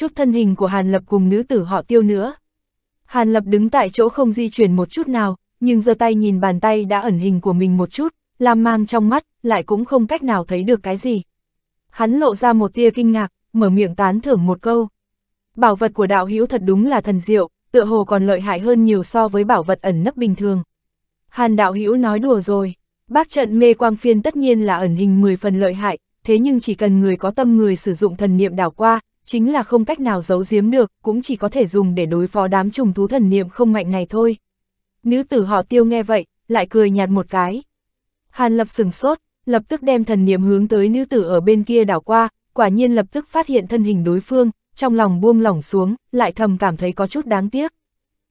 trước thân hình của Hàn Lập cùng nữ tử họ tiêu nữa. Hàn Lập đứng tại chỗ không di chuyển một chút nào, nhưng giơ tay nhìn bàn tay đã ẩn hình của mình một chút, làm mang trong mắt, lại cũng không cách nào thấy được cái gì. Hắn lộ ra một tia kinh ngạc, mở miệng tán thưởng một câu. Bảo vật của đạo hữu thật đúng là thần diệu, tựa hồ còn lợi hại hơn nhiều so với bảo vật ẩn nấp bình thường. Hàn đạo hữu nói đùa rồi, bác trận mê quang phiên tất nhiên là ẩn hình 10 phần lợi hại, thế nhưng chỉ cần người có tâm người sử dụng thần niệm đảo qua, chính là không cách nào giấu giếm được, cũng chỉ có thể dùng để đối phó đám trùng thú thần niệm không mạnh này thôi. Nữ tử họ tiêu nghe vậy, lại cười nhạt một cái. Hàn lập sừng sốt, lập tức đem thần niệm hướng tới nữ tử ở bên kia đảo qua, quả nhiên lập tức phát hiện thân hình đối phương, trong lòng buông lỏng xuống, lại thầm cảm thấy có chút đáng tiếc.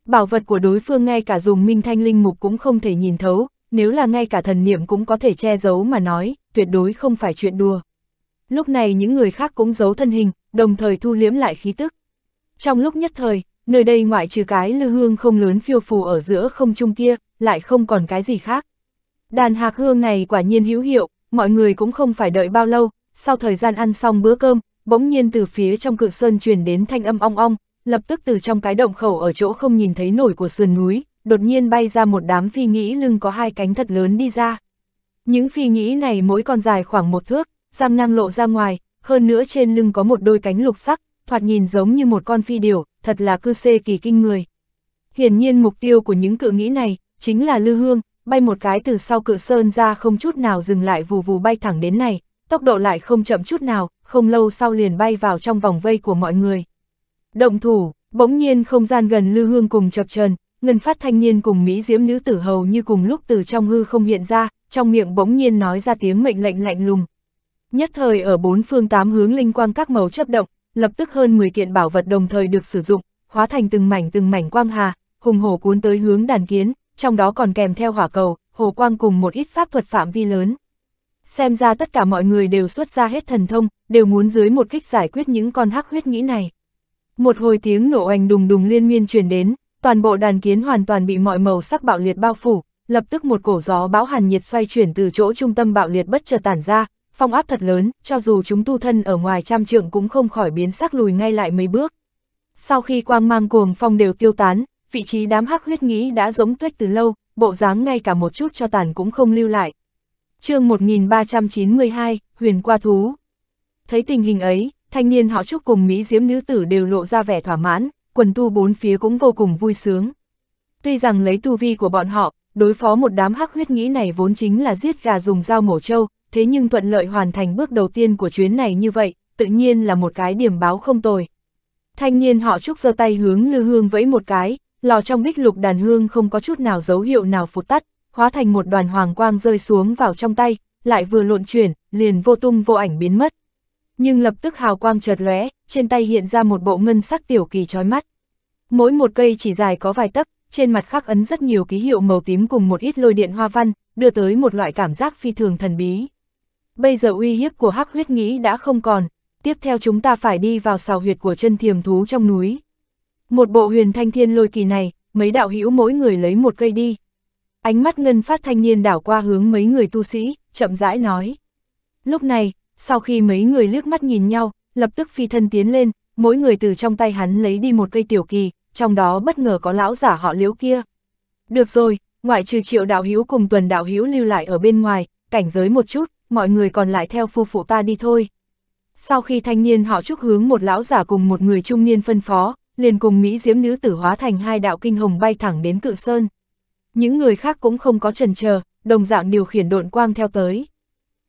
Bảo vật của đối phương ngay cả dùng minh thanh linh mục cũng không thể nhìn thấu, nếu là ngay cả thần niệm cũng có thể che giấu mà nói, tuyệt đối không phải chuyện đùa. Lúc này những người khác cũng giấu thân hình, đồng thời thu liếm lại khí tức. Trong lúc nhất thời, nơi đây ngoại trừ cái lư hương không lớn phiêu phù ở giữa không trung kia, lại không còn cái gì khác. Đàn hạc hương này quả nhiên hữu hiệu, mọi người cũng không phải đợi bao lâu, sau thời gian ăn xong bữa cơm, bỗng nhiên từ phía trong cự sơn truyền đến thanh âm ong ong, lập tức từ trong cái động khẩu ở chỗ không nhìn thấy nổi của sườn núi, đột nhiên bay ra một đám phi nghĩ lưng có hai cánh thật lớn đi ra. Những phi nghĩ này mỗi con dài khoảng một thước, răng nang lộ ra ngoài, hơn nữa trên lưng có một đôi cánh lục sắc, thoạt nhìn giống như một con phi điểu, thật là cư xê kỳ kinh người. Hiển nhiên mục tiêu của những cự nghĩ này, chính là Lư Hương, bay một cái từ sau cự sơn ra không chút nào dừng lại vù vù bay thẳng đến này, tốc độ lại không chậm chút nào, không lâu sau liền bay vào trong vòng vây của mọi người. Động thủ, bỗng nhiên không gian gần Lư Hương cùng chập trần, ngân phát thanh niên cùng Mỹ diễm nữ tử hầu như cùng lúc từ trong hư không hiện ra, trong miệng bỗng nhiên nói ra tiếng mệnh lệnh lạnh lùng, Nhất thời ở bốn phương tám hướng linh quang các màu chấp động, lập tức hơn 10 kiện bảo vật đồng thời được sử dụng, hóa thành từng mảnh từng mảnh quang hà, hùng hổ cuốn tới hướng đàn kiến, trong đó còn kèm theo hỏa cầu, hồ quang cùng một ít pháp thuật phạm vi lớn. Xem ra tất cả mọi người đều xuất ra hết thần thông, đều muốn dưới một kích giải quyết những con hắc huyết nghĩ này. Một hồi tiếng nổ oanh đùng đùng liên miên truyền đến, toàn bộ đàn kiến hoàn toàn bị mọi màu sắc bạo liệt bao phủ, lập tức một cổ gió bão hàn nhiệt xoay chuyển từ chỗ trung tâm bạo liệt bất chợt tản ra, phong áp thật lớn, cho dù chúng tu thân ở ngoài trăm trượng cũng không khỏi biến sắc lùi ngay lại mấy bước. Sau khi quang mang cuồng phong đều tiêu tán, vị trí đám hắc huyết nghĩ đã giống tuyết từ lâu, bộ dáng ngay cả một chút cho tàn cũng không lưu lại. chương 1392, Huyền Qua Thú Thấy tình hình ấy, thanh niên họ chúc cùng Mỹ Diễm nữ tử đều lộ ra vẻ thỏa mãn, quần tu bốn phía cũng vô cùng vui sướng. Tuy rằng lấy tu vi của bọn họ, đối phó một đám hắc huyết nghĩ này vốn chính là giết gà dùng dao mổ trâu, thế nhưng thuận lợi hoàn thành bước đầu tiên của chuyến này như vậy, tự nhiên là một cái điểm báo không tồi. Thanh niên họ Trúc giơ tay hướng Lư Hương vẫy một cái, lò trong bích lục đàn hương không có chút nào dấu hiệu nào phụt tắt, hóa thành một đoàn hoàng quang rơi xuống vào trong tay, lại vừa lộn chuyển, liền vô tung vô ảnh biến mất. Nhưng lập tức hào quang chợt lóe, trên tay hiện ra một bộ ngân sắc tiểu kỳ chói mắt. Mỗi một cây chỉ dài có vài tấc, trên mặt khắc ấn rất nhiều ký hiệu màu tím cùng một ít lôi điện hoa văn, đưa tới một loại cảm giác phi thường thần bí bây giờ uy hiếp của hắc huyết nghĩ đã không còn, tiếp theo chúng ta phải đi vào xào huyệt của chân thiềm thú trong núi. Một bộ huyền thanh thiên lôi kỳ này, mấy đạo hữu mỗi người lấy một cây đi. Ánh mắt ngân phát thanh niên đảo qua hướng mấy người tu sĩ, chậm rãi nói. Lúc này, sau khi mấy người liếc mắt nhìn nhau, lập tức phi thân tiến lên, mỗi người từ trong tay hắn lấy đi một cây tiểu kỳ, trong đó bất ngờ có lão giả họ liễu kia. Được rồi, ngoại trừ triệu đạo hữu cùng tuần đạo hữu lưu lại ở bên ngoài, cảnh giới một chút, mọi người còn lại theo phu phụ ta đi thôi. Sau khi thanh niên họ chúc hướng một lão giả cùng một người trung niên phân phó, liền cùng Mỹ Diễm Nữ tử hóa thành hai đạo kinh hồng bay thẳng đến cự sơn. Những người khác cũng không có trần chờ đồng dạng điều khiển độn quang theo tới.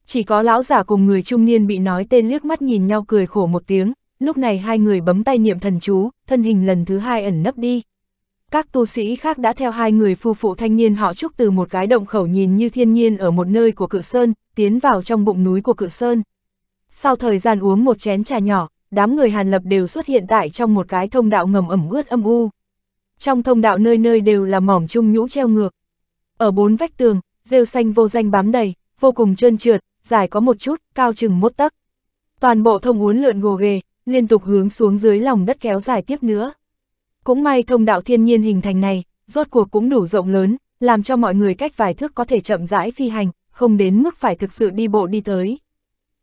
Chỉ có lão giả cùng người trung niên bị nói tên liếc mắt nhìn nhau cười khổ một tiếng, lúc này hai người bấm tay niệm thần chú, thân hình lần thứ hai ẩn nấp đi. Các tu sĩ khác đã theo hai người phu phụ thanh niên họ trúc từ một cái động khẩu nhìn như thiên nhiên ở một nơi của cự sơn, tiến vào trong bụng núi của cự sơn. Sau thời gian uống một chén trà nhỏ, đám người Hàn Lập đều xuất hiện tại trong một cái thông đạo ngầm ẩm ướt âm u. Trong thông đạo nơi nơi đều là mỏm trung nhũ treo ngược. Ở bốn vách tường, rêu xanh vô danh bám đầy, vô cùng trơn trượt, dài có một chút, cao chừng một tấc. Toàn bộ thông uốn lượn gồ ghề, liên tục hướng xuống dưới lòng đất kéo dài tiếp nữa. Cũng may thông đạo thiên nhiên hình thành này, rốt cuộc cũng đủ rộng lớn, làm cho mọi người cách vài thước có thể chậm rãi phi hành, không đến mức phải thực sự đi bộ đi tới.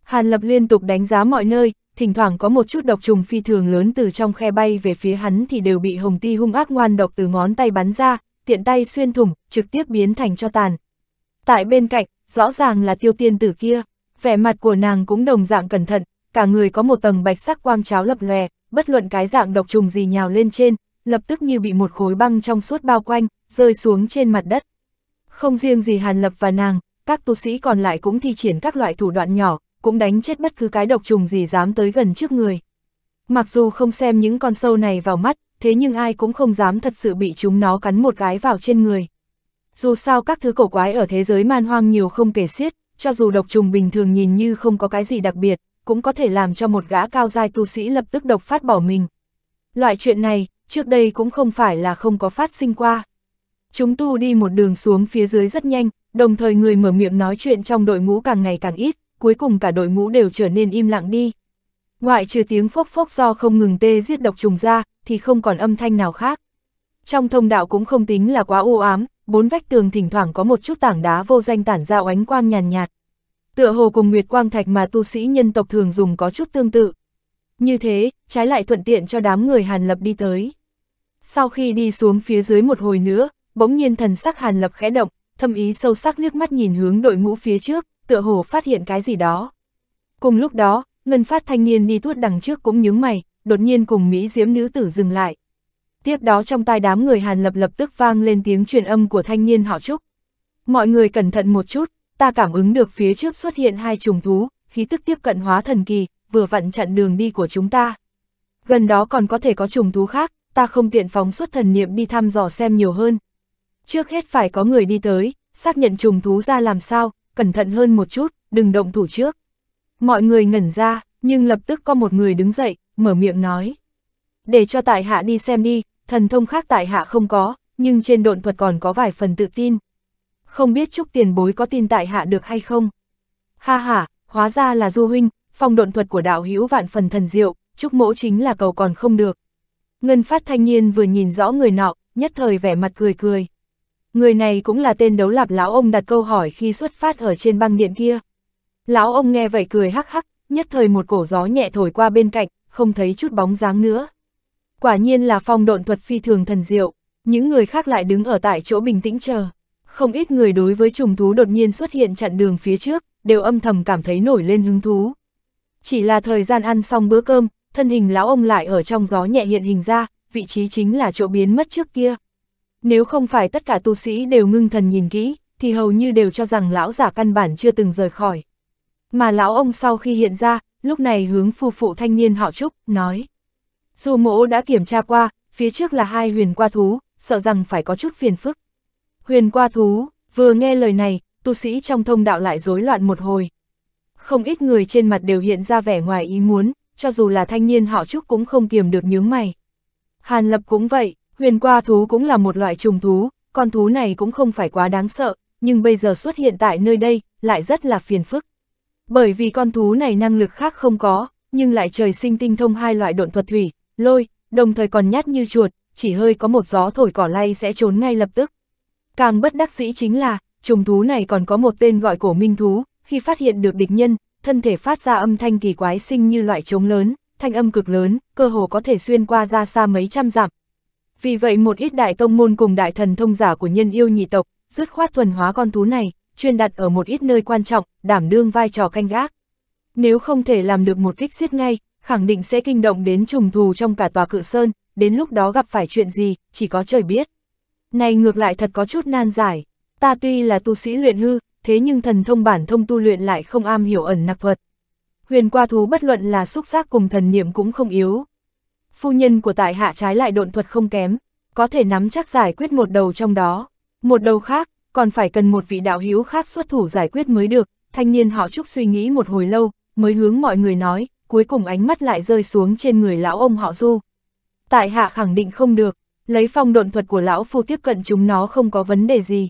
Hàn Lập liên tục đánh giá mọi nơi, thỉnh thoảng có một chút độc trùng phi thường lớn từ trong khe bay về phía hắn thì đều bị Hồng Ti hung ác ngoan độc từ ngón tay bắn ra, tiện tay xuyên thủng, trực tiếp biến thành cho tàn. Tại bên cạnh, rõ ràng là tiêu tiên tử kia, vẻ mặt của nàng cũng đồng dạng cẩn thận, cả người có một tầng bạch sắc quang cháo lập lòe, bất luận cái dạng độc trùng gì nhào lên trên, lập tức như bị một khối băng trong suốt bao quanh, rơi xuống trên mặt đất. Không riêng gì Hàn Lập và nàng, các tu sĩ còn lại cũng thi triển các loại thủ đoạn nhỏ, cũng đánh chết bất cứ cái độc trùng gì dám tới gần trước người. Mặc dù không xem những con sâu này vào mắt, thế nhưng ai cũng không dám thật sự bị chúng nó cắn một cái vào trên người. Dù sao các thứ cổ quái ở thế giới man hoang nhiều không kể xiết, cho dù độc trùng bình thường nhìn như không có cái gì đặc biệt, cũng có thể làm cho một gã cao giai tu sĩ lập tức độc phát bỏ mình. Loại chuyện này, trước đây cũng không phải là không có phát sinh qua. Chúng tu đi một đường xuống phía dưới rất nhanh, Đồng thời người mở miệng nói chuyện trong đội ngũ càng ngày càng ít, cuối cùng cả đội ngũ đều trở nên im lặng đi. Ngoại trừ tiếng phốc phốc do không ngừng tê giết độc trùng ra, thì không còn âm thanh nào khác. Trong thông đạo cũng không tính là quá u ám, bốn vách tường thỉnh thoảng có một chút tảng đá vô danh tản ra ánh quang nhàn nhạt. Tựa hồ cùng nguyệt quang thạch mà tu sĩ nhân tộc thường dùng có chút tương tự. Như thế, trái lại thuận tiện cho đám người Hàn Lập đi tới. Sau khi đi xuống phía dưới một hồi nữa, bỗng nhiên thần sắc Hàn Lập khẽ động, thâm ý sâu sắc liếc mắt nhìn hướng đội ngũ phía trước, tựa hồ phát hiện cái gì đó. Cùng lúc đó, ngân phát thanh niên đi tuốt đằng trước cũng nhướng mày, đột nhiên cùng Mỹ diễm nữ tử dừng lại. Tiếp đó trong tai đám người Hàn lập lập tức vang lên tiếng truyền âm của thanh niên họ Trúc. Mọi người cẩn thận một chút, ta cảm ứng được phía trước xuất hiện hai trùng thú, khí tức tiếp cận hóa thần kỳ, vừa vặn chặn đường đi của chúng ta. Gần đó còn có thể có trùng thú khác, ta không tiện phóng xuất thần niệm đi thăm dò xem nhiều hơn, trước hết phải có người đi tới, xác nhận trùng thú ra làm sao, cẩn thận hơn một chút, đừng động thủ trước. Mọi người ngẩn ra, nhưng lập tức có một người đứng dậy, mở miệng nói. Để cho tại hạ đi xem đi, thần thông khác tại hạ không có, nhưng trên độn thuật còn có vài phần tự tin. Không biết Trúc Tiền Bối có tin tại hạ được hay không? Ha ha, hóa ra là Du Huynh, phong độn thuật của đạo hữu vạn phần thần diệu, Trúc Mỗ chính là cầu còn không được. Ngân phát thanh niên vừa nhìn rõ người nọ, nhất thời vẻ mặt cười cười. Người này cũng là tên đấu lạp lão ông đặt câu hỏi khi xuất phát ở trên băng điện kia. Lão ông nghe vậy cười hắc hắc, nhất thời một cổ gió nhẹ thổi qua bên cạnh, không thấy chút bóng dáng nữa. Quả nhiên là phong độn thuật phi thường thần diệu, những người khác lại đứng ở tại chỗ bình tĩnh chờ. Không ít người đối với trùng thú đột nhiên xuất hiện chặn đường phía trước, đều âm thầm cảm thấy nổi lên hứng thú. Chỉ là thời gian ăn xong bữa cơm, thân hình lão ông lại ở trong gió nhẹ hiện hình ra, vị trí chính là chỗ biến mất trước kia. Nếu không phải tất cả tu sĩ đều ngưng thần nhìn kỹ, thì hầu như đều cho rằng lão giả căn bản chưa từng rời khỏi. Mà lão ông sau khi hiện ra, lúc này hướng phu phụ thanh niên họ Trúc, nói. Dù mỗ đã kiểm tra qua, phía trước là hai huyền qua thú, sợ rằng phải có chút phiền phức. Huyền qua thú, vừa nghe lời này, tu sĩ trong thông đạo lại rối loạn một hồi. Không ít người trên mặt đều hiện ra vẻ ngoài ý muốn, cho dù là thanh niên họ Trúc cũng không kiềm được nhướng mày. Hàn Lập cũng vậy, Huyền qua thú cũng là một loại trùng thú, con thú này cũng không phải quá đáng sợ, nhưng bây giờ xuất hiện tại nơi đây, lại rất là phiền phức. Bởi vì con thú này năng lực khác không có, nhưng lại trời sinh tinh thông hai loại độn thuật thủy, lôi, đồng thời còn nhát như chuột, chỉ hơi có một gió thổi cỏ lay sẽ trốn ngay lập tức. Càng bất đắc dĩ chính là, trùng thú này còn có một tên gọi cổ minh thú, khi phát hiện được địch nhân, thân thể phát ra âm thanh kỳ quái sinh như loại trống lớn, thanh âm cực lớn, cơ hồ có thể xuyên qua ra xa mấy trăm dặm, vì vậy một ít đại tông môn cùng đại thần thông giả của nhân yêu nhị tộc, dứt khoát thuần hóa con thú này, chuyên đặt ở một ít nơi quan trọng, đảm đương vai trò canh gác. Nếu không thể làm được một kích giết ngay, khẳng định sẽ kinh động đến trùng thù trong cả tòa cự sơn, đến lúc đó gặp phải chuyện gì, chỉ có trời biết. Này ngược lại thật có chút nan giải, ta tuy là tu sĩ luyện hư, thế nhưng thần thông bản thông tu luyện lại không am hiểu ẩn nặc thuật. Huyền qua thú bất luận là xúc giác cùng thần niệm cũng không yếu, phu nhân của tại hạ trái lại độn thuật không kém, có thể nắm chắc giải quyết một đầu trong đó. Một đầu khác, còn phải cần một vị đạo hữu khác xuất thủ giải quyết mới được, thanh niên họ Trúc suy nghĩ một hồi lâu, mới hướng mọi người nói, cuối cùng ánh mắt lại rơi xuống trên người lão ông họ Du. Tại hạ khẳng định không được, lấy phong độn thuật của lão phu tiếp cận chúng nó không có vấn đề gì.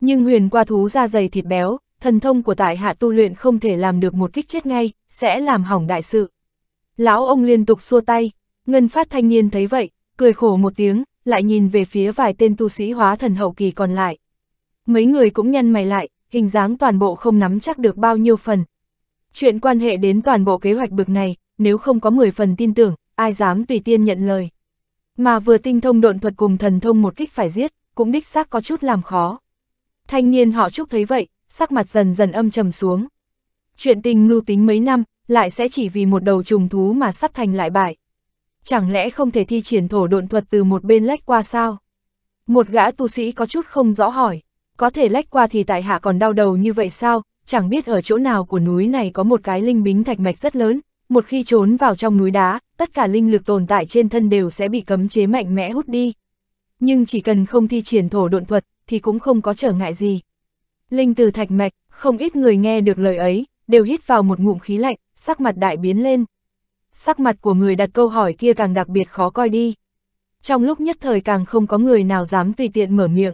Nhưng huyền qua thú da dày thịt béo, thần thông của tại hạ tu luyện không thể làm được một kích chết ngay, sẽ làm hỏng đại sự. Lão ông liên tục xua tay, Ngân phát thanh niên thấy vậy, cười khổ một tiếng, lại nhìn về phía vài tên tu sĩ hóa thần hậu kỳ còn lại. Mấy người cũng nhăn mày lại, hình dáng toàn bộ không nắm chắc được bao nhiêu phần. Chuyện quan hệ đến toàn bộ kế hoạch bực này, nếu không có 10 phần tin tưởng, ai dám tùy tiên nhận lời. Mà vừa tinh thông độn thuật cùng thần thông một kích phải giết, cũng đích xác có chút làm khó. Thanh niên họ chúc thấy vậy, sắc mặt dần dần âm trầm xuống. Chuyện tình ngưu tính mấy năm, lại sẽ chỉ vì một đầu trùng thú mà sắp thành lại bại chẳng lẽ không thể thi triển thổ độn thuật từ một bên lách qua sao? Một gã tu sĩ có chút không rõ hỏi, có thể lách qua thì tại hạ còn đau đầu như vậy sao, chẳng biết ở chỗ nào của núi này có một cái linh bính thạch mạch rất lớn, một khi trốn vào trong núi đá, tất cả linh lực tồn tại trên thân đều sẽ bị cấm chế mạnh mẽ hút đi. Nhưng chỉ cần không thi triển thổ độn thuật thì cũng không có trở ngại gì. Linh từ thạch mạch, không ít người nghe được lời ấy, đều hít vào một ngụm khí lạnh, sắc mặt đại biến lên sắc mặt của người đặt câu hỏi kia càng đặc biệt khó coi đi. Trong lúc nhất thời càng không có người nào dám tùy tiện mở miệng.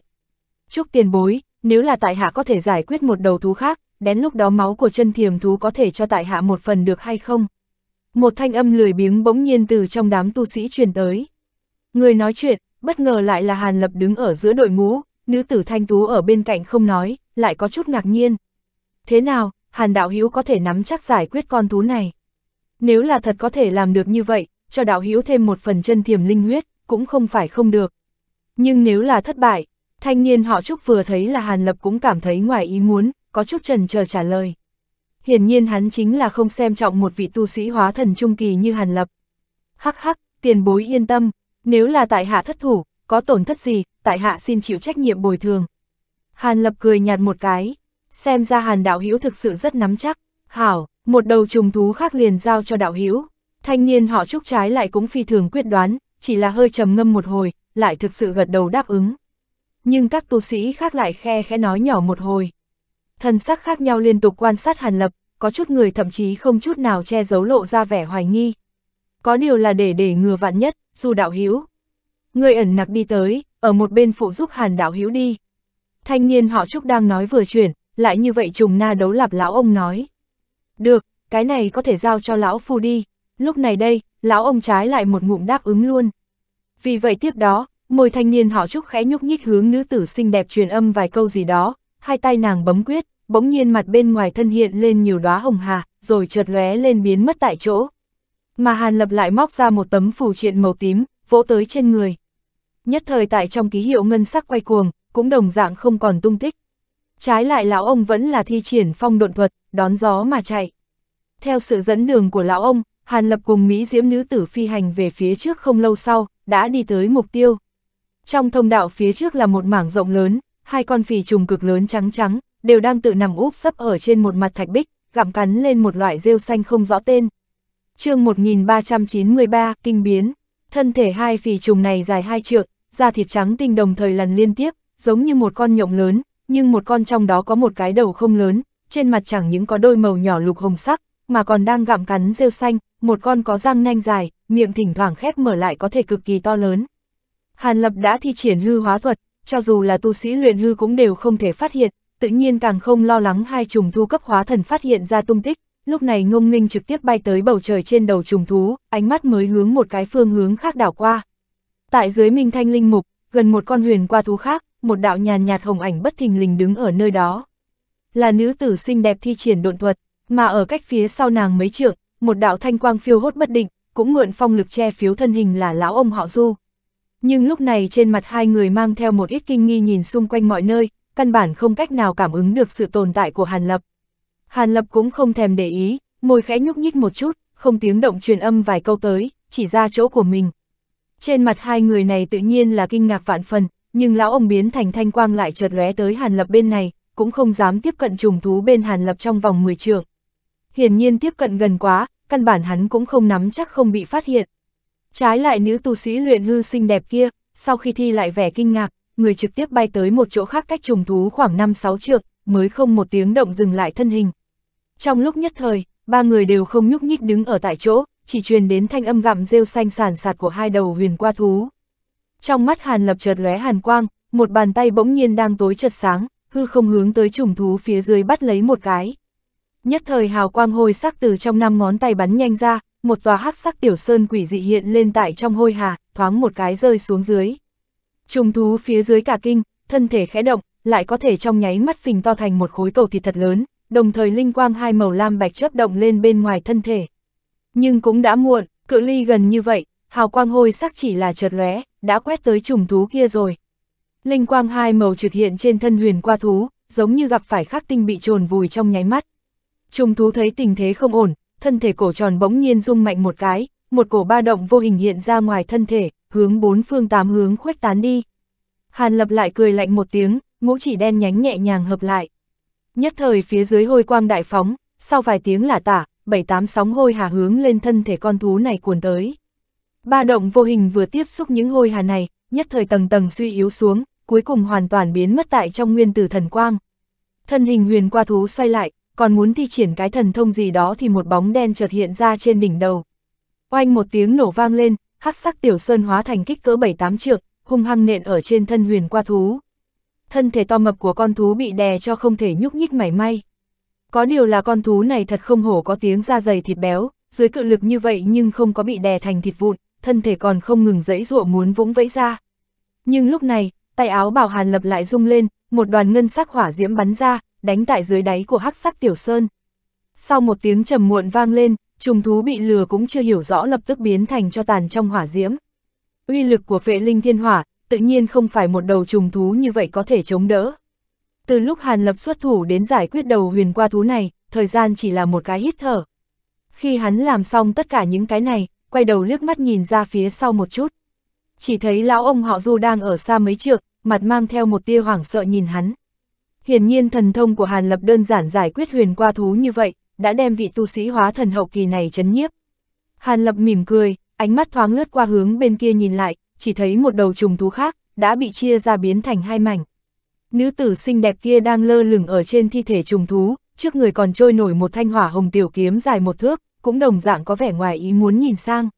chúc tiền bối, nếu là tại hạ có thể giải quyết một đầu thú khác, đến lúc đó máu của chân thiềm thú có thể cho tại hạ một phần được hay không? Một thanh âm lười biếng bỗng nhiên từ trong đám tu sĩ truyền tới. Người nói chuyện, bất ngờ lại là Hàn Lập đứng ở giữa đội ngũ, nữ tử thanh tú ở bên cạnh không nói, lại có chút ngạc nhiên. Thế nào, Hàn Đạo Hữu có thể nắm chắc giải quyết con thú này? Nếu là thật có thể làm được như vậy, cho đạo hữu thêm một phần chân thiềm linh huyết, cũng không phải không được. Nhưng nếu là thất bại, thanh niên họ Trúc vừa thấy là Hàn Lập cũng cảm thấy ngoài ý muốn, có chút trần chờ trả lời. Hiển nhiên hắn chính là không xem trọng một vị tu sĩ hóa thần trung kỳ như Hàn Lập. Hắc hắc, tiền bối yên tâm, nếu là tại hạ thất thủ, có tổn thất gì, tại hạ xin chịu trách nhiệm bồi thường. Hàn Lập cười nhạt một cái, xem ra Hàn đạo hữu thực sự rất nắm chắc, hảo, một đầu trùng thú khác liền giao cho đạo hữu Thanh niên họ trúc trái lại cũng phi thường quyết đoán, chỉ là hơi trầm ngâm một hồi, lại thực sự gật đầu đáp ứng. Nhưng các tu sĩ khác lại khe khẽ nói nhỏ một hồi. thân sắc khác nhau liên tục quan sát Hàn Lập, có chút người thậm chí không chút nào che giấu lộ ra vẻ hoài nghi. Có điều là để để ngừa vạn nhất, dù đạo hữu Người ẩn nặc đi tới, ở một bên phụ giúp Hàn đạo hữu đi. Thanh niên họ Trúc đang nói vừa chuyển, lại như vậy trùng na đấu lạp lão ông nói. Được, cái này có thể giao cho lão phu đi. Lúc này đây, lão ông trái lại một ngụm đáp ứng luôn. Vì vậy tiếp đó, môi thanh niên họ Trúc khẽ nhúc nhích hướng nữ tử xinh đẹp truyền âm vài câu gì đó, hai tay nàng bấm quyết, bỗng nhiên mặt bên ngoài thân hiện lên nhiều đóa hồng hà, rồi chợt lóe lên biến mất tại chỗ. Mà Hàn Lập lại móc ra một tấm phù triện màu tím, vỗ tới trên người. Nhất thời tại trong ký hiệu ngân sắc quay cuồng, cũng đồng dạng không còn tung tích. Trái lại lão ông vẫn là thi triển phong độn thuật, đón gió mà chạy. Theo sự dẫn đường của lão ông, Hàn Lập cùng Mỹ Diễm nữ tử phi hành về phía trước không lâu sau, đã đi tới mục tiêu. Trong thông đạo phía trước là một mảng rộng lớn, hai con phì trùng cực lớn trắng trắng, đều đang tự nằm úp sấp ở trên một mặt thạch bích, gặm cắn lên một loại rêu xanh không rõ tên. chương 1393, Kinh Biến Thân thể hai phì trùng này dài hai trượng, da thịt trắng tinh đồng thời lần liên tiếp, giống như một con nhộng lớn, nhưng một con trong đó có một cái đầu không lớn, trên mặt chẳng những có đôi màu nhỏ lục hồng sắc, mà còn đang gặm cắn rêu xanh, một con có răng nanh dài, miệng thỉnh thoảng khép mở lại có thể cực kỳ to lớn. Hàn Lập đã thi triển hư hóa thuật, cho dù là tu sĩ luyện hư cũng đều không thể phát hiện, tự nhiên càng không lo lắng hai trùng thu cấp hóa thần phát hiện ra tung tích, lúc này ngông nghênh trực tiếp bay tới bầu trời trên đầu trùng thú, ánh mắt mới hướng một cái phương hướng khác đảo qua. Tại dưới minh thanh linh mục, gần một con huyền qua thú khác, một đạo nhàn nhạt hồng ảnh bất thình lình đứng ở nơi đó là nữ tử xinh đẹp thi triển độn thuật, mà ở cách phía sau nàng mấy trượng, một đạo thanh quang phiêu hốt bất định, cũng mượn phong lực che phiếu thân hình là lão ông họ Du. Nhưng lúc này trên mặt hai người mang theo một ít kinh nghi nhìn xung quanh mọi nơi, căn bản không cách nào cảm ứng được sự tồn tại của Hàn Lập. Hàn Lập cũng không thèm để ý, môi khẽ nhúc nhích một chút, không tiếng động truyền âm vài câu tới, chỉ ra chỗ của mình. Trên mặt hai người này tự nhiên là kinh ngạc vạn phần, nhưng lão ông biến thành thanh quang lại chợt lóe tới Hàn Lập bên này, cũng không dám tiếp cận trùng thú bên Hàn Lập trong vòng 10 trượng. Hiển nhiên tiếp cận gần quá, căn bản hắn cũng không nắm chắc không bị phát hiện. Trái lại nữ tu sĩ luyện hư xinh đẹp kia, sau khi thi lại vẻ kinh ngạc, người trực tiếp bay tới một chỗ khác cách trùng thú khoảng 5-6 trượng, mới không một tiếng động dừng lại thân hình. Trong lúc nhất thời, ba người đều không nhúc nhích đứng ở tại chỗ, chỉ truyền đến thanh âm gặm rêu xanh sàn sạt của hai đầu huyền qua thú. Trong mắt Hàn Lập chợt lóe hàn quang, một bàn tay bỗng nhiên đang tối chợt sáng, hư không hướng tới trùng thú phía dưới bắt lấy một cái. Nhất thời hào quang hôi sắc từ trong năm ngón tay bắn nhanh ra, một tòa hắc sắc tiểu sơn quỷ dị hiện lên tại trong hôi hà, thoáng một cái rơi xuống dưới. Trùng thú phía dưới cả kinh, thân thể khẽ động, lại có thể trong nháy mắt phình to thành một khối cầu thịt thật lớn, đồng thời linh quang hai màu lam bạch chớp động lên bên ngoài thân thể. Nhưng cũng đã muộn, cự ly gần như vậy, hào quang hôi sắc chỉ là chợt lóe, đã quét tới trùng thú kia rồi, Linh quang hai màu trực hiện trên thân huyền qua thú, giống như gặp phải khắc tinh bị trồn vùi trong nháy mắt. Trùng thú thấy tình thế không ổn, thân thể cổ tròn bỗng nhiên rung mạnh một cái, một cổ ba động vô hình hiện ra ngoài thân thể, hướng bốn phương tám hướng khuếch tán đi. Hàn lập lại cười lạnh một tiếng, ngũ chỉ đen nhánh nhẹ nhàng hợp lại. Nhất thời phía dưới hôi quang đại phóng, sau vài tiếng là tả, bảy tám sóng hôi hà hướng lên thân thể con thú này cuồn tới. Ba động vô hình vừa tiếp xúc những ngôi hà này, nhất thời tầng tầng suy yếu xuống, cuối cùng hoàn toàn biến mất tại trong nguyên tử thần quang. Thân hình huyền qua thú xoay lại, còn muốn thi triển cái thần thông gì đó thì một bóng đen chợt hiện ra trên đỉnh đầu. Oanh một tiếng nổ vang lên, hắc sắc tiểu sơn hóa thành kích cỡ 7-8 trượng, hung hăng nện ở trên thân huyền qua thú. Thân thể to mập của con thú bị đè cho không thể nhúc nhích mảy may. Có điều là con thú này thật không hổ có tiếng da dày thịt béo, dưới cự lực như vậy nhưng không có bị đè thành thịt vụn, thân thể còn không ngừng dẫy dụa muốn vũng vẫy ra. Nhưng lúc này, tay áo bảo hàn lập lại rung lên, một đoàn ngân sắc hỏa diễm bắn ra, đánh tại dưới đáy của hắc sắc tiểu sơn. Sau một tiếng trầm muộn vang lên, trùng thú bị lừa cũng chưa hiểu rõ lập tức biến thành cho tàn trong hỏa diễm. Uy lực của vệ linh thiên hỏa, tự nhiên không phải một đầu trùng thú như vậy có thể chống đỡ. Từ lúc Hàn Lập xuất thủ đến giải quyết đầu huyền qua thú này, thời gian chỉ là một cái hít thở. Khi hắn làm xong tất cả những cái này, quay đầu liếc mắt nhìn ra phía sau một chút. Chỉ thấy lão ông họ Du đang ở xa mấy trượng, mặt mang theo một tia hoảng sợ nhìn hắn. Hiển nhiên thần thông của Hàn Lập đơn giản giải quyết huyền qua thú như vậy, đã đem vị tu sĩ hóa thần hậu kỳ này chấn nhiếp. Hàn Lập mỉm cười, ánh mắt thoáng lướt qua hướng bên kia nhìn lại, chỉ thấy một đầu trùng thú khác, đã bị chia ra biến thành hai mảnh. Nữ tử xinh đẹp kia đang lơ lửng ở trên thi thể trùng thú, trước người còn trôi nổi một thanh hỏa hồng tiểu kiếm dài một thước, cũng đồng dạng có vẻ ngoài ý muốn nhìn sang.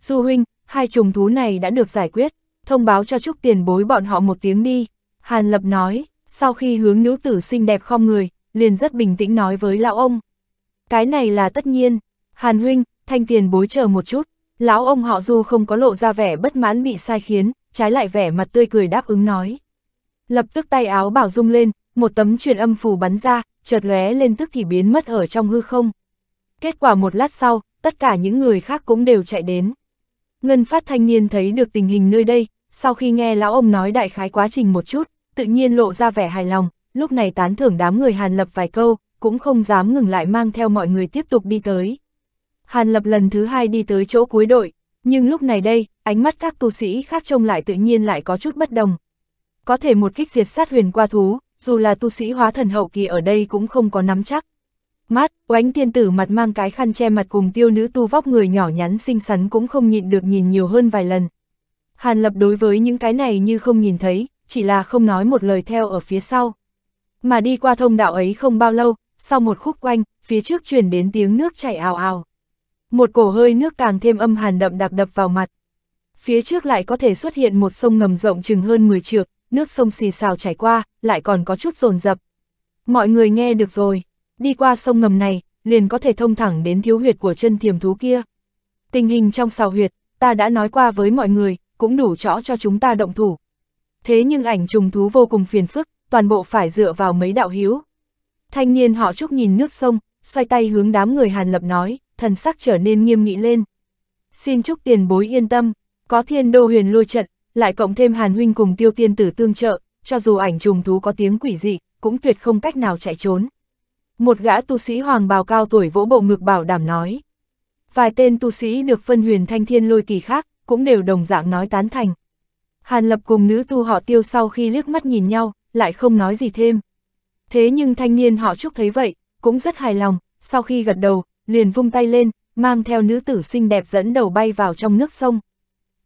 Du huynh, hai trùng thú này đã được giải quyết, thông báo cho Trúc tiền bối bọn họ một tiếng đi. Hàn Lập nói, sau khi hướng nữ tử xinh đẹp khom người, liền rất bình tĩnh nói với lão ông. Cái này là tất nhiên, Hàn huynh, thanh tiền bối chờ một chút, lão ông họ Du không có lộ ra vẻ bất mãn bị sai khiến, trái lại vẻ mặt tươi cười đáp ứng nói. Lập tức tay áo bảo rung lên, một tấm truyền âm phù bắn ra, chợt lóe lên tức thì biến mất ở trong hư không. Kết quả một lát sau, tất cả những người khác cũng đều chạy đến. Ngân phát thanh niên thấy được tình hình nơi đây, sau khi nghe lão ông nói đại khái quá trình một chút, tự nhiên lộ ra vẻ hài lòng, lúc này tán thưởng đám người Hàn Lập vài câu, cũng không dám ngừng lại mang theo mọi người tiếp tục đi tới. Hàn Lập lần thứ hai đi tới chỗ cuối đội, nhưng lúc này đây, ánh mắt các tu sĩ khác trông lại tự nhiên lại có chút bất đồng. Có thể một kích diệt sát huyền qua thú, dù là tu sĩ hóa thần hậu kỳ ở đây cũng không có nắm chắc, mắt, oánh tiên tử mặt mang cái khăn che mặt cùng tiêu nữ tu vóc người nhỏ nhắn xinh xắn cũng không nhịn được nhìn nhiều hơn vài lần. Hàn lập đối với những cái này như không nhìn thấy, chỉ là không nói một lời theo ở phía sau. Mà đi qua thông đạo ấy không bao lâu, sau một khúc quanh, phía trước chuyển đến tiếng nước chảy ào ào. Một cổ hơi nước càng thêm âm hàn đậm đặc đập vào mặt. Phía trước lại có thể xuất hiện một sông ngầm rộng chừng hơn 10 trượng, nước sông xì xào chảy qua, lại còn có chút rồn rập. Mọi người nghe được rồi đi qua sông ngầm này, liền có thể thông thẳng đến thiếu huyệt của chân thiềm thú kia. Tình hình trong sào huyệt, ta đã nói qua với mọi người, cũng đủ rõ cho chúng ta động thủ. Thế nhưng ảnh trùng thú vô cùng phiền phức, toàn bộ phải dựa vào mấy đạo hiếu. Thanh niên họ trúc nhìn nước sông, xoay tay hướng đám người Hàn Lập nói, thần sắc trở nên nghiêm nghị lên. Xin chúc tiền bối yên tâm, có thiên đô huyền lôi trận, lại cộng thêm Hàn Huynh cùng tiêu tiên tử tương trợ, cho dù ảnh trùng thú có tiếng quỷ dị, cũng tuyệt không cách nào chạy trốn. Một gã tu sĩ hoàng bào cao tuổi vỗ bộ ngực bảo đảm nói. Vài tên tu sĩ được phân huyền thanh thiên lôi kỳ khác, cũng đều đồng dạng nói tán thành. Hàn Lập cùng nữ tu họ tiêu sau khi liếc mắt nhìn nhau, lại không nói gì thêm. Thế nhưng thanh niên họ chúc thấy vậy, cũng rất hài lòng, sau khi gật đầu, liền vung tay lên, mang theo nữ tử xinh đẹp dẫn đầu bay vào trong nước sông.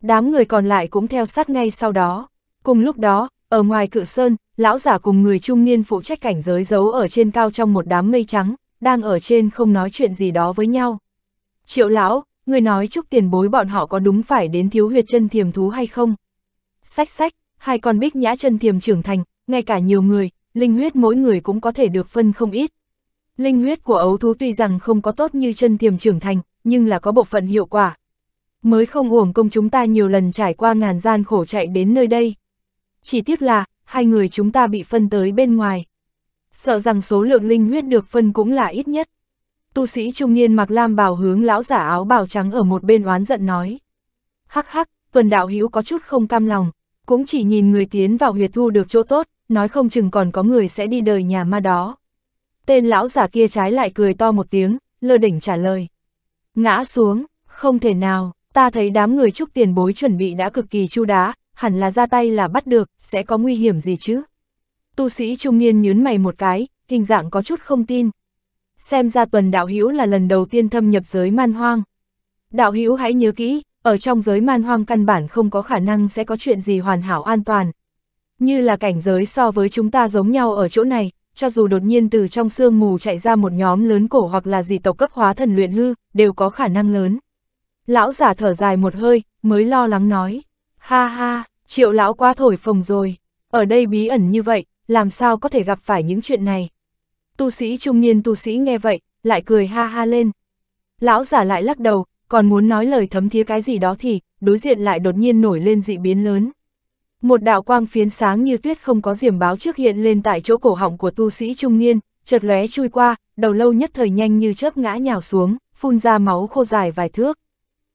Đám người còn lại cũng theo sát ngay sau đó. Cùng lúc đó, ở ngoài cự sơn, lão giả cùng người trung niên phụ trách cảnh giới giấu ở trên cao trong một đám mây trắng, đang ở trên không nói chuyện gì đó với nhau. Triệu lão, người nói chúc tiền bối bọn họ có đúng phải đến thiếu huyệt chân thiềm thú hay không? Sách sách, hai con bích nhã chân thiềm trưởng thành, ngay cả nhiều người, linh huyết mỗi người cũng có thể được phân không ít. Linh huyết của ấu thú tuy rằng không có tốt như chân thiềm trưởng thành, nhưng là có bộ phận hiệu quả. Mới không uổng công chúng ta nhiều lần trải qua ngàn gian khổ chạy đến nơi đây chỉ tiếc là, hai người chúng ta bị phân tới bên ngoài. Sợ rằng số lượng linh huyết được phân cũng là ít nhất. Tu sĩ trung niên mặc lam bào hướng lão giả áo bào trắng ở một bên oán giận nói. Hắc hắc, tuần đạo hữu có chút không cam lòng, cũng chỉ nhìn người tiến vào huyệt thu được chỗ tốt, nói không chừng còn có người sẽ đi đời nhà ma đó. Tên lão giả kia trái lại cười to một tiếng, lơ đỉnh trả lời. Ngã xuống, không thể nào, ta thấy đám người chúc tiền bối chuẩn bị đã cực kỳ chu đáo hẳn là ra tay là bắt được, sẽ có nguy hiểm gì chứ? Tu sĩ trung niên nhướn mày một cái, hình dạng có chút không tin. Xem ra tuần đạo hữu là lần đầu tiên thâm nhập giới man hoang. Đạo hữu hãy nhớ kỹ, ở trong giới man hoang căn bản không có khả năng sẽ có chuyện gì hoàn hảo an toàn. Như là cảnh giới so với chúng ta giống nhau ở chỗ này, cho dù đột nhiên từ trong sương mù chạy ra một nhóm lớn cổ hoặc là gì tộc cấp hóa thần luyện hư, đều có khả năng lớn. Lão giả thở dài một hơi, mới lo lắng nói. Ha ha, triệu lão quá thổi phồng rồi, ở đây bí ẩn như vậy, làm sao có thể gặp phải những chuyện này. Tu sĩ trung niên tu sĩ nghe vậy, lại cười ha ha lên. Lão giả lại lắc đầu, còn muốn nói lời thấm thía cái gì đó thì, đối diện lại đột nhiên nổi lên dị biến lớn. Một đạo quang phiến sáng như tuyết không có diềm báo trước hiện lên tại chỗ cổ họng của tu sĩ trung niên, chợt lóe chui qua, đầu lâu nhất thời nhanh như chớp ngã nhào xuống, phun ra máu khô dài vài thước.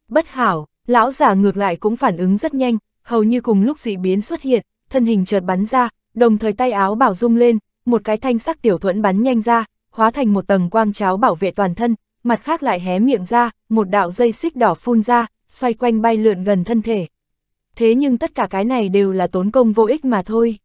Bất hảo, Lão giả ngược lại cũng phản ứng rất nhanh, hầu như cùng lúc dị biến xuất hiện, thân hình chợt bắn ra, đồng thời tay áo bảo rung lên, một cái thanh sắc tiểu thuẫn bắn nhanh ra, hóa thành một tầng quang cháo bảo vệ toàn thân, mặt khác lại hé miệng ra, một đạo dây xích đỏ phun ra, xoay quanh bay lượn gần thân thể. Thế nhưng tất cả cái này đều là tốn công vô ích mà thôi.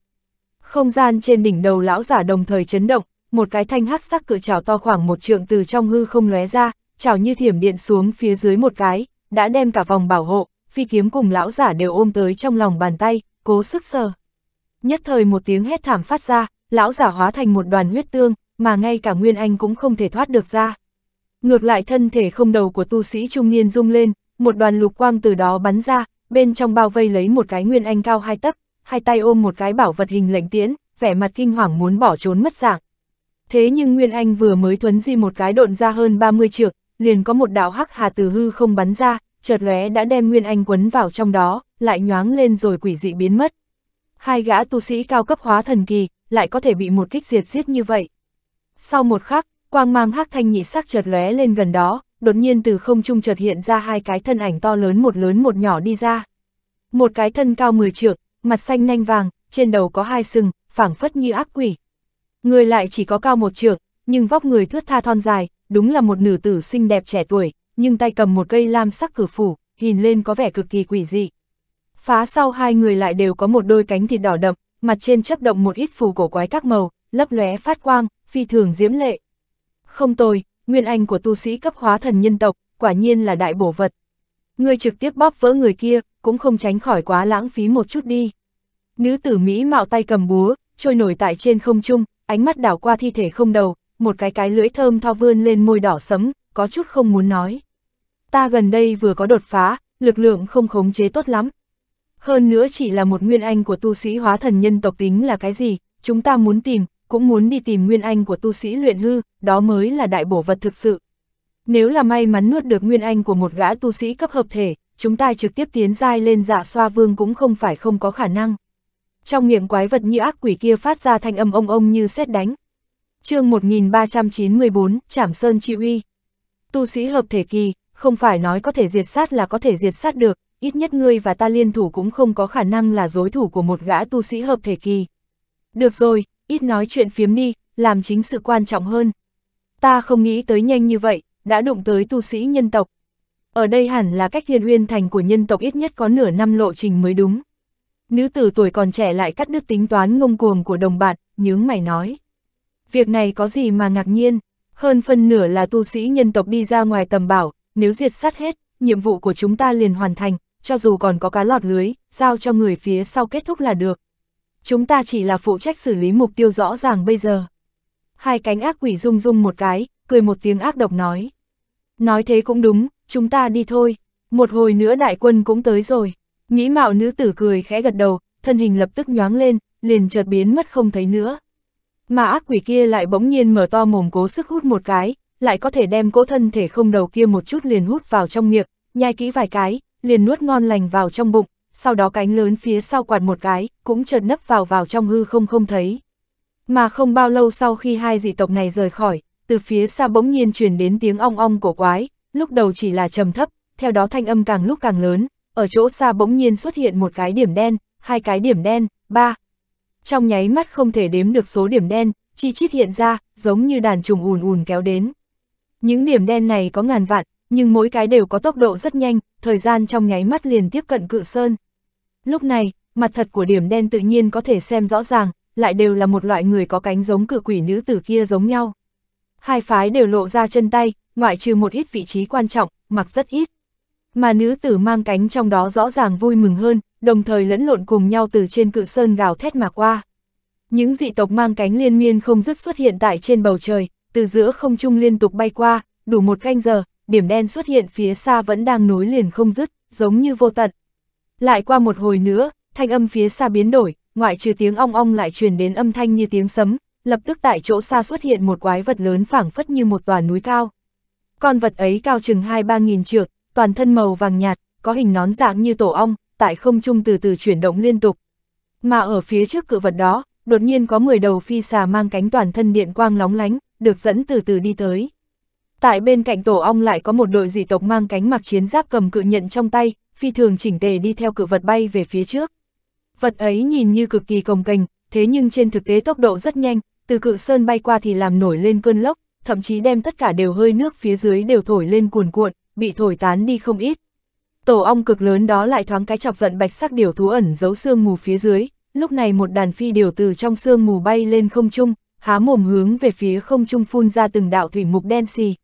Không gian trên đỉnh đầu lão giả đồng thời chấn động, một cái thanh hắc sắc cự trảo to khoảng một trượng từ trong hư không lóe ra, trảo như thiểm điện xuống phía dưới một cái, đã đem cả vòng bảo hộ, phi kiếm cùng lão giả đều ôm tới trong lòng bàn tay, cố sức sờ. Nhất thời một tiếng hét thảm phát ra, lão giả hóa thành một đoàn huyết tương, mà ngay cả Nguyên Anh cũng không thể thoát được ra. Ngược lại thân thể không đầu của tu sĩ trung niên rung lên, một đoàn lục quang từ đó bắn ra, bên trong bao vây lấy một cái Nguyên Anh cao hai tấc, hai tay ôm một cái bảo vật hình lệnh tiễn, vẻ mặt kinh hoàng muốn bỏ trốn mất dạng. Thế nhưng Nguyên Anh vừa mới thuấn di một cái độn ra hơn 30 trượng, liền có một đạo hắc hà từ hư không bắn ra, chợt lóe đã đem Nguyên Anh quấn vào trong đó, lại nhoáng lên rồi quỷ dị biến mất. Hai gã tu sĩ cao cấp hóa thần kỳ, lại có thể bị một kích diệt giết như vậy. Sau một khắc, quang mang hắc thanh nhị sắc chợt lóe lên gần đó, đột nhiên từ không trung chợt hiện ra hai cái thân ảnh to lớn một lớn một nhỏ đi ra. Một cái thân cao mười trượng, mặt xanh nanh vàng, trên đầu có hai sừng, phảng phất như ác quỷ. Người lại chỉ có cao một trượng, nhưng vóc người thướt tha thon dài, đúng là một nữ tử xinh đẹp trẻ tuổi, nhưng tay cầm một cây lam sắc cử phủ, nhìn lên có vẻ cực kỳ quỷ dị. Phá sau hai người lại đều có một đôi cánh thịt đỏ đậm, mặt trên chấp động một ít phù cổ quái các màu, lấp lóe phát quang, phi thường diễm lệ. Không tồi, nguyên anh của tu sĩ cấp hóa thần nhân tộc, quả nhiên là đại bổ vật. Người trực tiếp bóp vỡ người kia, cũng không tránh khỏi quá lãng phí một chút đi. Nữ tử Mỹ mạo tay cầm búa, trôi nổi tại trên không trung, ánh mắt đảo qua thi thể không đầu, một cái cái lưỡi thơm tho vươn lên môi đỏ sẫm, có chút không muốn nói. Ta gần đây vừa có đột phá, lực lượng không khống chế tốt lắm. Hơn nữa chỉ là một nguyên anh của tu sĩ hóa thần nhân tộc tính là cái gì, chúng ta muốn tìm, cũng muốn đi tìm nguyên anh của tu sĩ luyện hư, đó mới là đại bổ vật thực sự. Nếu là may mắn nuốt được nguyên anh của một gã tu sĩ cấp hợp thể, chúng ta trực tiếp tiến dai lên dạ xoa vương cũng không phải không có khả năng. Trong miệng quái vật như ác quỷ kia phát ra thanh âm ông ông như xét đánh, chương 1394, Trảm Sơn Chi Uy. Tu sĩ hợp thể kỳ, không phải nói có thể diệt sát là có thể diệt sát được, ít nhất ngươi và ta liên thủ cũng không có khả năng là đối thủ của một gã tu sĩ hợp thể kỳ. Được rồi, ít nói chuyện phiếm đi, làm chính sự quan trọng hơn. Ta không nghĩ tới nhanh như vậy, đã đụng tới tu sĩ nhân tộc. Ở đây hẳn là cách thiên uyên thành của nhân tộc ít nhất có nửa năm lộ trình mới đúng. Nữ tử tuổi còn trẻ lại cắt đứt tính toán ngông cuồng của đồng bạn, nhướng mày nói việc này có gì mà ngạc nhiên, hơn phần nửa là tu sĩ nhân tộc đi ra ngoài tầm bảo, nếu diệt sát hết, nhiệm vụ của chúng ta liền hoàn thành, cho dù còn có cá lọt lưới, giao cho người phía sau kết thúc là được. Chúng ta chỉ là phụ trách xử lý mục tiêu rõ ràng bây giờ. Hai cánh ác quỷ rung rung một cái, cười một tiếng ác độc nói. Nói thế cũng đúng, chúng ta đi thôi, một hồi nữa đại quân cũng tới rồi. Mỹ mạo nữ tử cười khẽ gật đầu, thân hình lập tức nhoáng lên, liền chợt biến mất không thấy nữa. Mà ác quỷ kia lại bỗng nhiên mở to mồm cố sức hút một cái, lại có thể đem cỗ thân thể không đầu kia một chút liền hút vào trong miệng, nhai kỹ vài cái, liền nuốt ngon lành vào trong bụng, sau đó cánh lớn phía sau quạt một cái, cũng chợt nấp vào vào trong hư không không thấy. Mà không bao lâu sau khi hai dị tộc này rời khỏi, từ phía xa bỗng nhiên truyền đến tiếng ong ong của quái, lúc đầu chỉ là trầm thấp, theo đó thanh âm càng lúc càng lớn, ở chỗ xa bỗng nhiên xuất hiện một cái điểm đen, hai cái điểm đen, ba, trong nháy mắt không thể đếm được số điểm đen, chi chít hiện ra, giống như đàn trùng ùn ùn kéo đến. Những điểm đen này có ngàn vạn, nhưng mỗi cái đều có tốc độ rất nhanh, thời gian trong nháy mắt liền tiếp cận cự sơn. Lúc này, mặt thật của điểm đen tự nhiên có thể xem rõ ràng, lại đều là một loại người có cánh giống cự quỷ nữ tử kia giống nhau. Hai phái đều lộ ra chân tay, ngoại trừ một ít vị trí quan trọng, mặc rất ít. Mà nữ tử mang cánh trong đó rõ ràng vui mừng hơn, đồng thời lẫn lộn cùng nhau từ trên cự sơn gào thét mà qua. Những dị tộc mang cánh liên miên không dứt xuất hiện tại trên bầu trời, từ giữa không trung liên tục bay qua, đủ một canh giờ, điểm đen xuất hiện phía xa vẫn đang nối liền không dứt, giống như vô tận. Lại qua một hồi nữa, thanh âm phía xa biến đổi, ngoại trừ tiếng ong ong lại truyền đến âm thanh như tiếng sấm, lập tức tại chỗ xa xuất hiện một quái vật lớn phảng phất như một tòa núi cao. Con vật ấy cao chừng hai ba nghìn trượng, toàn thân màu vàng nhạt, có hình nón dạng như tổ ong, tại không trung từ từ chuyển động liên tục. Mà ở phía trước cự vật đó, đột nhiên có 10 đầu phi xà mang cánh toàn thân điện quang lóng lánh, được dẫn từ từ đi tới. Tại bên cạnh tổ ong lại có một đội dị tộc mang cánh mặc chiến giáp cầm cự nhận trong tay, phi thường chỉnh tề đi theo cự vật bay về phía trước. Vật ấy nhìn như cực kỳ cồng kềnh, thế nhưng trên thực tế tốc độ rất nhanh, từ cự sơn bay qua thì làm nổi lên cơn lốc, thậm chí đem tất cả đều hơi nước phía dưới đều thổi lên cuồn cuộn, bị thổi tán đi không ít. Tổ ong cực lớn đó lại thoáng cái chọc giận bạch sắc điểu thú ẩn giấu sương mù phía dưới, lúc này một đàn phi điểu từ trong sương mù bay lên không trung, há mồm hướng về phía không trung phun ra từng đạo thủy mục đen xì.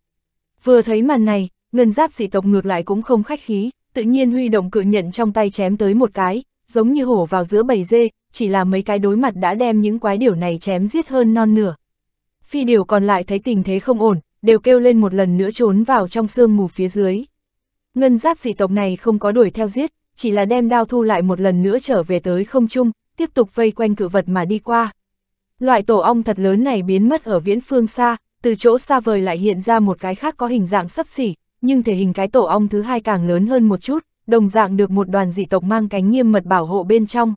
Vừa thấy màn này, ngân giáp dị tộc ngược lại cũng không khách khí, tự nhiên huy động cự nhận trong tay chém tới một cái, giống như hổ vào giữa bầy dê, chỉ là mấy cái đối mặt đã đem những quái điểu này chém giết hơn non nửa. Phi điểu còn lại thấy tình thế không ổn, đều kêu lên một lần nữa trốn vào trong sương mù phía dưới. Ngân giáp dị tộc này không có đuổi theo giết, chỉ là đem đao thu lại một lần nữa trở về tới không trung, tiếp tục vây quanh cự vật mà đi qua. Loại tổ ong thật lớn này biến mất ở viễn phương xa, từ chỗ xa vời lại hiện ra một cái khác có hình dạng sấp xỉ, nhưng thể hình cái tổ ong thứ hai càng lớn hơn một chút, đồng dạng được một đoàn dị tộc mang cánh nghiêm mật bảo hộ bên trong.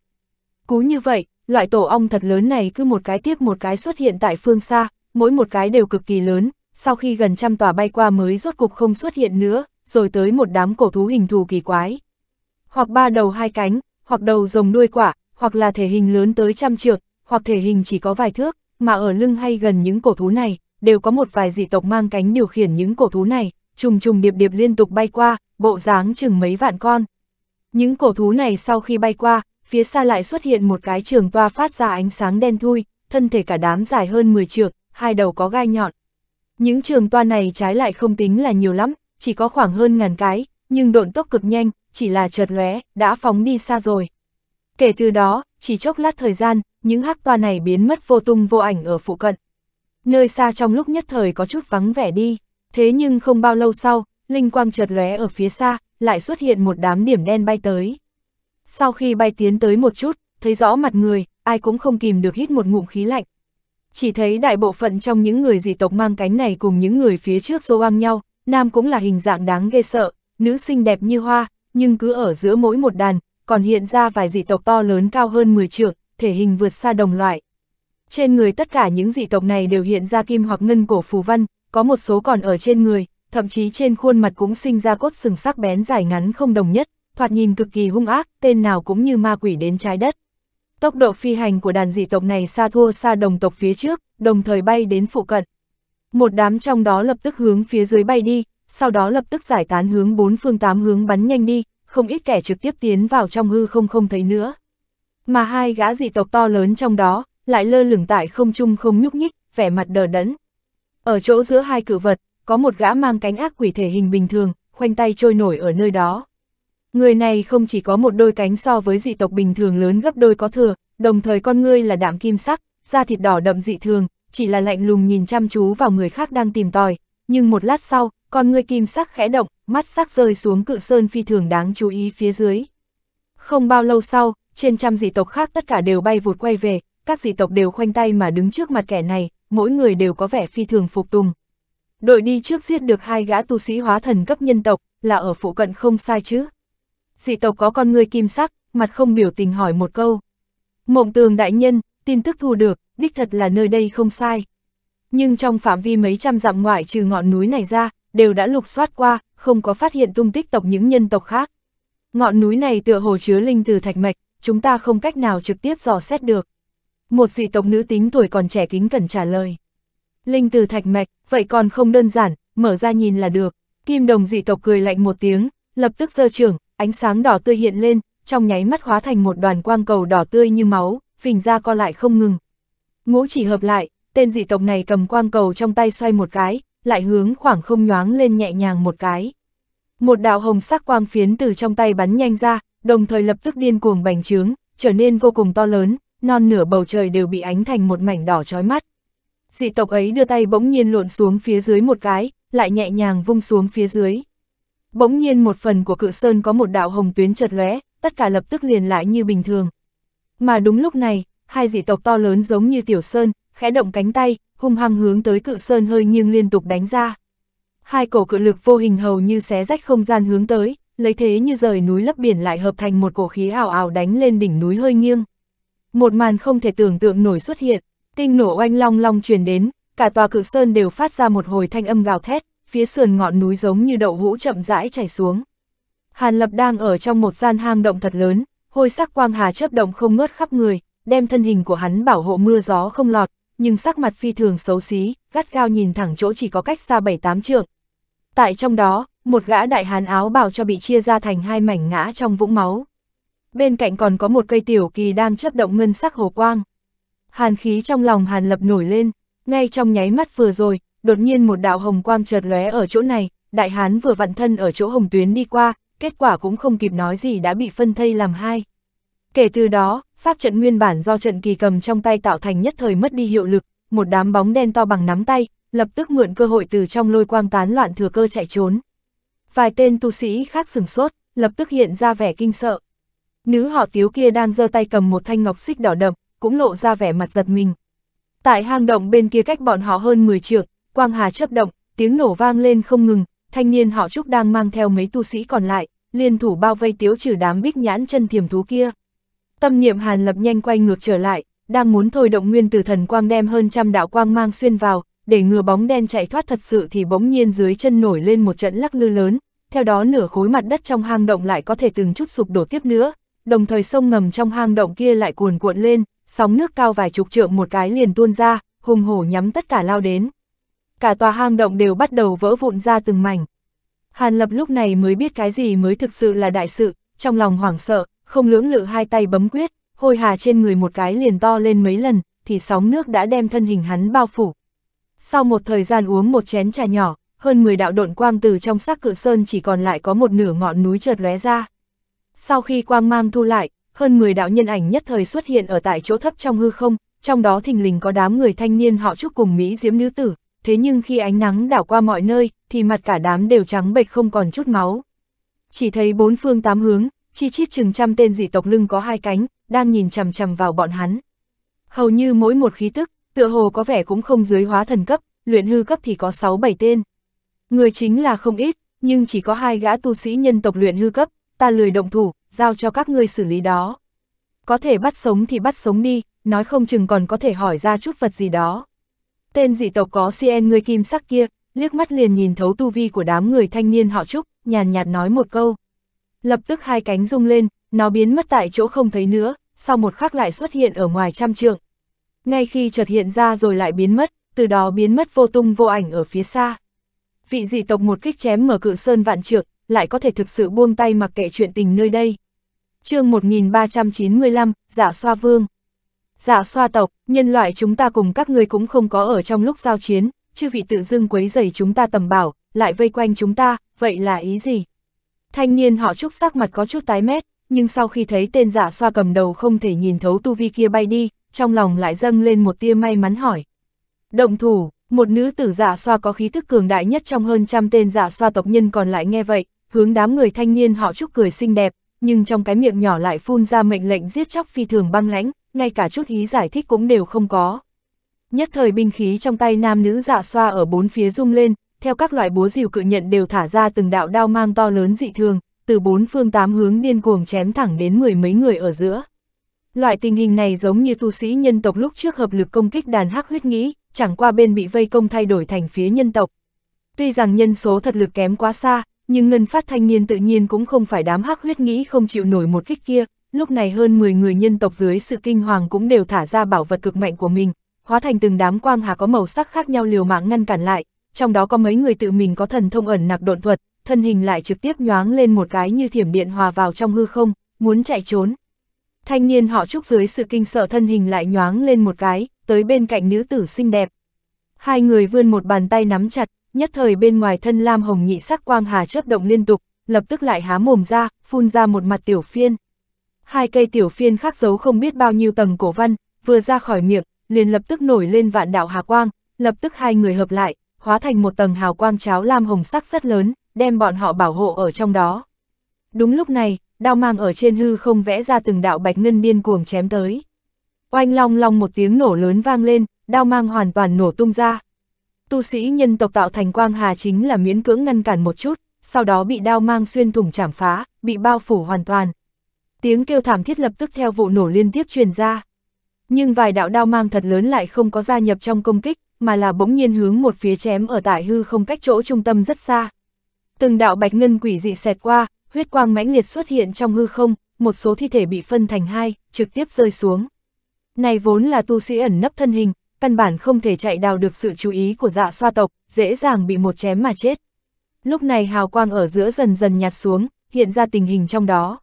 Cú như vậy, loại tổ ong thật lớn này cứ một cái tiếp một cái xuất hiện tại phương xa, mỗi một cái đều cực kỳ lớn, sau khi gần trăm tòa bay qua mới rốt cục không xuất hiện nữa, rồi tới một đám cổ thú hình thù kỳ quái. Hoặc ba đầu hai cánh, hoặc đầu rồng đuôi quả, hoặc là thể hình lớn tới trăm trượt, hoặc thể hình chỉ có vài thước, mà ở lưng hay gần những cổ thú này, đều có một vài dị tộc mang cánh điều khiển những cổ thú này, trùng trùng điệp điệp liên tục bay qua, bộ dáng chừng mấy vạn con. Những cổ thú này sau khi bay qua, phía xa lại xuất hiện một cái trường toa phát ra ánh sáng đen thui, thân thể cả đám dài hơn 10 trượt, hai đầu có gai nhọn. Những trường toa này trái lại không tính là nhiều lắm, chỉ có khoảng hơn ngàn cái, nhưng độn tốc cực nhanh, chỉ là chợt lóe, đã phóng đi xa rồi. Kể từ đó, chỉ chốc lát thời gian, những hắc toa này biến mất vô tung vô ảnh ở phụ cận. Nơi xa trong lúc nhất thời có chút vắng vẻ đi, thế nhưng không bao lâu sau, linh quang chợt lóe ở phía xa, lại xuất hiện một đám điểm đen bay tới. Sau khi bay tiến tới một chút, thấy rõ mặt người, ai cũng không kìm được hít một ngụm khí lạnh. Chỉ thấy đại bộ phận trong những người dị tộc mang cánh này cùng những người phía trước xô ăn nhau, nam cũng là hình dạng đáng ghê sợ, nữ xinh đẹp như hoa, nhưng cứ ở giữa mỗi một đàn, còn hiện ra vài dị tộc to lớn cao hơn 10 trượng, thể hình vượt xa đồng loại. Trên người tất cả những dị tộc này đều hiện ra kim hoặc ngân cổ phù văn, có một số còn ở trên người, thậm chí trên khuôn mặt cũng sinh ra cốt sừng sắc bén dài ngắn không đồng nhất, thoạt nhìn cực kỳ hung ác, tên nào cũng như ma quỷ đến trái đất. Tốc độ phi hành của đàn dị tộc này xa thua xa đồng tộc phía trước, đồng thời bay đến phụ cận, một đám trong đó lập tức hướng phía dưới bay đi, sau đó lập tức giải tán hướng bốn phương tám hướng bắn nhanh đi, không ít kẻ trực tiếp tiến vào trong hư không không thấy nữa. Mà hai gã dị tộc to lớn trong đó, lại lơ lửng tại không trung không nhúc nhích, vẻ mặt đờ đẫn. Ở chỗ giữa hai cử vật, có một gã mang cánh ác quỷ thể hình bình thường, khoanh tay trôi nổi ở nơi đó. Người này không chỉ có một đôi cánh so với dị tộc bình thường lớn gấp đôi có thừa, đồng thời con ngươi là đạm kim sắc, da thịt đỏ đậm dị thường, chỉ là lạnh lùng nhìn chăm chú vào người khác đang tìm tòi, nhưng một lát sau, con người kim sắc khẽ động, mắt sắc rơi xuống cự sơn phi thường đáng chú ý phía dưới. Không bao lâu sau, trên trăm dị tộc khác tất cả đều bay vụt quay về, các dị tộc đều khoanh tay mà đứng trước mặt kẻ này, mỗi người đều có vẻ phi thường phục tùng. Đội đi trước giết được hai gã tu sĩ hóa thần cấp nhân tộc, là ở phụ cận không sai chứ. Dị tộc có con người kim sắc, mặt không biểu tình hỏi một câu. Mộng tường đại nhân, tin tức thu được, đích thật là nơi đây không sai. Nhưng trong phạm vi mấy trăm dặm ngoại trừ ngọn núi này ra, đều đã lục soát qua, không có phát hiện tung tích tộc những nhân tộc khác. Ngọn núi này tựa hồ chứa linh từ thạch mạch, chúng ta không cách nào trực tiếp dò xét được. Một dị tộc nữ tính tuổi còn trẻ kính cẩn trả lời. Linh từ thạch mạch, vậy còn không đơn giản, mở ra nhìn là được. Kim đồng dị tộc cười lạnh một tiếng, lập tức giơ trưởng, ánh sáng đỏ tươi hiện lên, trong nháy mắt hóa thành một đoàn quang cầu đỏ tươi như máu, phình ra co lại không ngừng. Ngũ chỉ hợp lại, tên dị tộc này cầm quang cầu trong tay xoay một cái, lại hướng khoảng không nhoáng lên nhẹ nhàng một cái. Một đạo hồng sắc quang phiến từ trong tay bắn nhanh ra, đồng thời lập tức điên cuồng bành trướng, trở nên vô cùng to lớn, non nửa bầu trời đều bị ánh thành một mảnh đỏ chói mắt. Dị tộc ấy đưa tay bỗng nhiên lộn xuống phía dưới một cái, lại nhẹ nhàng vung xuống phía dưới. Bỗng nhiên một phần của cự sơn có một đạo hồng tuyến chợt lóe, tất cả lập tức liền lại như bình thường. Mà đúng lúc này, hai dị tộc to lớn giống như tiểu sơn, khẽ động cánh tay, hung hăng hướng tới cự sơn hơi nghiêng liên tục đánh ra. Hai cổ cự lực vô hình hầu như xé rách không gian hướng tới, lấy thế như rời núi lấp biển lại hợp thành một cổ khí ảo ảo đánh lên đỉnh núi hơi nghiêng. Một màn không thể tưởng tượng nổi xuất hiện, tinh nổ oanh long long truyền đến, cả tòa cự sơn đều phát ra một hồi thanh âm gào thét, phía sườn ngọn núi giống như đậu hũ chậm rãi chảy xuống. Hàn Lập đang ở trong một gian hang động thật lớn, hôi sắc quang hà chớp động không ngớt khắp người, đem thân hình của hắn bảo hộ mưa gió không lọt, nhưng sắc mặt phi thường xấu xí, gắt gao nhìn thẳng chỗ chỉ có cách xa bảy tám trượng. Tại trong đó, một gã đại hán áo bào cho bị chia ra thành hai mảnh ngã trong vũng máu. Bên cạnh còn có một cây tiểu kỳ đang chớp động ngân sắc hồ quang. Hàn khí trong lòng Hàn Lập nổi lên, ngay trong nháy mắt vừa rồi, đột nhiên một đạo hồng quang chợt lóe ở chỗ này, đại hán vừa vặn thân ở chỗ hồng tuyến đi qua, kết quả cũng không kịp nói gì đã bị phân thây làm hai. Kể từ đó, pháp trận nguyên bản do trận kỳ cầm trong tay tạo thành nhất thời mất đi hiệu lực, một đám bóng đen to bằng nắm tay, lập tức mượn cơ hội từ trong lôi quang tán loạn thừa cơ chạy trốn. Vài tên tu sĩ khác sừng sốt, lập tức hiện ra vẻ kinh sợ. Nữ họ tiếu kia đang giơ tay cầm một thanh ngọc xích đỏ đậm, cũng lộ ra vẻ mặt giật mình. Tại hang động bên kia cách bọn họ hơn 10 trượng, quang hà chấp động, tiếng nổ vang lên không ngừng, thanh niên họ Trúc đang mang theo mấy tu sĩ còn lại, liên thủ bao vây tiếu trừ đám bích nhãn chân thiểm thú kia. Tâm niệm hàn lập nhanh quay ngược trở lại, đang muốn thôi động nguyên tử thần quang đem hơn trăm đạo quang mang xuyên vào, để ngừa bóng đen chạy thoát thật sự thì bỗng nhiên dưới chân nổi lên một trận lắc lư lớn, theo đó nửa khối mặt đất trong hang động lại có thể từng chút sụp đổ tiếp nữa, đồng thời sông ngầm trong hang động kia lại cuồn cuộn lên, sóng nước cao vài chục trượng một cái liền tuôn ra, hùng hổ nhắm tất cả lao đến. Cả tòa hang động đều bắt đầu vỡ vụn ra từng mảnh. Hàn Lập lúc này mới biết cái gì mới thực sự là đại sự, trong lòng hoảng sợ, không lưỡng lự hai tay bấm quyết, hôi hà trên người một cái liền to lên mấy lần, thì sóng nước đã đem thân hình hắn bao phủ. Sau một thời gian uống một chén trà nhỏ, hơn 10 đạo độn quang từ trong sắc cự sơn chỉ còn lại có một nửa ngọn núi chợt lóe ra. Sau khi quang mang thu lại, hơn 10 đạo nhân ảnh nhất thời xuất hiện ở tại chỗ thấp trong hư không, trong đó thình lình có đám người thanh niên họ chúc cùng Mỹ diễm nữ tử, thế nhưng khi ánh nắng đảo qua mọi nơi, thì mặt cả đám đều trắng bệch không còn chút máu. Chỉ thấy bốn phương tám hướng, chi chít chừng trăm tên dị tộc lưng có hai cánh, đang nhìn chằm chằm vào bọn hắn. Hầu như mỗi một khí tức, tựa hồ có vẻ cũng không dưới hóa thần cấp, luyện hư cấp thì có 6-7 tên. Người chính là không ít, nhưng chỉ có hai gã tu sĩ nhân tộc luyện hư cấp, ta lười động thủ, giao cho các ngươi xử lý đó. Có thể bắt sống thì bắt sống đi, nói không chừng còn có thể hỏi ra chút vật gì đó. Tên dị tộc có CN người kim sắc kia, liếc mắt liền nhìn thấu tu vi của đám người thanh niên họ Trúc, nhàn nhạt nói một câu. Lập tức hai cánh rung lên, nó biến mất tại chỗ không thấy nữa, sau một khắc lại xuất hiện ở ngoài trăm trượng. Ngay khi chợt hiện ra rồi lại biến mất, từ đó biến mất vô tung vô ảnh ở phía xa. Vị dị tộc một kích chém mở cự sơn vạn trượng, lại có thể thực sự buông tay mặc kệ chuyện tình nơi đây. chương 1395, Giả dạ Xoa Vương Dạ xoa tộc, nhân loại chúng ta cùng các ngươi cũng không có ở trong lúc giao chiến, chư vị tự dưng quấy rầy chúng ta tầm bảo, lại vây quanh chúng ta, vậy là ý gì? Thanh niên họ trúc sắc mặt có chút tái mét, nhưng sau khi thấy tên giả dạ xoa cầm đầu không thể nhìn thấu tu vi kia bay đi, trong lòng lại dâng lên một tia may mắn hỏi. Động thủ, một nữ tử giả dạ xoa có khí thức cường đại nhất trong hơn trăm tên giả dạ xoa tộc nhân còn lại nghe vậy, hướng đám người thanh niên họ trúc cười xinh đẹp, nhưng trong cái miệng nhỏ lại phun ra mệnh lệnh giết chóc phi thường băng lãnh, ngay cả chút ý giải thích cũng đều không có. Nhất thời binh khí trong tay nam nữ dạ xoa ở bốn phía rung lên, theo các loại búa rìu cự nhận đều thả ra từng đạo đao mang to lớn dị thường, từ bốn phương tám hướng điên cuồng chém thẳng đến mười mấy người ở giữa. Loại tình hình này giống như tu sĩ nhân tộc lúc trước hợp lực công kích đàn hắc huyết nghĩ, chẳng qua bên bị vây công thay đổi thành phía nhân tộc. Tuy rằng nhân số thật lực kém quá xa, nhưng ngân phát thanh niên tự nhiên cũng không phải đám hắc huyết nghĩ không chịu nổi một kích kia, lúc này hơn 10 người nhân tộc dưới sự kinh hoàng cũng đều thả ra bảo vật cực mạnh của mình, hóa thành từng đám quang hà có màu sắc khác nhau liều mạng ngăn cản lại, trong đó có mấy người tự mình có thần thông ẩn nặc độn thuật, thân hình lại trực tiếp nhoáng lên một cái như thiểm điện hòa vào trong hư không, muốn chạy trốn. Thanh niên họ trúc dưới sự kinh sợ thân hình lại nhoáng lên một cái, tới bên cạnh nữ tử xinh đẹp. Hai người vươn một bàn tay nắm chặt, nhất thời bên ngoài thân lam hồng nhị sắc quang hà chớp động liên tục, lập tức lại há mồm ra, phun ra một mặt tiểu phiên hai cây tiểu phiên khắc dấu không biết bao nhiêu tầng cổ văn, vừa ra khỏi miệng, liền lập tức nổi lên vạn đạo hà quang, lập tức hai người hợp lại, hóa thành một tầng hào quang cháo lam hồng sắc rất lớn, đem bọn họ bảo hộ ở trong đó. Đúng lúc này, đao mang ở trên hư không vẽ ra từng đạo bạch ngân điên cuồng chém tới. Oanh long long một tiếng nổ lớn vang lên, đao mang hoàn toàn nổ tung ra. Tu sĩ nhân tộc tạo thành quang hà chính là miễn cưỡng ngăn cản một chút, sau đó bị đao mang xuyên thủng chảm phá, bị bao phủ hoàn toàn tiếng kêu thảm thiết lập tức theo vụ nổ liên tiếp truyền ra. Nhưng vài đạo đao mang thật lớn lại không có gia nhập trong công kích, mà là bỗng nhiên hướng một phía chém ở tại hư không cách chỗ trung tâm rất xa. Từng đạo bạch ngân quỷ dị xẹt qua, huyết quang mãnh liệt xuất hiện trong hư không, một số thi thể bị phân thành hai, trực tiếp rơi xuống. Này vốn là tu sĩ ẩn nấp thân hình, căn bản không thể chạy đào được sự chú ý của dạ xoa tộc, dễ dàng bị một chém mà chết. Lúc này hào quang ở giữa dần dần nhạt xuống, hiện ra tình hình trong đó.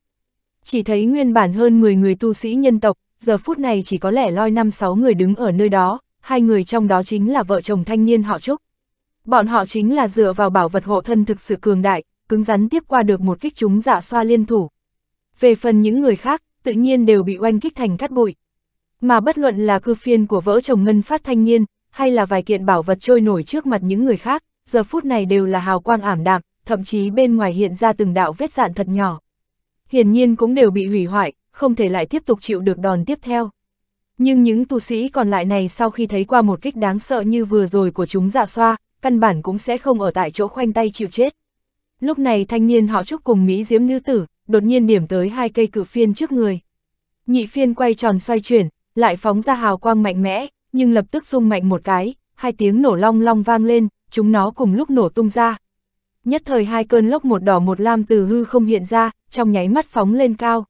Chỉ thấy nguyên bản hơn 10 người tu sĩ nhân tộc, giờ phút này chỉ có lẻ loi năm sáu người đứng ở nơi đó, hai người trong đó chính là vợ chồng thanh niên họ Trúc. Bọn họ chính là dựa vào bảo vật hộ thân thực sự cường đại, cứng rắn tiếp qua được một kích chúng giả dạ xoa liên thủ. Về phần những người khác, tự nhiên đều bị oanh kích thành cát bụi. Mà bất luận là cư phiên của vỡ chồng ngân phát thanh niên, hay là vài kiện bảo vật trôi nổi trước mặt những người khác, giờ phút này đều là hào quang ảm đạm, thậm chí bên ngoài hiện ra từng đạo vết dạn thật nhỏ hiển nhiên cũng đều bị hủy hoại, không thể lại tiếp tục chịu được đòn tiếp theo. Nhưng những tu sĩ còn lại này sau khi thấy qua một kích đáng sợ như vừa rồi của chúng dạ xoa, căn bản cũng sẽ không ở tại chỗ khoanh tay chịu chết. Lúc này thanh niên họ chúc cùng Mỹ Diễm Nữ Tử, đột nhiên điểm tới hai cây cự phiên trước người. Nhị phiên quay tròn xoay chuyển, lại phóng ra hào quang mạnh mẽ, nhưng lập tức rung mạnh một cái, hai tiếng nổ long long vang lên, chúng nó cùng lúc nổ tung ra, Nhất thời hai cơn lốc một đỏ một lam từ hư không hiện ra, trong nháy mắt phóng lên cao.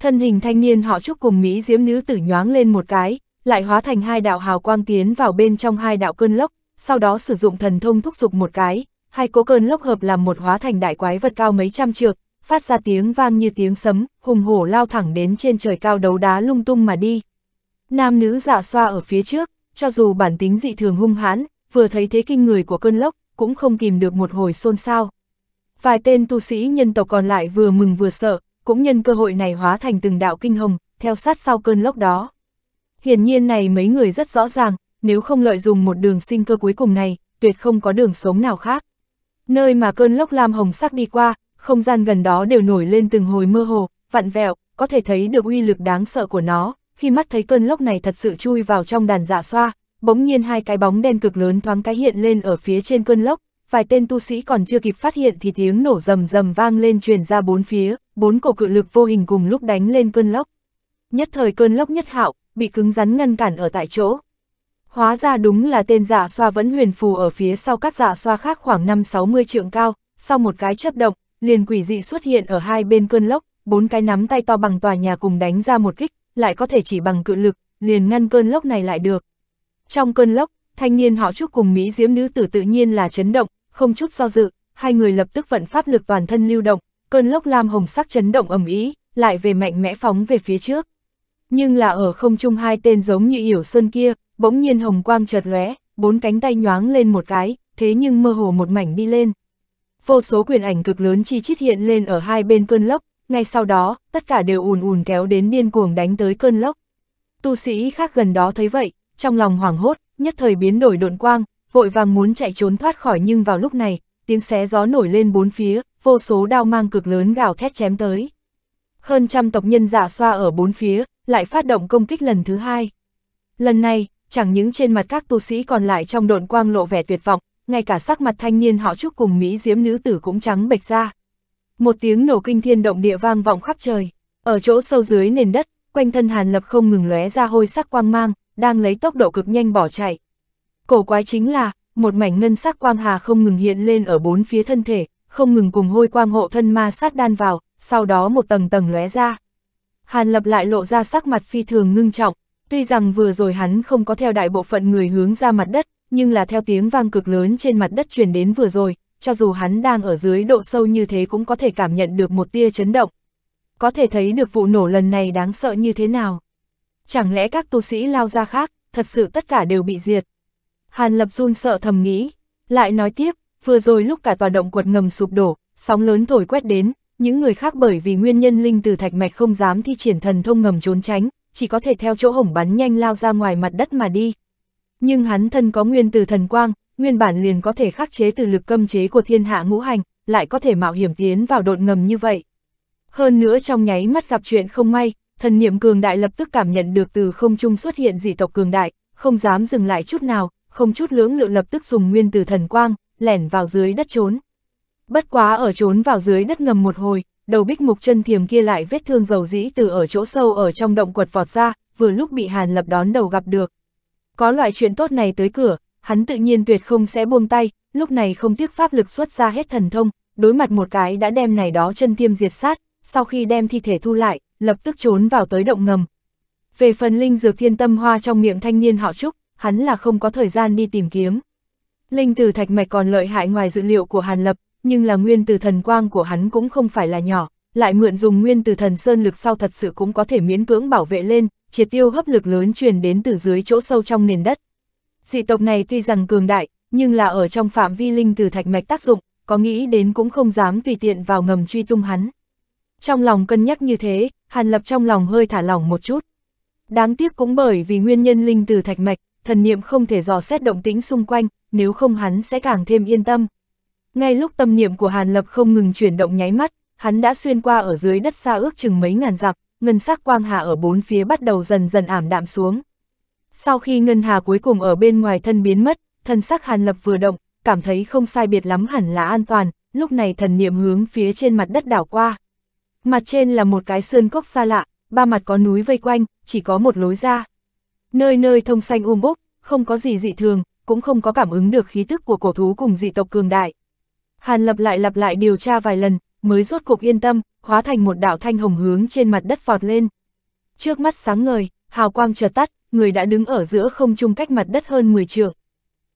Thân hình thanh niên họ chúc cùng Mỹ diễm nữ tử nhoáng lên một cái, lại hóa thành hai đạo hào quang tiến vào bên trong hai đạo cơn lốc, sau đó sử dụng thần thông thúc dục một cái, hai cố cơn lốc hợp làm một hóa thành đại quái vật cao mấy trăm trượng, phát ra tiếng vang như tiếng sấm, hùng hổ lao thẳng đến trên trời cao đấu đá lung tung mà đi. Nam nữ dạ xoa ở phía trước, cho dù bản tính dị thường hung hãn, vừa thấy thế kinh người của cơn lốc, cũng không kìm được một hồi xôn xao. Vài tên tu sĩ nhân tộc còn lại vừa mừng vừa sợ, cũng nhân cơ hội này hóa thành từng đạo kinh hồng, theo sát sau cơn lốc đó. Hiển nhiên này mấy người rất rõ ràng, nếu không lợi dụng một đường sinh cơ cuối cùng này, tuyệt không có đường sống nào khác. Nơi mà cơn lốc lam hồng sắc đi qua, không gian gần đó đều nổi lên từng hồi mơ hồ, vặn vẹo, có thể thấy được uy lực đáng sợ của nó, khi mắt thấy cơn lốc này thật sự chui vào trong đàn dạ xoa, bỗng nhiên hai cái bóng đen cực lớn thoáng cái hiện lên ở phía trên cơn lốc, vài tên tu sĩ còn chưa kịp phát hiện thì tiếng nổ rầm rầm vang lên truyền ra bốn phía, bốn cổ cự lực vô hình cùng lúc đánh lên cơn lốc. Nhất thời cơn lốc nhất hạo, bị cứng rắn ngăn cản ở tại chỗ. Hóa ra đúng là tên giả xoa vẫn huyền phù ở phía sau các giả xoa khác khoảng 5-60 trượng cao, sau một cái chấp động, liền quỷ dị xuất hiện ở hai bên cơn lốc, bốn cái nắm tay to bằng tòa nhà cùng đánh ra một kích, lại có thể chỉ bằng cự lực, liền ngăn cơn lốc này lại được. Trong cơn lốc, thanh niên họ chúc cùng Mỹ Diễm nữ tử tự nhiên là chấn động, không chút do dự, hai người lập tức vận pháp lực toàn thân lưu động, cơn lốc lam hồng sắc chấn động ầm ĩ, lại về mạnh mẽ phóng về phía trước. Nhưng là ở không trung hai tên giống như yểu sơn kia, bỗng nhiên hồng quang chợt lóe, bốn cánh tay nhoáng lên một cái, thế nhưng mơ hồ một mảnh đi lên. Vô số quyền ảnh cực lớn chi chít hiện lên ở hai bên cơn lốc, ngay sau đó, tất cả đều ùn ùn kéo đến điên cuồng đánh tới cơn lốc. Tu sĩ khác gần đó thấy vậy, trong lòng hoảng hốt, nhất thời biến đổi độn quang, vội vàng muốn chạy trốn thoát khỏi nhưng vào lúc này, tiếng xé gió nổi lên bốn phía, vô số đao mang cực lớn gào thét chém tới. Hơn trăm tộc nhân giả dạ xoa ở bốn phía, lại phát động công kích lần thứ hai. Lần này, chẳng những trên mặt các tu sĩ còn lại trong độn quang lộ vẻ tuyệt vọng, ngay cả sắc mặt thanh niên họ chúc cùng Mỹ diễm nữ tử cũng trắng bệch ra. Một tiếng nổ kinh thiên động địa vang vọng khắp trời, ở chỗ sâu dưới nền đất, quanh thân Hàn Lập không ngừng lóe ra hôi sắc quang mang, đang lấy tốc độ cực nhanh bỏ chạy. Cổ quái chính là, một mảnh ngân sắc quang hà không ngừng hiện lên ở bốn phía thân thể, không ngừng cùng hôi quang hộ thân ma sát đan vào, sau đó một tầng tầng lóe ra. Hàn lập lại lộ ra sắc mặt phi thường ngưng trọng, tuy rằng vừa rồi hắn không có theo đại bộ phận người hướng ra mặt đất, nhưng là theo tiếng vang cực lớn trên mặt đất truyền đến vừa rồi, cho dù hắn đang ở dưới độ sâu như thế cũng có thể cảm nhận được một tia chấn động. Có thể thấy được vụ nổ lần này đáng sợ như thế nào chẳng lẽ các tu sĩ lao ra khác, thật sự tất cả đều bị diệt. Hàn Lập run sợ thầm nghĩ, lại nói tiếp, vừa rồi lúc cả tòa động quật ngầm sụp đổ, sóng lớn thổi quét đến, những người khác bởi vì nguyên nhân linh từ thạch mạch không dám thi triển thần thông ngầm trốn tránh, chỉ có thể theo chỗ hổng bắn nhanh lao ra ngoài mặt đất mà đi. Nhưng hắn thân có nguyên từ thần quang, nguyên bản liền có thể khắc chế từ lực cấm chế của thiên hạ ngũ hành, lại có thể mạo hiểm tiến vào độn ngầm như vậy. Hơn nữa trong nháy mắt gặp chuyện không may, thần niệm cường đại lập tức cảm nhận được từ không trung xuất hiện dị tộc cường đại, không dám dừng lại chút nào, không chút lưỡng lự lập tức dùng nguyên từ thần quang, lẻn vào dưới đất trốn. Bất quá ở trốn vào dưới đất ngầm một hồi, đầu bích mục chân thiềm kia lại vết thương dầu dĩ từ ở chỗ sâu ở trong động quật vọt ra, vừa lúc bị Hàn Lập đón đầu gặp được. Có loại chuyện tốt này tới cửa, hắn tự nhiên tuyệt không sẽ buông tay, lúc này không tiếc pháp lực xuất ra hết thần thông, đối mặt một cái đã đem này đó chân tiêm diệt sát, sau khi đem thi thể thu lại, lập tức trốn vào tới động ngầm. Về phần linh dược thiên tâm hoa trong miệng thanh niên họ Trúc, hắn là không có thời gian đi tìm kiếm. Linh từ thạch mạch còn lợi hại ngoài dự liệu của Hàn Lập, nhưng là nguyên từ thần quang của hắn cũng không phải là nhỏ, lại mượn dùng nguyên từ thần sơn lực sau thật sự cũng có thể miễn cưỡng bảo vệ lên, triệt tiêu hấp lực lớn truyền đến từ dưới chỗ sâu trong nền đất. Dị tộc này tuy rằng cường đại, nhưng là ở trong phạm vi linh từ thạch mạch tác dụng, có nghĩ đến cũng không dám tùy tiện vào ngầm truy tung hắn. Trong lòng cân nhắc như thế, Hàn Lập trong lòng hơi thả lỏng một chút. Đáng tiếc cũng bởi vì nguyên nhân linh từ thạch mạch, thần niệm không thể dò xét động tĩnh xung quanh, nếu không hắn sẽ càng thêm yên tâm. Ngay lúc tâm niệm của Hàn Lập không ngừng chuyển động nháy mắt, hắn đã xuyên qua ở dưới đất xa ước chừng mấy ngàn dặm, ngân sắc quang hà ở bốn phía bắt đầu dần dần ảm đạm xuống. Sau khi ngân hà cuối cùng ở bên ngoài thân biến mất, thân sắc Hàn Lập vừa động, cảm thấy không sai biệt lắm hẳn là an toàn, lúc này thần niệm hướng phía trên mặt đất đảo qua. Mặt trên là một cái sơn cốc xa lạ, ba mặt có núi vây quanh, chỉ có một lối ra. Nơi nơi thông xanh um úc, không có gì dị thường, cũng không có cảm ứng được khí tức của cổ thú cùng dị tộc cường đại. Hàn lập lại lặp lại điều tra vài lần, mới rốt cục yên tâm, hóa thành một đạo thanh hồng hướng trên mặt đất vọt lên. Trước mắt sáng ngời, hào quang chợt tắt, người đã đứng ở giữa không trung cách mặt đất hơn 10 trượng.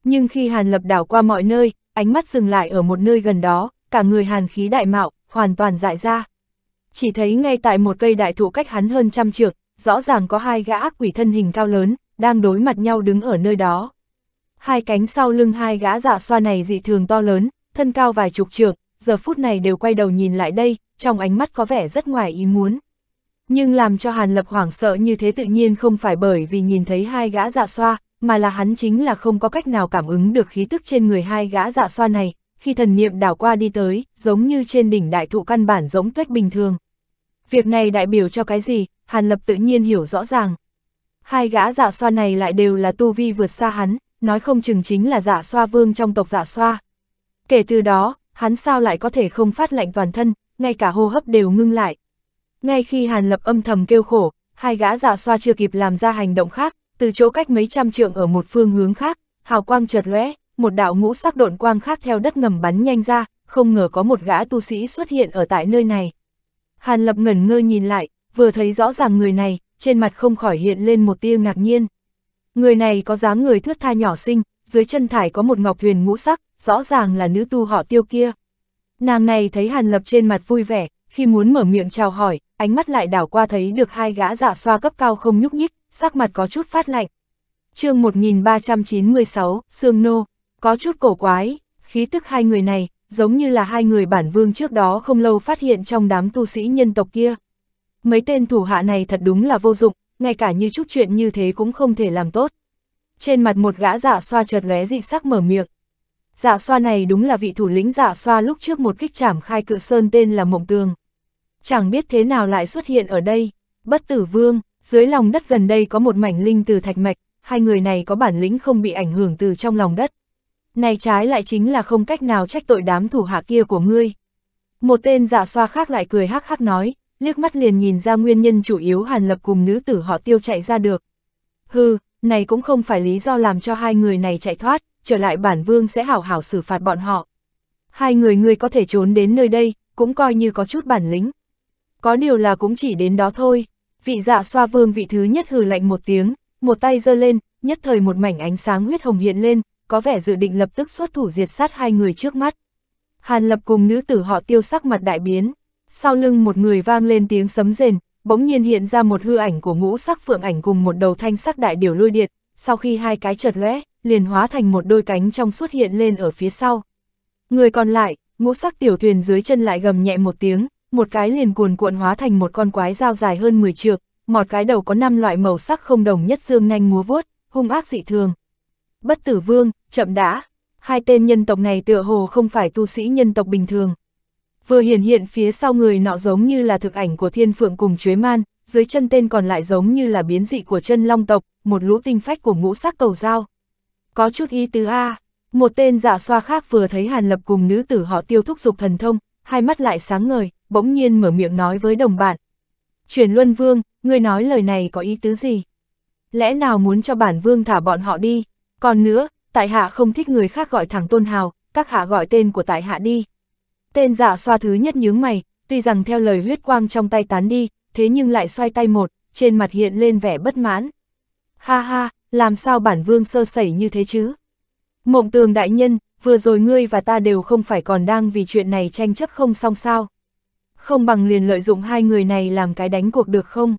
Nhưng khi Hàn Lập đảo qua mọi nơi, ánh mắt dừng lại ở một nơi gần đó, cả người Hàn khí đại mạo, hoàn toàn dại ra chỉ thấy ngay tại một cây đại thụ cách hắn hơn trăm trượng, rõ ràng có hai gã ác quỷ thân hình cao lớn, đang đối mặt nhau đứng ở nơi đó. Hai cánh sau lưng hai gã dạ xoa này dị thường to lớn, thân cao vài chục trượng, giờ phút này đều quay đầu nhìn lại đây, trong ánh mắt có vẻ rất ngoài ý muốn. Nhưng làm cho Hàn Lập hoảng sợ như thế tự nhiên không phải bởi vì nhìn thấy hai gã dạ xoa, mà là hắn chính là không có cách nào cảm ứng được khí tức trên người hai gã dạ xoa này, khi thần niệm đảo qua đi tới, giống như trên đỉnh đại thụ căn bản giống tuếch bình thường. Việc này đại biểu cho cái gì, Hàn Lập tự nhiên hiểu rõ ràng. Hai gã giả dạ xoa này lại đều là tu vi vượt xa hắn, nói không chừng chính là giả dạ xoa vương trong tộc giả dạ xoa. Kể từ đó, hắn sao lại có thể không phát lạnh toàn thân, ngay cả hô hấp đều ngưng lại. Ngay khi Hàn Lập âm thầm kêu khổ, hai gã giả xoa chưa kịp làm ra hành động khác, từ chỗ cách mấy trăm trượng ở một phương hướng khác, hào quang chợt lóe, một đạo ngũ sắc độn quang khác theo đất ngầm bắn nhanh ra, không ngờ có một gã tu sĩ xuất hiện ở tại nơi này. Hàn Lập ngẩn ngơ nhìn lại, vừa thấy rõ ràng người này, trên mặt không khỏi hiện lên một tia ngạc nhiên. Người này có dáng người thước tha nhỏ xinh, dưới chân thải có một ngọc huyền ngũ sắc, rõ ràng là nữ tu họ tiêu kia. Nàng này thấy Hàn Lập trên mặt vui vẻ, khi muốn mở miệng chào hỏi, ánh mắt lại đảo qua thấy được hai gã dạ xoa cấp cao không nhúc nhích, sắc mặt có chút phát lạnh. chương 1396, Sương Nô, có chút cổ quái, khí tức hai người này, giống như là hai người bản vương trước đó không lâu phát hiện trong đám tu sĩ nhân tộc kia. Mấy tên thủ hạ này thật đúng là vô dụng, ngay cả như chút chuyện như thế cũng không thể làm tốt. Trên mặt một gã giả dạ xoa chợt lóe dị sắc mở miệng. Giả dạ xoa này đúng là vị thủ lĩnh giả dạ xoa lúc trước một kích trảm khai cự sơn tên là Mộng Tường. Chẳng biết thế nào lại xuất hiện ở đây, bất tử vương, dưới lòng đất gần đây có một mảnh linh từ thạch mạch, hai người này có bản lĩnh không bị ảnh hưởng từ trong lòng đất. Này trái lại chính là không cách nào trách tội đám thủ hạ kia của ngươi. Một tên giả dạ xoa khác lại cười hắc hắc nói, liếc mắt liền nhìn ra nguyên nhân chủ yếu Hàn Lập cùng nữ tử họ tiêu chạy ra được. Hừ, này cũng không phải lý do làm cho hai người này chạy thoát, trở lại bản vương sẽ hảo hảo xử phạt bọn họ. Hai người ngươi có thể trốn đến nơi đây, cũng coi như có chút bản lĩnh. Có điều là cũng chỉ đến đó thôi. Vị dạ xoa vương vị thứ nhất hừ lạnh một tiếng, một tay giơ lên, nhất thời một mảnh ánh sáng huyết hồng hiện lên, có vẻ dự định lập tức xuất thủ diệt sát hai người trước mắt. Hàn Lập cùng nữ tử họ tiêu sắc mặt đại biến, sau lưng một người vang lên tiếng sấm rền, bỗng nhiên hiện ra một hư ảnh của ngũ sắc phượng ảnh cùng một đầu thanh sắc đại điểu lôi điệt, sau khi hai cái chợt lóe, liền hóa thành một đôi cánh trong xuất hiện lên ở phía sau. Người còn lại, ngũ sắc tiểu thuyền dưới chân lại gầm nhẹ một tiếng, một cái liền cuồn cuộn hóa thành một con quái dao dài hơn 10 trượng, một cái đầu có năm loại màu sắc không đồng nhất dương nhanh múa vuốt, hung ác dị thường. Bất tử vương, chậm đã. Hai tên nhân tộc này tựa hồ không phải tu sĩ nhân tộc bình thường. Vừa hiển hiện phía sau người nọ giống như là thực ảnh của thiên phượng cùng chuế man, dưới chân tên còn lại giống như là biến dị của chân long tộc, một lũ tinh phách của ngũ sắc cầu dao. Có chút ý tứ A, một tên giả dạ xoa khác vừa thấy Hàn Lập cùng nữ tử họ tiêu thúc dục thần thông, hai mắt lại sáng ngời, bỗng nhiên mở miệng nói với đồng bạn. Chuyển Luân Vương, người nói lời này có ý tứ gì? Lẽ nào muốn cho bản vương thả bọn họ đi? Còn nữa, tại hạ không thích người khác gọi thẳng tôn hào, các hạ gọi tên của tại hạ đi. Tên giả xoa thứ nhất nhướng mày, tuy rằng theo lời huyết quang trong tay tán đi, thế nhưng lại xoay tay một, trên mặt hiện lên vẻ bất mãn. Ha ha, làm sao bản vương sơ sẩy như thế chứ? Mộng tường đại nhân, vừa rồi ngươi và ta đều không phải còn đang vì chuyện này tranh chấp không xong sao. Không bằng liền lợi dụng hai người này làm cái đánh cuộc được không?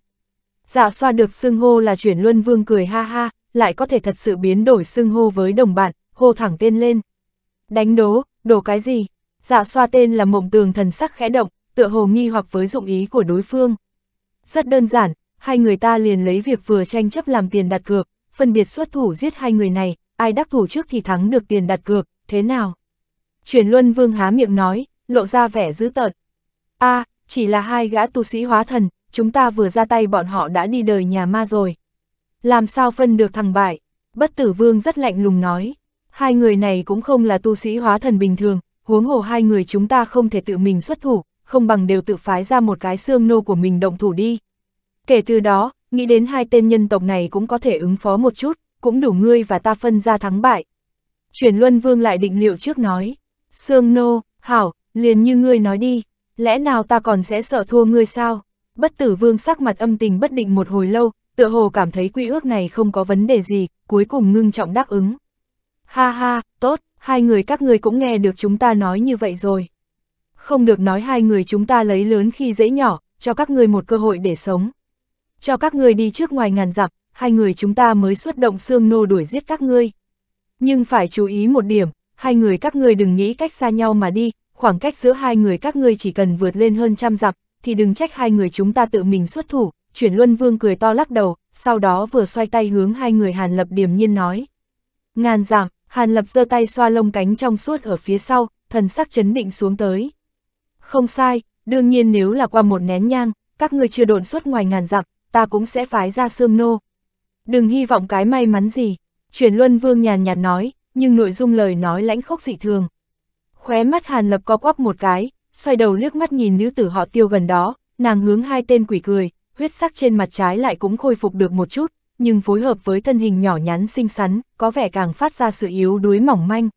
giả dạ xoa được xưng hô là chuyển luân vương cười ha ha, lại có thể thật sự biến đổi xưng hô với đồng bạn, hô thẳng tên lên. Đánh đố, đồ cái gì? Dạ xoa tên là mộng tường thần sắc khẽ động, tựa hồ nghi hoặc với dụng ý của đối phương. Rất đơn giản, hai người ta liền lấy việc vừa tranh chấp làm tiền đặt cược, phân biệt xuất thủ giết hai người này, ai đắc thủ trước thì thắng được tiền đặt cược, thế nào? Chuyển Luân Vương há miệng nói, lộ ra vẻ dữ tợn. a à, chỉ là hai gã tu sĩ hóa thần, chúng ta vừa ra tay bọn họ đã đi đời nhà ma rồi. Làm sao phân được thằng bại? Bất tử vương rất lạnh lùng nói. Hai người này cũng không là tu sĩ hóa thần bình thường, huống hồ hai người chúng ta không thể tự mình xuất thủ, không bằng đều tự phái ra một cái xương nô của mình động thủ đi. Kể từ đó, nghĩ đến hai tên nhân tộc này cũng có thể ứng phó một chút, cũng đủ ngươi và ta phân ra thắng bại. Chuyển Luân Vương lại định liệu trước nói, xương Nô, Hảo, liền như ngươi nói đi, lẽ nào ta còn sẽ sợ thua ngươi sao? Bất tử vương sắc mặt âm tình bất định một hồi lâu, tựa hồ cảm thấy quy ước này không có vấn đề gì, cuối cùng ngưng trọng đáp ứng. Ha ha, tốt, hai người các người cũng nghe được chúng ta nói như vậy rồi. Không được nói hai người chúng ta lấy lớn khi dễ nhỏ, cho các người một cơ hội để sống. Cho các người đi trước ngoài ngàn dặm, hai người chúng ta mới xuất động xương nô đuổi giết các ngươi. Nhưng phải chú ý một điểm, hai người các ngươi đừng nghĩ cách xa nhau mà đi, khoảng cách giữa hai người các ngươi chỉ cần vượt lên hơn trăm dặm, thì đừng trách hai người chúng ta tự mình xuất thủ, chuyển luân vương cười to lắc đầu, sau đó vừa xoay tay hướng hai người Hàn Lập điềm nhiên nói. Ngàn giảm, Hàn Lập giơ tay xoa lông cánh trong suốt ở phía sau, thần sắc chấn định xuống tới. Không sai, đương nhiên nếu là qua một nén nhang, các ngươi chưa độn suốt ngoài ngàn dặm, ta cũng sẽ phái ra sương nô. Đừng hy vọng cái may mắn gì, chuyển luân vương nhàn nhạt nói, nhưng nội dung lời nói lãnh khốc dị thường. Khóe mắt Hàn Lập co quắp một cái, xoay đầu liếc mắt nhìn nữ tử họ tiêu gần đó, nàng hướng hai tên quỷ cười, huyết sắc trên mặt trái lại cũng khôi phục được một chút, nhưng phối hợp với thân hình nhỏ nhắn xinh xắn, có vẻ càng phát ra sự yếu đuối mỏng manh.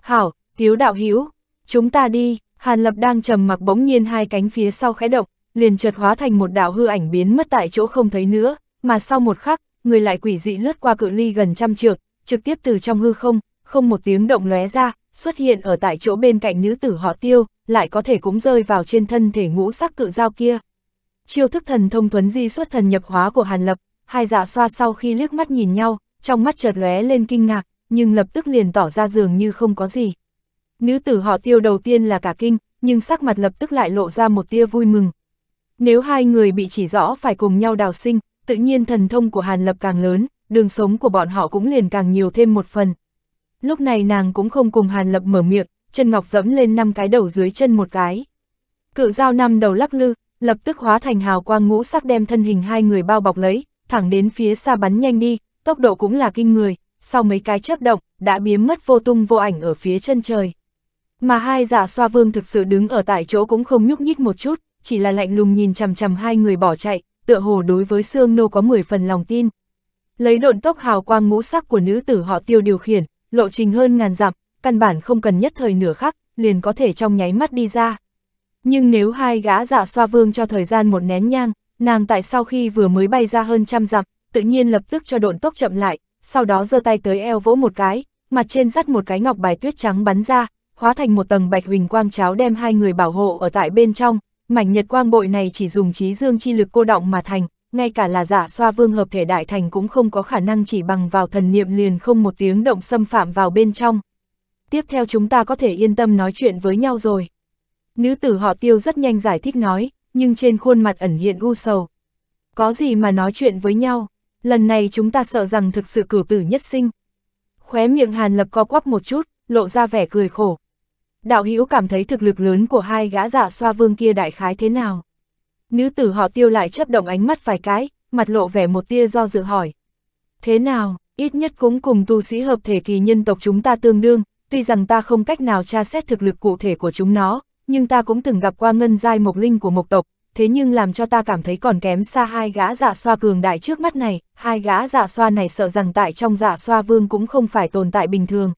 Hảo, tiếu đạo hữu chúng ta đi, Hàn Lập đang trầm mặc bỗng nhiên hai cánh phía sau khẽ động, liền chợt hóa thành một đạo hư ảnh biến mất tại chỗ không thấy nữa, mà sau một khắc, người lại quỷ dị lướt qua cự ly gần trăm trượng, trực tiếp từ trong hư không, không một tiếng động lóe ra, xuất hiện ở tại chỗ bên cạnh nữ tử họ tiêu, lại có thể cũng rơi vào trên thân thể ngũ sắc cự dao kia chiêu thức thần thông thuấn di xuất thần nhập hóa của Hàn Lập, hai dạ xoa sau khi liếc mắt nhìn nhau, trong mắt chợt lóe lên kinh ngạc, nhưng lập tức liền tỏ ra dường như không có gì. Nữ tử họ tiêu đầu tiên là cả kinh, nhưng sắc mặt lập tức lại lộ ra một tia vui mừng. Nếu hai người bị chỉ rõ phải cùng nhau đào sinh, tự nhiên thần thông của Hàn Lập càng lớn, đường sống của bọn họ cũng liền càng nhiều thêm một phần. Lúc này nàng cũng không cùng Hàn Lập mở miệng, chân ngọc dẫm lên năm cái đầu dưới chân một cái. Cự dao năm đầu lắc lư, lập tức hóa thành hào quang ngũ sắc đem thân hình hai người bao bọc lấy, thẳng đến phía xa bắn nhanh đi, tốc độ cũng là kinh người, sau mấy cái chớp động, đã biến mất vô tung vô ảnh ở phía chân trời. Mà hai giả dạ xoa vương thực sự đứng ở tại chỗ cũng không nhúc nhích một chút, chỉ là lạnh lùng nhìn chằm chằm hai người bỏ chạy, tựa hồ đối với xương nô có 10 phần lòng tin. Lấy độn tốc hào quang ngũ sắc của nữ tử họ tiêu điều khiển, lộ trình hơn ngàn dặm, căn bản không cần nhất thời nửa khắc, liền có thể trong nháy mắt đi ra. Nhưng nếu hai gã giả dạ xoa vương cho thời gian một nén nhang, nàng tại sau khi vừa mới bay ra hơn trăm dặm, tự nhiên lập tức cho độn tốc chậm lại, sau đó giơ tay tới eo vỗ một cái, mặt trên dắt một cái ngọc bài tuyết trắng bắn ra, hóa thành một tầng bạch huỳnh quang cháo đem hai người bảo hộ ở tại bên trong, mảnh nhật quang bội này chỉ dùng trí dương chi lực cô động mà thành, ngay cả là giả dạ xoa vương hợp thể đại thành cũng không có khả năng chỉ bằng vào thần niệm liền không một tiếng động xâm phạm vào bên trong. Tiếp theo chúng ta có thể yên tâm nói chuyện với nhau rồi. Nữ tử họ tiêu rất nhanh giải thích nói, nhưng trên khuôn mặt ẩn hiện u sầu. Có gì mà nói chuyện với nhau, lần này chúng ta sợ rằng thực sự cử tử nhất sinh. Khóe miệng Hàn Lập co quắp một chút, lộ ra vẻ cười khổ. Đạo hữu cảm thấy thực lực lớn của hai gã giả dạ xoa vương kia đại khái thế nào? Nữ tử họ tiêu lại chấp động ánh mắt vài cái, mặt lộ vẻ một tia do dự hỏi. Thế nào, ít nhất cũng cùng tu sĩ hợp thể kỳ nhân tộc chúng ta tương đương, tuy rằng ta không cách nào tra xét thực lực cụ thể của chúng nó, nhưng ta cũng từng gặp qua ngân giai mộc linh của mộc tộc, thế nhưng làm cho ta cảm thấy còn kém xa hai gã giả dạ xoa cường đại trước mắt này, hai gã giả dạ xoa này sợ rằng tại trong giả dạ xoa vương cũng không phải tồn tại bình thường.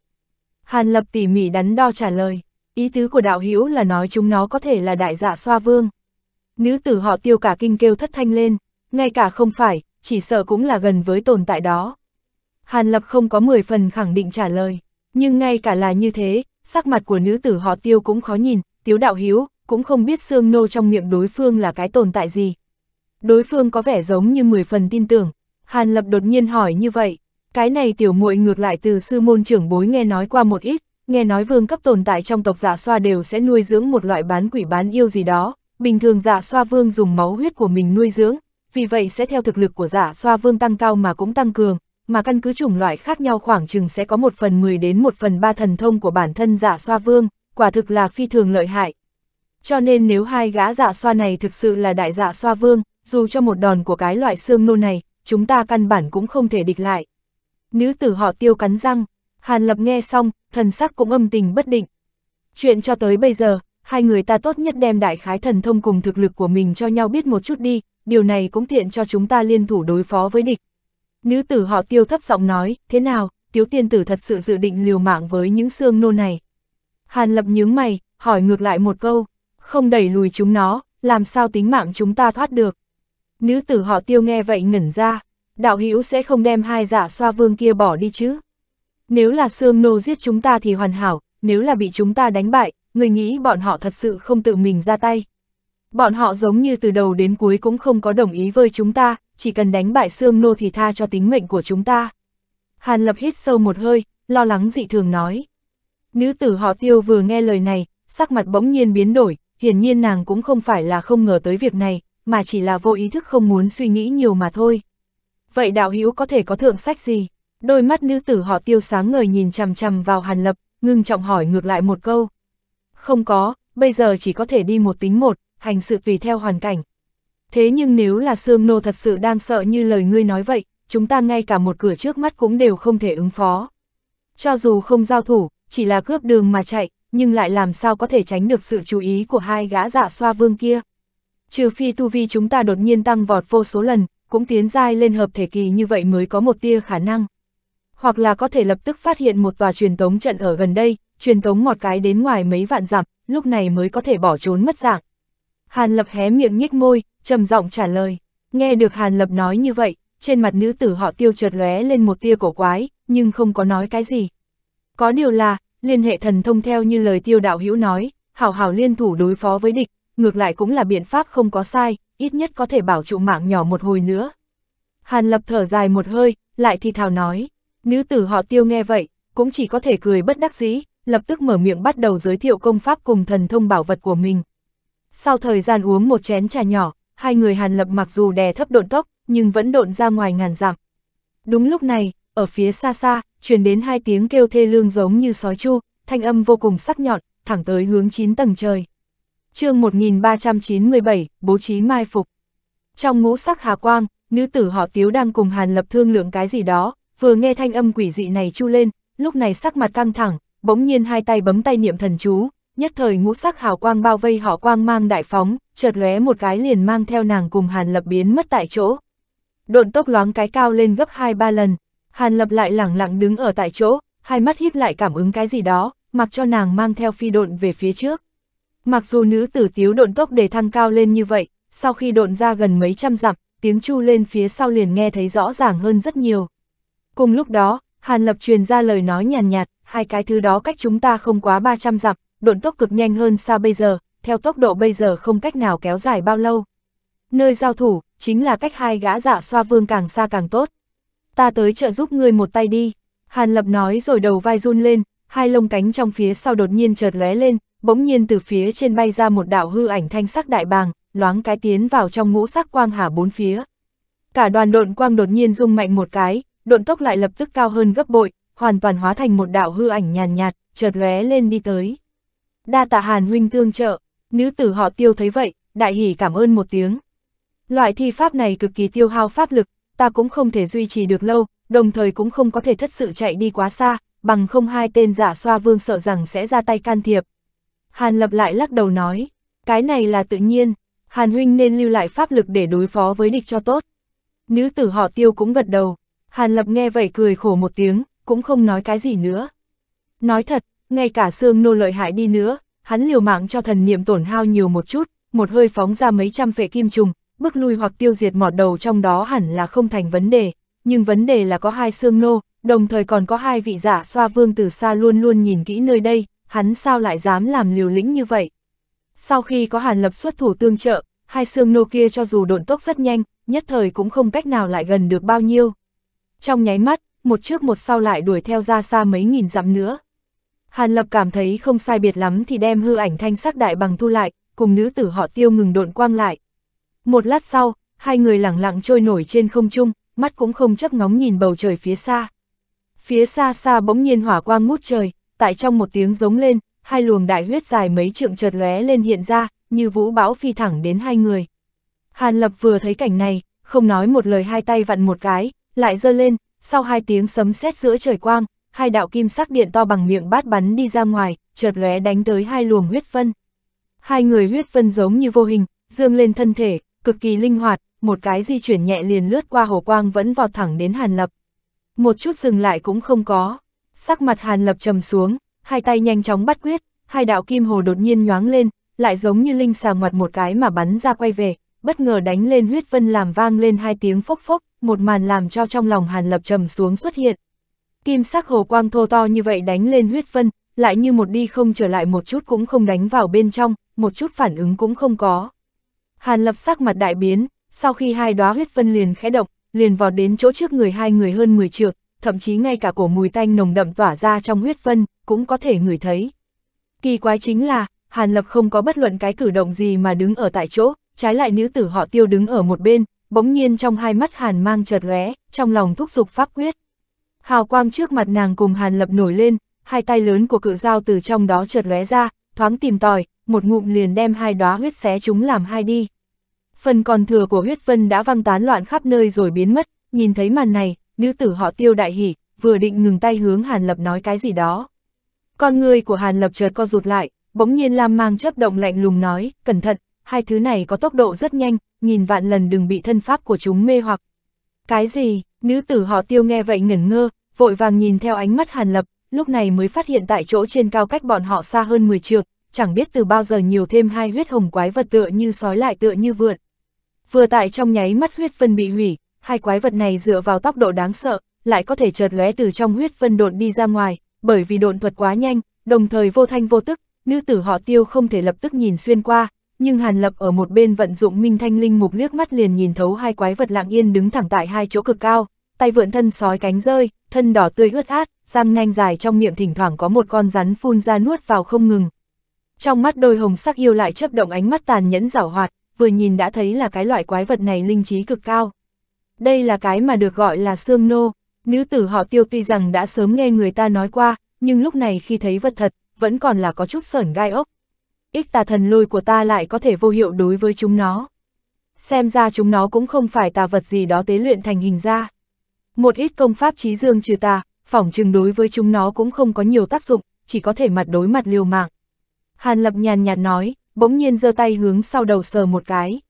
Hàn Lập tỉ mỉ đắn đo trả lời, ý tứ của đạo hữu là nói chúng nó có thể là đại giả xoa vương. Nữ tử họ tiêu cả kinh kêu thất thanh lên, ngay cả không phải, chỉ sợ cũng là gần với tồn tại đó. Hàn Lập không có 10 phần khẳng định trả lời, nhưng ngay cả là như thế, sắc mặt của nữ tử họ tiêu cũng khó nhìn, Tiếu Đạo Hiếu, cũng không biết xương Nô trong miệng đối phương là cái tồn tại gì. Đối phương có vẻ giống như 10 phần tin tưởng, Hàn Lập đột nhiên hỏi như vậy, cái này tiểu muội ngược lại từ sư môn trưởng bối nghe nói qua một ít, nghe nói vương cấp tồn tại trong tộc giả dạ xoa đều sẽ nuôi dưỡng một loại bán quỷ bán yêu gì đó, bình thường giả dạ xoa vương dùng máu huyết của mình nuôi dưỡng, vì vậy sẽ theo thực lực của giả dạ xoa vương tăng cao mà cũng tăng cường, mà căn cứ chủng loại khác nhau khoảng chừng sẽ có một phần 10 đến một phần ba thần thông của bản thân giả xoa vương, quả thực là phi thường lợi hại. Cho nên nếu hai gã dạ xoa này thực sự là đại dạ xoa vương, dù cho một đòn của cái loại xương nô này, chúng ta căn bản cũng không thể địch lại. Nữ tử họ tiêu cắn răng, Hàn Lập nghe xong, thần sắc cũng âm tình bất định. Chuyện cho tới bây giờ, hai người ta tốt nhất đem đại khái thần thông cùng thực lực của mình cho nhau biết một chút đi, điều này cũng tiện cho chúng ta liên thủ đối phó với địch. Nữ tử họ tiêu thấp giọng nói, thế nào, tiếu tiên tử thật sự dự định liều mạng với những xương nô này. Hàn Lập nhướng mày, hỏi ngược lại một câu, không đẩy lùi chúng nó, làm sao tính mạng chúng ta thoát được. Nữ tử họ tiêu nghe vậy ngẩn ra, đạo hữu sẽ không đem hai giả dạ xoa vương kia bỏ đi chứ. Nếu là xương Nô giết chúng ta thì hoàn hảo, nếu là bị chúng ta đánh bại, người nghĩ bọn họ thật sự không tự mình ra tay. Bọn họ giống như từ đầu đến cuối cũng không có đồng ý với chúng ta, chỉ cần đánh bại xương Nô thì tha cho tính mệnh của chúng ta. Hàn Lập hít sâu một hơi, lo lắng dị thường nói. Nữ tử họ tiêu vừa nghe lời này, sắc mặt bỗng nhiên biến đổi, hiển nhiên nàng cũng không phải là không ngờ tới việc này, mà chỉ là vô ý thức không muốn suy nghĩ nhiều mà thôi. Vậy đạo hữu có thể có thượng sách gì? Đôi mắt nữ tử họ tiêu sáng ngời nhìn chằm chằm vào Hàn Lập, ngưng trọng hỏi ngược lại một câu. Không có, bây giờ chỉ có thể đi một tính một, hành sự tùy theo hoàn cảnh. Thế nhưng nếu là Sương Nô thật sự đang sợ như lời ngươi nói vậy, chúng ta ngay cả một cửa trước mắt cũng đều không thể ứng phó. Cho dù không giao thủ, chỉ là cướp đường mà chạy, nhưng lại làm sao có thể tránh được sự chú ý của hai gã giả dạ xoa vương kia. Trừ phi tu vi chúng ta đột nhiên tăng vọt vô số lần, cũng tiến dai lên hợp thể kỳ như vậy mới có một tia khả năng. Hoặc là có thể lập tức phát hiện một tòa truyền tống trận ở gần đây, truyền tống một cái đến ngoài mấy vạn dặm, lúc này mới có thể bỏ trốn mất dạng. Hàn Lập hé miệng nhếch môi, trầm giọng trả lời. Nghe được Hàn Lập nói như vậy, trên mặt nữ tử họ tiêu chợt lóe lên một tia cổ quái, nhưng không có nói cái gì. Có điều là, liên hệ thần thông theo như lời tiêu đạo hữu nói, hảo hảo liên thủ đối phó với địch, ngược lại cũng là biện pháp không có sai, ít nhất có thể bảo trụ mạng nhỏ một hồi nữa. Hàn lập thở dài một hơi, lại thì thào nói, nữ tử họ tiêu nghe vậy, cũng chỉ có thể cười bất đắc dĩ, lập tức mở miệng bắt đầu giới thiệu công pháp cùng thần thông bảo vật của mình. Sau thời gian uống một chén trà nhỏ, hai người hàn lập mặc dù đè thấp độn tốc, nhưng vẫn độn ra ngoài ngàn dặm. Đúng lúc này, ở phía xa xa, truyền đến hai tiếng kêu thê lương giống như sói chu, thanh âm vô cùng sắc nhọn, thẳng tới hướng 9 tầng trời. chương 1397, bố trí mai phục. Trong ngũ sắc hà quang, nữ tử họ tiếu đang cùng Hàn Lập thương lượng cái gì đó, vừa nghe thanh âm quỷ dị này chu lên, lúc này sắc mặt căng thẳng, bỗng nhiên hai tay bấm tay niệm thần chú, nhất thời ngũ sắc hào quang bao vây họ quang mang đại phóng, chợt lóe một cái liền mang theo nàng cùng Hàn Lập biến mất tại chỗ. Độn tốc loáng cái cao lên gấp 2-3 lần, Hàn Lập lại lẳng lặng đứng ở tại chỗ, hai mắt híp lại cảm ứng cái gì đó, mặc cho nàng mang theo phi độn về phía trước. Mặc dù nữ tử tiếu độn tốc để thăng cao lên như vậy, sau khi độn ra gần mấy trăm dặm, tiếng chu lên phía sau liền nghe thấy rõ ràng hơn rất nhiều. Cùng lúc đó, Hàn Lập truyền ra lời nói nhàn nhạt, nhạt, hai cái thứ đó cách chúng ta không quá 300 dặm, độn tốc cực nhanh hơn xa bây giờ, theo tốc độ bây giờ không cách nào kéo dài bao lâu. Nơi giao thủ, chính là cách hai gã dạ xoa vương càng xa càng tốt ta tới trợ giúp ngươi một tay đi. Hàn Lập nói rồi đầu vai run lên, hai lông cánh trong phía sau đột nhiên chợt lóe lên, bỗng nhiên từ phía trên bay ra một đạo hư ảnh thanh sắc đại bàng, loáng cái tiến vào trong ngũ sắc quang hà bốn phía. Cả đoàn độn quang đột nhiên rung mạnh một cái, độn tốc lại lập tức cao hơn gấp bội, hoàn toàn hóa thành một đạo hư ảnh nhàn nhạt, nhạt, chợt lóe lên đi tới. Đa tạ Hàn huynh tương trợ, nữ tử họ Tiêu thấy vậy, đại hỉ cảm ơn một tiếng. Loại thi pháp này cực kỳ tiêu hao pháp lực, ta cũng không thể duy trì được lâu, đồng thời cũng không có thể thật sự chạy đi quá xa, bằng không hai tên giả xoa vương sợ rằng sẽ ra tay can thiệp. Hàn lập lại lắc đầu nói, cái này là tự nhiên, Hàn huynh nên lưu lại pháp lực để đối phó với địch cho tốt. Nữ tử họ tiêu cũng gật đầu, Hàn lập nghe vậy cười khổ một tiếng, cũng không nói cái gì nữa. Nói thật, ngay cả xương nô lợi hại đi nữa, hắn liều mạng cho thần niệm tổn hao nhiều một chút, một hơi phóng ra mấy trăm phệ kim trùng, bước lui hoặc tiêu diệt mọt đầu trong đó hẳn là không thành vấn đề, nhưng vấn đề là có hai xương nô, đồng thời còn có hai vị giả xoa vương từ xa luôn luôn nhìn kỹ nơi đây, hắn sao lại dám làm liều lĩnh như vậy. Sau khi có hàn lập xuất thủ tương trợ, hai xương nô kia cho dù độn tốc rất nhanh, nhất thời cũng không cách nào lại gần được bao nhiêu. Trong nháy mắt, một trước một sau lại đuổi theo ra xa mấy nghìn dặm nữa. Hàn Lập cảm thấy không sai biệt lắm thì đem hư ảnh thanh sắc đại bằng thu lại, cùng nữ tử họ tiêu ngừng độn quang lại, một lát sau, hai người lẳng lặng trôi nổi trên không trung, mắt cũng không chấp ngóng nhìn bầu trời phía xa. Phía xa xa bỗng nhiên hỏa quang ngút trời, tại trong một tiếng giống lên, hai luồng đại huyết dài mấy trượng chợt lóe lên hiện ra, như vũ bão phi thẳng đến hai người. Hàn Lập vừa thấy cảnh này, không nói một lời hai tay vặn một cái, lại giơ lên, sau hai tiếng sấm sét giữa trời quang, hai đạo kim sắc điện to bằng miệng bát bắn đi ra ngoài, chợt lóe đánh tới hai luồng huyết vân. Hai người huyết vân giống như vô hình, dương lên thân thể, cực kỳ linh hoạt, một cái di chuyển nhẹ liền lướt qua hồ quang vẫn vọt thẳng đến Hàn Lập. Một chút dừng lại cũng không có, sắc mặt Hàn Lập trầm xuống, hai tay nhanh chóng bắt quyết, hai đạo kim hồ đột nhiên nhoáng lên, lại giống như linh xà ngoặt một cái mà bắn ra quay về, bất ngờ đánh lên huyết vân làm vang lên hai tiếng phốc phốc, một màn làm cho trong lòng Hàn Lập trầm xuống xuất hiện. Kim sắc hồ quang thô to như vậy đánh lên huyết vân, lại như một đi không trở lại một chút cũng không đánh vào bên trong, một chút phản ứng cũng không có. Hàn lập sắc mặt đại biến, sau khi hai đóa huyết vân liền khẽ động, liền vọt đến chỗ trước người hai người hơn 10 trượng, thậm chí ngay cả cổ mùi tanh nồng đậm tỏa ra trong huyết vân, cũng có thể ngửi thấy. Kỳ quái chính là, Hàn Lập không có bất luận cái cử động gì mà đứng ở tại chỗ, trái lại nữ tử họ tiêu đứng ở một bên, bỗng nhiên trong hai mắt Hàn mang chợt lóe, trong lòng thúc giục pháp quyết. Hào quang trước mặt nàng cùng Hàn Lập nổi lên, hai tay lớn của cự dao từ trong đó chợt lóe ra, thoáng tìm tòi, một ngụm liền đem hai đóa huyết xé chúng làm hai đi. Phần còn thừa của huyết vân đã văng tán loạn khắp nơi rồi biến mất, nhìn thấy màn này, nữ tử họ tiêu đại hỉ, vừa định ngừng tay hướng Hàn Lập nói cái gì đó. Con người của Hàn Lập chợt co rụt lại, bỗng nhiên Lam mang chấp động lạnh lùng nói, cẩn thận, hai thứ này có tốc độ rất nhanh, nhìn vạn lần đừng bị thân pháp của chúng mê hoặc. Cái gì, nữ tử họ tiêu nghe vậy ngẩn ngơ, vội vàng nhìn theo ánh mắt Hàn Lập, lúc này mới phát hiện tại chỗ trên cao cách bọn họ xa hơn 10 trượng, chẳng biết từ bao giờ nhiều thêm hai huyết hồng quái vật tựa như sói lại tựa như vượn. Vừa tại trong nháy mắt huyết phân bị hủy, hai quái vật này dựa vào tốc độ đáng sợ, lại có thể chợt lóe từ trong huyết phân độn đi ra ngoài, bởi vì độn thuật quá nhanh, đồng thời vô thanh vô tức, nữ tử họ Tiêu không thể lập tức nhìn xuyên qua, nhưng Hàn Lập ở một bên vận dụng Minh Thanh Linh mục liếc mắt liền nhìn thấu hai quái vật lạng yên đứng thẳng tại hai chỗ cực cao tay vượn thân sói cánh rơi, thân đỏ tươi ướt át, răng nanh dài trong miệng thỉnh thoảng có một con rắn phun ra nuốt vào không ngừng. Trong mắt đôi hồng sắc yêu lại chấp động ánh mắt tàn nhẫn rảo hoạt, vừa nhìn đã thấy là cái loại quái vật này linh trí cực cao. Đây là cái mà được gọi là xương nô, nữ tử họ tiêu tuy rằng đã sớm nghe người ta nói qua, nhưng lúc này khi thấy vật thật, vẫn còn là có chút sởn gai ốc. Ích tà thần lôi của ta lại có thể vô hiệu đối với chúng nó. Xem ra chúng nó cũng không phải tà vật gì đó tế luyện thành hình ra. Một ít công pháp trí dương trừ tà, phỏng chừng đối với chúng nó cũng không có nhiều tác dụng, chỉ có thể mặt đối mặt liều mạng. Hàn Lập nhàn nhạt nói, bỗng nhiên giơ tay hướng sau đầu sờ một cái.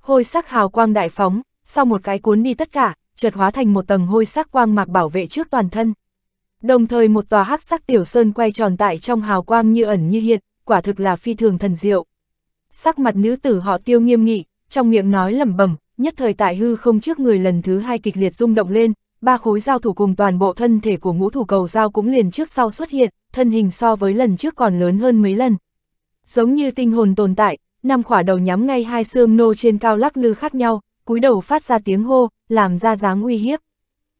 Hôi sắc hào quang đại phóng, sau một cái cuốn đi tất cả, chợt hóa thành một tầng hôi sắc quang mạc bảo vệ trước toàn thân. Đồng thời một tòa hắc sắc tiểu sơn quay tròn tại trong hào quang như ẩn như hiện, quả thực là phi thường thần diệu. Sắc mặt nữ tử họ tiêu nghiêm nghị, trong miệng nói lẩm bẩm, nhất thời tại hư không trước người lần thứ hai kịch liệt rung động lên, ba khối giao thủ cùng toàn bộ thân thể của ngũ thủ cầu giao cũng liền trước sau xuất hiện, thân hình so với lần trước còn lớn hơn mấy lần. Giống như tinh hồn tồn tại, năm khỏa đầu nhắm ngay hai xương nô trên cao lắc lư khác nhau, cúi đầu phát ra tiếng hô, làm ra dáng uy hiếp.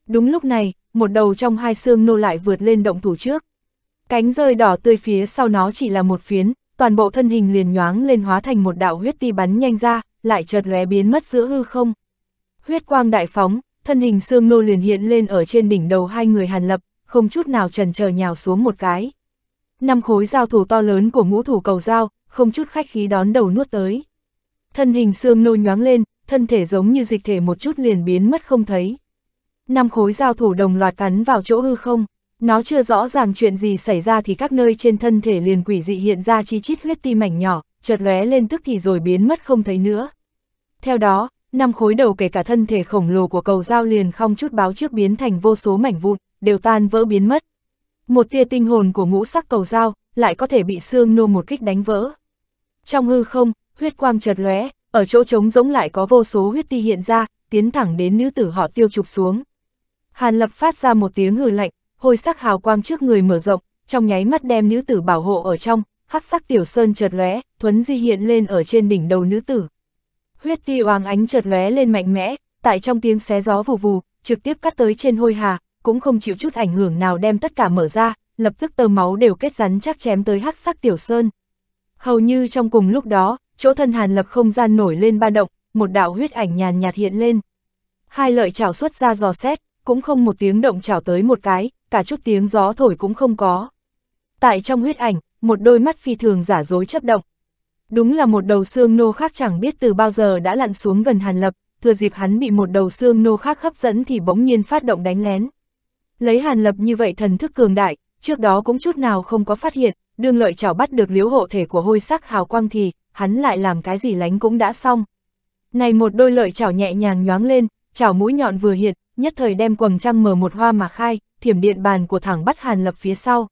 Đúng lúc này, một đầu trong hai xương nô lại vượt lên động thủ trước. Cánh rơi đỏ tươi phía sau nó chỉ là một phiến, toàn bộ thân hình liền nhoáng lên hóa thành một đạo huyết ti bắn nhanh ra, lại chợt lóe biến mất giữa hư không. Huyết quang đại phóng, thân hình xương nô liền hiện lên ở trên đỉnh đầu hai người hàn lập, không chút nào trần chờ nhào xuống một cái. Năm khối giao thủ to lớn của ngũ thủ cầu dao, không chút khách khí đón đầu nuốt tới. Thân hình xương nô nhoáng lên, thân thể giống như dịch thể một chút liền biến mất không thấy. Năm khối giao thủ đồng loạt cắn vào chỗ hư không, nó chưa rõ ràng chuyện gì xảy ra thì các nơi trên thân thể liền quỷ dị hiện ra chi chít huyết ti mảnh nhỏ, chợt lóe lên tức thì rồi biến mất không thấy nữa. Theo đó, năm khối đầu kể cả thân thể khổng lồ của cầu dao liền không chút báo trước biến thành vô số mảnh vụn, đều tan vỡ biến mất. Một tia tinh hồn của ngũ sắc cầu dao lại có thể bị xương nô một kích đánh vỡ. Trong hư không, huyết quang chợt lóe, ở chỗ trống rỗng lại có vô số huyết ti hiện ra, tiến thẳng đến nữ tử họ tiêu trục xuống. Hàn lập phát ra một tiếng hừ lạnh, hôi sắc hào quang trước người mở rộng, trong nháy mắt đem nữ tử bảo hộ ở trong, hắc sắc tiểu sơn chợt lóe, thuấn di hiện lên ở trên đỉnh đầu nữ tử. Huyết ti oàng ánh chợt lóe lên mạnh mẽ, tại trong tiếng xé gió vù vù, trực tiếp cắt tới trên hôi hà, cũng không chịu chút ảnh hưởng nào đem tất cả mở ra, lập tức tơ máu đều kết rắn chắc chém tới hắc sắc tiểu sơn. Hầu như trong cùng lúc đó, chỗ thân hàn lập không gian nổi lên ba động, một đạo huyết ảnh nhàn nhạt hiện lên. Hai lợi chảo xuất ra dò xét, cũng không một tiếng động chảo tới một cái, cả chút tiếng gió thổi cũng không có. Tại trong huyết ảnh, một đôi mắt phi thường giả dối chấp động. Đúng là một đầu xương nô khác chẳng biết từ bao giờ đã lặn xuống gần Hàn Lập, thừa dịp hắn bị một đầu xương nô khác hấp dẫn thì bỗng nhiên phát động đánh lén. Lấy Hàn Lập như vậy thần thức cường đại, trước đó cũng chút nào không có phát hiện, đương lợi chảo bắt được liếu hộ thể của hôi sắc hào quang thì, hắn lại làm cái gì lánh cũng đã xong. Này một đôi lợi chảo nhẹ nhàng nhoáng lên, chảo mũi nhọn vừa hiện, nhất thời đem quầng trăng mở một hoa mà khai, thiểm điện bàn của thẳng bắt Hàn Lập phía sau.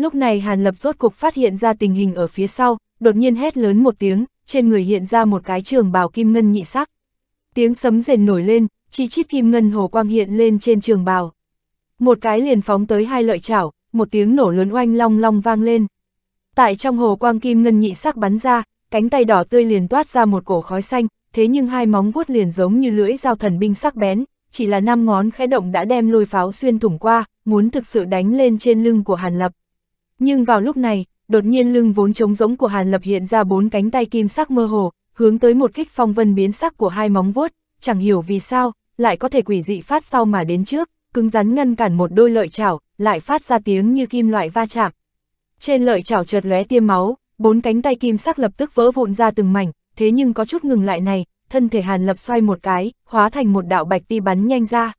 Lúc này Hàn Lập rốt cục phát hiện ra tình hình ở phía sau, đột nhiên hét lớn một tiếng, trên người hiện ra một cái trường bào kim ngân nhị sắc. Tiếng sấm rền nổi lên, chi chít kim ngân hồ quang hiện lên trên trường bào. Một cái liền phóng tới hai lợi chảo, một tiếng nổ lớn oanh long long vang lên. Tại trong hồ quang kim ngân nhị sắc bắn ra, cánh tay đỏ tươi liền toát ra một cổ khói xanh, thế nhưng hai móng vuốt liền giống như lưỡi dao thần binh sắc bén, chỉ là năm ngón khẽ động đã đem lôi pháo xuyên thủng qua, muốn thực sự đánh lên trên lưng của Hàn Lập. Nhưng vào lúc này, đột nhiên lưng vốn trống rỗng của Hàn Lập hiện ra bốn cánh tay kim sắc mơ hồ, hướng tới một kích phong vân biến sắc của hai móng vuốt, chẳng hiểu vì sao, lại có thể quỷ dị phát sau mà đến trước, cứng rắn ngăn cản một đôi lợi chảo, lại phát ra tiếng như kim loại va chạm. Trên lợi chảo chợt lóe tiêm máu, bốn cánh tay kim sắc lập tức vỡ vụn ra từng mảnh, thế nhưng có chút ngừng lại này, thân thể Hàn Lập xoay một cái, hóa thành một đạo bạch ti bắn nhanh ra.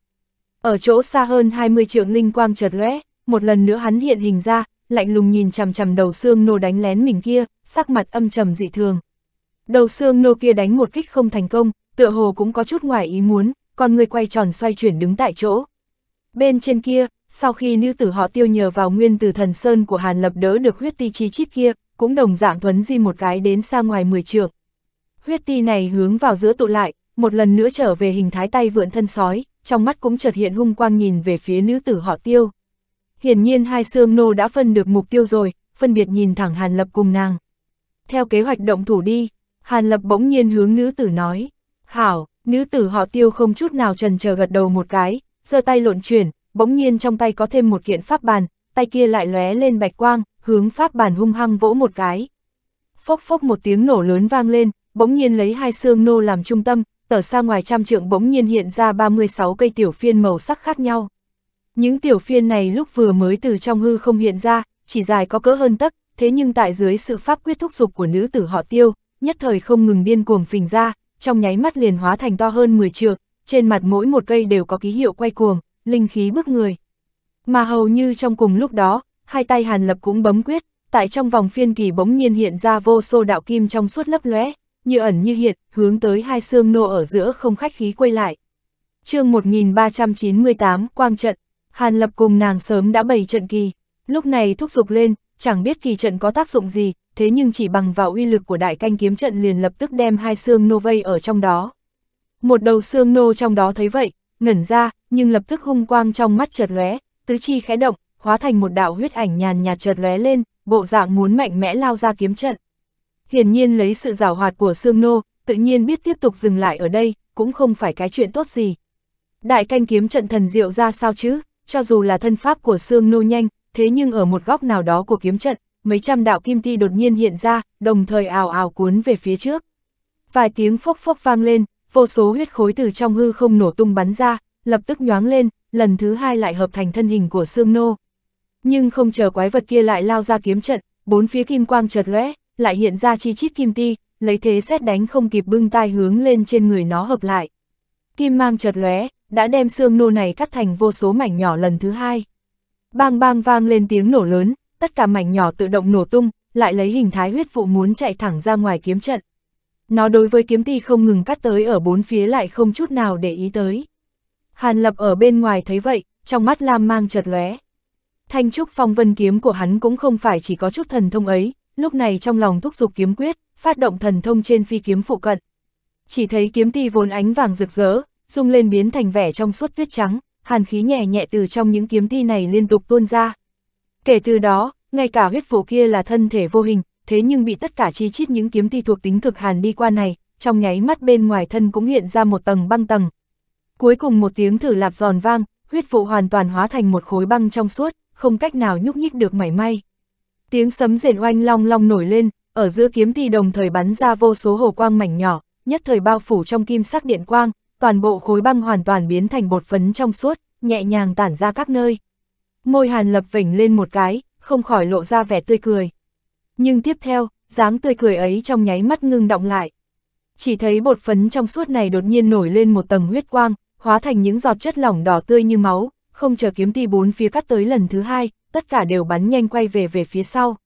Ở chỗ xa hơn 20 trượng linh quang chợt lóe, một lần nữa hắn hiện hình ra, lạnh lùng nhìn chằm chằm đầu xương nô đánh lén mình kia, sắc mặt âm trầm dị thường. Đầu xương nô kia đánh một kích không thành công, tựa hồ cũng có chút ngoài ý muốn, còn người quay tròn xoay chuyển đứng tại chỗ. Bên trên kia, sau khi nữ tử họ tiêu nhờ vào nguyên từ thần sơn của Hàn lập đỡ được huyết ti chi chít kia, cũng đồng dạng thuấn di một cái đến xa ngoài 10 trượng. Huyết ti này hướng vào giữa tụ lại, một lần nữa trở về hình thái tay vượn thân sói, trong mắt cũng chợt hiện hung quang nhìn về phía nữ tử họ tiêu. Hiển nhiên hai xương nô đã phân được mục tiêu rồi, phân biệt nhìn thẳng Hàn Lập cùng nàng. Theo kế hoạch động thủ đi, Hàn Lập bỗng nhiên hướng nữ tử nói. Hảo, nữ tử họ tiêu không chút nào trần chờ gật đầu một cái, giơ tay lộn chuyển, bỗng nhiên trong tay có thêm một kiện pháp bàn, tay kia lại lóe lên bạch quang, hướng pháp bàn hung hăng vỗ một cái. Phốc phốc một tiếng nổ lớn vang lên, bỗng nhiên lấy hai xương nô làm trung tâm, tở xa ngoài trăm trượng bỗng nhiên hiện ra 36 cây tiểu phiên màu sắc khác nhau. Những tiểu phiên này lúc vừa mới từ trong hư không hiện ra, chỉ dài có cỡ hơn tấc, thế nhưng tại dưới sự pháp quyết thúc dục của nữ tử họ tiêu, nhất thời không ngừng điên cuồng phình ra, trong nháy mắt liền hóa thành to hơn 10 trượng, trên mặt mỗi một cây đều có ký hiệu quay cuồng, linh khí bức người. Mà hầu như trong cùng lúc đó, hai tay Hàn Lập cũng bấm quyết, tại trong vòng phiên kỳ bỗng nhiên hiện ra vô số đạo kim trong suốt lấp lóe, như ẩn như hiện, hướng tới hai xương nô ở giữa không khách khí quay lại. chương 1398 Quang Trận Hàn Lập cùng nàng sớm đã bày trận kỳ, lúc này thúc giục lên, chẳng biết kỳ trận có tác dụng gì, thế nhưng chỉ bằng vào uy lực của đại canh kiếm trận liền lập tức đem hai xương nô vây ở trong đó. Một đầu xương nô trong đó thấy vậy, ngẩn ra, nhưng lập tức hung quang trong mắt chợt lóe, tứ chi khẽ động, hóa thành một đạo huyết ảnh nhàn nhạt chợt lóe lên, bộ dạng muốn mạnh mẽ lao ra kiếm trận. Hiển nhiên lấy sự giảo hoạt của xương nô, tự nhiên biết tiếp tục dừng lại ở đây, cũng không phải cái chuyện tốt gì. Đại canh kiếm trận thần diệu ra sao chứ? cho dù là thân pháp của xương Nô nhanh, thế nhưng ở một góc nào đó của kiếm trận, mấy trăm đạo kim ti đột nhiên hiện ra, đồng thời ào ào cuốn về phía trước. Vài tiếng phốc phốc vang lên, vô số huyết khối từ trong hư không nổ tung bắn ra, lập tức nhoáng lên, lần thứ hai lại hợp thành thân hình của xương Nô. Nhưng không chờ quái vật kia lại lao ra kiếm trận, bốn phía kim quang chợt lóe, lại hiện ra chi chít kim ti, lấy thế xét đánh không kịp bưng tai hướng lên trên người nó hợp lại. Kim mang chợt lóe, đã đem xương nô này cắt thành vô số mảnh nhỏ lần thứ hai. Bang bang vang lên tiếng nổ lớn, tất cả mảnh nhỏ tự động nổ tung, lại lấy hình thái huyết vụ muốn chạy thẳng ra ngoài kiếm trận. Nó đối với kiếm ti không ngừng cắt tới ở bốn phía lại không chút nào để ý tới. Hàn Lập ở bên ngoài thấy vậy, trong mắt lam mang chợt lóe. Thanh trúc phong vân kiếm của hắn cũng không phải chỉ có chút thần thông ấy, lúc này trong lòng thúc giục kiếm quyết, phát động thần thông trên phi kiếm phụ cận. Chỉ thấy kiếm ti vốn ánh vàng rực rỡ, dung lên biến thành vẻ trong suốt tuyết trắng, hàn khí nhẹ nhẹ từ trong những kiếm thi này liên tục tuôn ra. Kể từ đó, ngay cả huyết phủ kia là thân thể vô hình, thế nhưng bị tất cả chi chít những kiếm thi thuộc tính cực hàn đi qua này, trong nháy mắt bên ngoài thân cũng hiện ra một tầng băng tầng. Cuối cùng một tiếng thử lạp giòn vang, huyết vụ hoàn toàn hóa thành một khối băng trong suốt, không cách nào nhúc nhích được mảy may. Tiếng sấm rền oanh long long nổi lên, ở giữa kiếm thi đồng thời bắn ra vô số hồ quang mảnh nhỏ, nhất thời bao phủ trong kim sắc điện quang, toàn bộ khối băng hoàn toàn biến thành bột phấn trong suốt, nhẹ nhàng tản ra các nơi. Môi Hàn Lập vỉnh lên một cái, không khỏi lộ ra vẻ tươi cười. Nhưng tiếp theo, dáng tươi cười ấy trong nháy mắt ngưng động lại. Chỉ thấy bột phấn trong suốt này đột nhiên nổi lên một tầng huyết quang, hóa thành những giọt chất lỏng đỏ tươi như máu, không chờ kiếm ti bốn phía cắt tới lần thứ hai, tất cả đều bắn nhanh quay về về phía sau.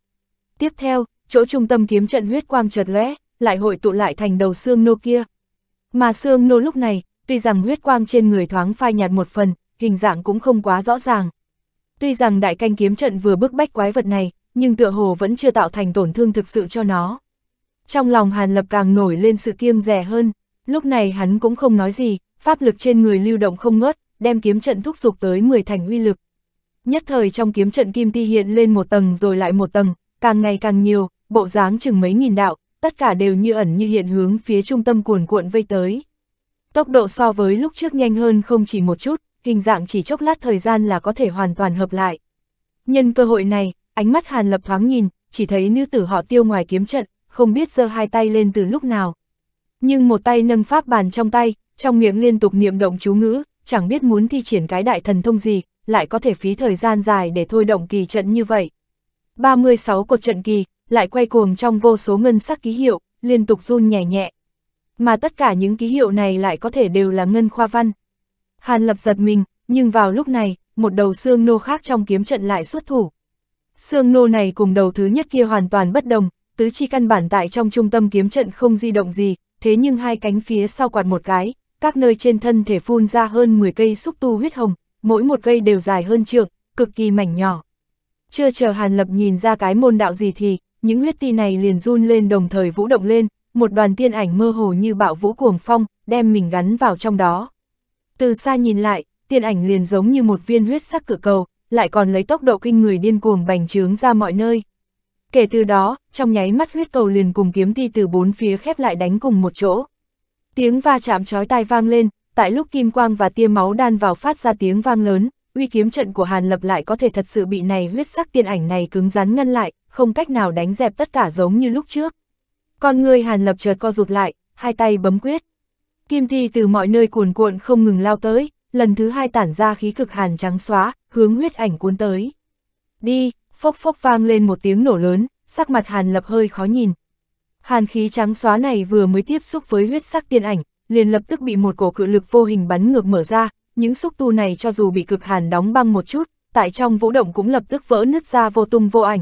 Tiếp theo, chỗ trung tâm kiếm trận huyết quang chợt lóe, lại hội tụ lại thành đầu xương nô kia. Mà xương nô lúc này, tuy rằng huyết quang trên người thoáng phai nhạt một phần, hình dạng cũng không quá rõ ràng. Tuy rằng đại canh kiếm trận vừa bức bách quái vật này, nhưng tựa hồ vẫn chưa tạo thành tổn thương thực sự cho nó. Trong lòng Hàn Lập càng nổi lên sự kiêng rẻ hơn, lúc này hắn cũng không nói gì, pháp lực trên người lưu động không ngớt, đem kiếm trận thúc giục tới 10 thành uy lực. Nhất thời trong kiếm trận kim ti hiện lên một tầng rồi lại một tầng, càng ngày càng nhiều, bộ dáng chừng mấy nghìn đạo, tất cả đều như ẩn như hiện hướng phía trung tâm cuồn cuộn vây tới. Tốc độ so với lúc trước nhanh hơn không chỉ một chút, hình dạng chỉ chốc lát thời gian là có thể hoàn toàn hợp lại. Nhân cơ hội này, ánh mắt Hàn Lập thoáng nhìn, chỉ thấy nữ tử họ tiêu ngoài kiếm trận, không biết giơ hai tay lên từ lúc nào. Nhưng một tay nâng pháp bàn trong tay, trong miệng liên tục niệm động chú ngữ, chẳng biết muốn thi triển cái đại thần thông gì, lại có thể phí thời gian dài để thôi động kỳ trận như vậy. 36 cột trận kỳ, lại quay cuồng trong vô số ngân sắc ký hiệu, liên tục run nhẹ nhẹ, mà tất cả những ký hiệu này lại có thể đều là ngân khoa văn. Hàn Lập giật mình, nhưng vào lúc này, một đầu xương nô khác trong kiếm trận lại xuất thủ. Xương nô này cùng đầu thứ nhất kia hoàn toàn bất đồng, tứ chi căn bản tại trong trung tâm kiếm trận không di động gì, thế nhưng hai cánh phía sau quạt một cái, các nơi trên thân thể phun ra hơn 10 cây xúc tu huyết hồng, mỗi một cây đều dài hơn trượng, cực kỳ mảnh nhỏ. Chưa chờ Hàn Lập nhìn ra cái môn đạo gì thì, những huyết ti này liền run lên đồng thời vũ động lên, một đoàn tiên ảnh mơ hồ như bạo vũ cuồng phong, đem mình gắn vào trong đó. Từ xa nhìn lại, tiên ảnh liền giống như một viên huyết sắc cửa cầu, lại còn lấy tốc độ kinh người điên cuồng bành trướng ra mọi nơi. Kể từ đó, trong nháy mắt huyết cầu liền cùng kiếm thi từ bốn phía khép lại đánh cùng một chỗ. Tiếng va chạm chói tai vang lên, tại lúc kim quang và tia máu đan vào phát ra tiếng vang lớn, uy kiếm trận của Hàn Lập lại có thể thật sự bị này huyết sắc tiên ảnh này cứng rắn ngăn lại, không cách nào đánh dẹp tất cả giống như lúc trước. Con người Hàn Lập chợt co rụt lại, hai tay bấm quyết. Kim thi từ mọi nơi cuồn cuộn không ngừng lao tới, lần thứ hai tản ra khí cực hàn trắng xóa, hướng huyết ảnh cuốn tới. Đi, phốc phốc vang lên một tiếng nổ lớn, sắc mặt Hàn Lập hơi khó nhìn. Hàn khí trắng xóa này vừa mới tiếp xúc với huyết sắc tiên ảnh, liền lập tức bị một cổ cự lực vô hình bắn ngược mở ra, những xúc tu này cho dù bị cực hàn đóng băng một chút, tại trong vũ động cũng lập tức vỡ nứt ra vô tung vô ảnh.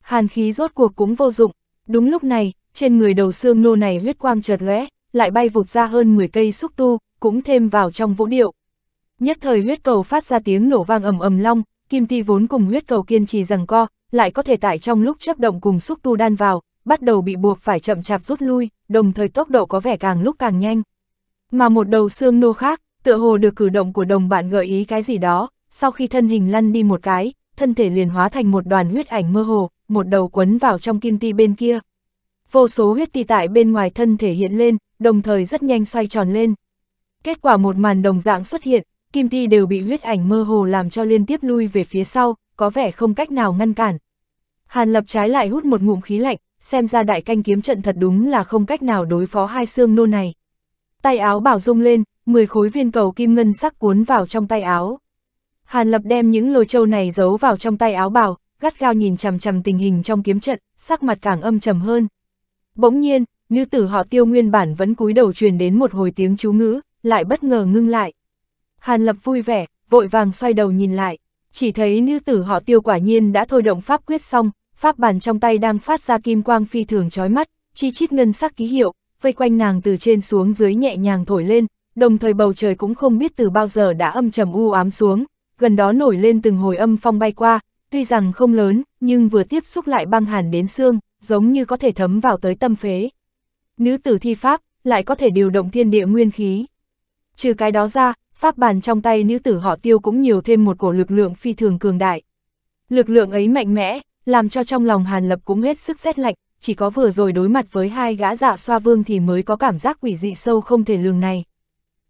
Hàn khí rốt cuộc cũng vô dụng, đúng lúc này, trên người đầu xương nô này huyết quang chợt lóe, lại bay vụt ra hơn 10 cây xúc tu, cũng thêm vào trong vũ điệu. Nhất thời huyết cầu phát ra tiếng nổ vang ầm ầm long, kim ti vốn cùng huyết cầu kiên trì rằng co, lại có thể tại trong lúc chấp động cùng xúc tu đan vào, bắt đầu bị buộc phải chậm chạp rút lui, đồng thời tốc độ có vẻ càng lúc càng nhanh. Mà một đầu xương nô khác, tựa hồ được cử động của đồng bạn gợi ý cái gì đó, sau khi thân hình lăn đi một cái, thân thể liền hóa thành một đoàn huyết ảnh mơ hồ, một đầu quấn vào trong kim ti bên kia vô số huyết ti tại bên ngoài thân thể hiện lên, đồng thời rất nhanh xoay tròn lên. Kết quả một màn đồng dạng xuất hiện, kim ti đều bị huyết ảnh mơ hồ làm cho liên tiếp lui về phía sau, có vẻ không cách nào ngăn cản. Hàn lập trái lại hút một ngụm khí lạnh, xem ra đại canh kiếm trận thật đúng là không cách nào đối phó hai xương nô này. Tay áo bảo rung lên, 10 khối viên cầu kim ngân sắc cuốn vào trong tay áo. Hàn lập đem những lôi châu này giấu vào trong tay áo bảo, gắt gao nhìn chằm chằm tình hình trong kiếm trận, sắc mặt càng âm trầm hơn. Bỗng nhiên, nữ tử họ tiêu nguyên bản vẫn cúi đầu truyền đến một hồi tiếng chú ngữ, lại bất ngờ ngưng lại. Hàn lập vui vẻ, vội vàng xoay đầu nhìn lại, chỉ thấy nữ tử họ tiêu quả nhiên đã thôi động pháp quyết xong, pháp bàn trong tay đang phát ra kim quang phi thường chói mắt, chi chít ngân sắc ký hiệu, vây quanh nàng từ trên xuống dưới nhẹ nhàng thổi lên, đồng thời bầu trời cũng không biết từ bao giờ đã âm trầm u ám xuống, gần đó nổi lên từng hồi âm phong bay qua, tuy rằng không lớn, nhưng vừa tiếp xúc lại băng hàn đến xương giống như có thể thấm vào tới tâm phế. Nữ tử thi pháp, lại có thể điều động thiên địa nguyên khí. Trừ cái đó ra, pháp bàn trong tay nữ tử họ tiêu cũng nhiều thêm một cổ lực lượng phi thường cường đại. Lực lượng ấy mạnh mẽ, làm cho trong lòng Hàn Lập cũng hết sức rét lạnh, chỉ có vừa rồi đối mặt với hai gã giả dạ xoa vương thì mới có cảm giác quỷ dị sâu không thể lường này.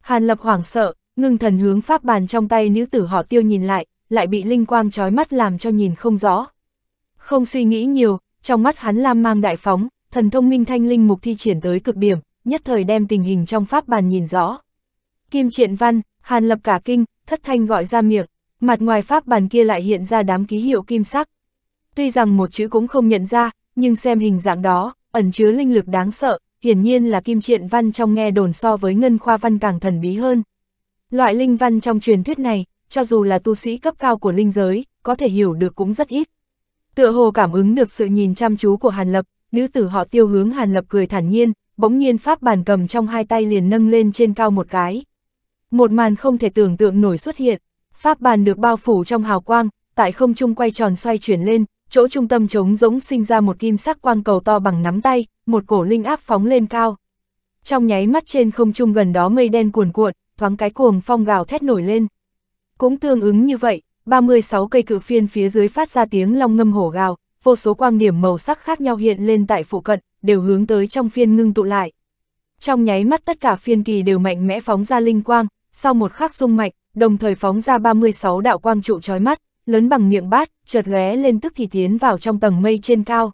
Hàn Lập hoảng sợ, ngưng thần hướng pháp bàn trong tay nữ tử họ tiêu nhìn lại, lại bị linh quang trói mắt làm cho nhìn không rõ. Không suy nghĩ nhiều, trong mắt hắn lam mang đại phóng, thần thông minh thanh linh mục thi triển tới cực điểm, nhất thời đem tình hình trong pháp bàn nhìn rõ. Kim triện văn, hàn lập cả kinh, thất thanh gọi ra miệng, mặt ngoài pháp bàn kia lại hiện ra đám ký hiệu kim sắc. Tuy rằng một chữ cũng không nhận ra, nhưng xem hình dạng đó, ẩn chứa linh lực đáng sợ, hiển nhiên là kim triện văn trong nghe đồn so với ngân khoa văn càng thần bí hơn. Loại linh văn trong truyền thuyết này, cho dù là tu sĩ cấp cao của linh giới, có thể hiểu được cũng rất ít. Tựa hồ cảm ứng được sự nhìn chăm chú của Hàn Lập, nữ tử họ tiêu hướng Hàn Lập cười thản nhiên, bỗng nhiên pháp bàn cầm trong hai tay liền nâng lên trên cao một cái. Một màn không thể tưởng tượng nổi xuất hiện, pháp bàn được bao phủ trong hào quang, tại không trung quay tròn xoay chuyển lên, chỗ trung tâm trống rỗng sinh ra một kim sắc quang cầu to bằng nắm tay, một cổ linh áp phóng lên cao. Trong nháy mắt trên không trung gần đó mây đen cuồn cuộn, thoáng cái cuồng phong gào thét nổi lên. Cũng tương ứng như vậy, 36 cây cự phiên phía dưới phát ra tiếng long ngâm hổ gào, vô số quang điểm màu sắc khác nhau hiện lên tại phụ cận, đều hướng tới trong phiên ngưng tụ lại. Trong nháy mắt tất cả phiên kỳ đều mạnh mẽ phóng ra linh quang, sau một khắc rung mạnh, đồng thời phóng ra 36 đạo quang trụ chói mắt, lớn bằng miệng bát, chợt lóe lên tức thì tiến vào trong tầng mây trên cao.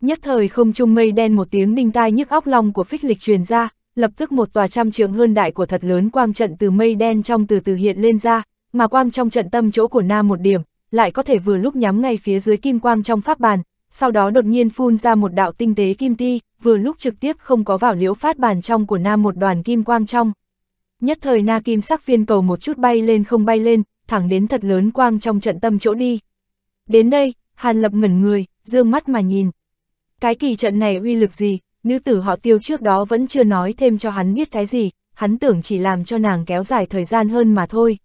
Nhất thời không trung mây đen một tiếng đinh tai nhức óc long của phích lịch truyền ra, lập tức một tòa trăm trượng hơn đại của thật lớn quang trận từ mây đen trong từ từ hiện lên ra, mà quang trong trận tâm chỗ của nam một điểm, lại có thể vừa lúc nhắm ngay phía dưới kim quang trong pháp bàn, sau đó đột nhiên phun ra một đạo tinh tế kim ti, vừa lúc trực tiếp không có vào liễu phát bàn trong của nam một đoàn kim quang trong. Nhất thời na kim sắc viên cầu một chút bay lên không bay lên, thẳng đến thật lớn quang trong trận tâm chỗ đi. Đến đây, Hàn Lập ngẩn người, dương mắt mà nhìn. Cái kỳ trận này uy lực gì, nữ tử họ tiêu trước đó vẫn chưa nói thêm cho hắn biết cái gì, hắn tưởng chỉ làm cho nàng kéo dài thời gian hơn mà thôi.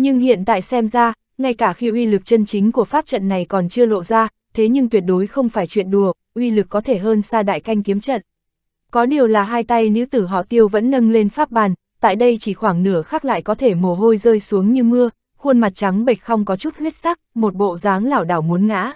Nhưng hiện tại xem ra, ngay cả khi uy lực chân chính của pháp trận này còn chưa lộ ra, thế nhưng tuyệt đối không phải chuyện đùa, uy lực có thể hơn xa đại canh kiếm trận. Có điều là hai tay nữ tử họ tiêu vẫn nâng lên pháp bàn, tại đây chỉ khoảng nửa khắc lại có thể mồ hôi rơi xuống như mưa, khuôn mặt trắng bệch không có chút huyết sắc, một bộ dáng lảo đảo muốn ngã.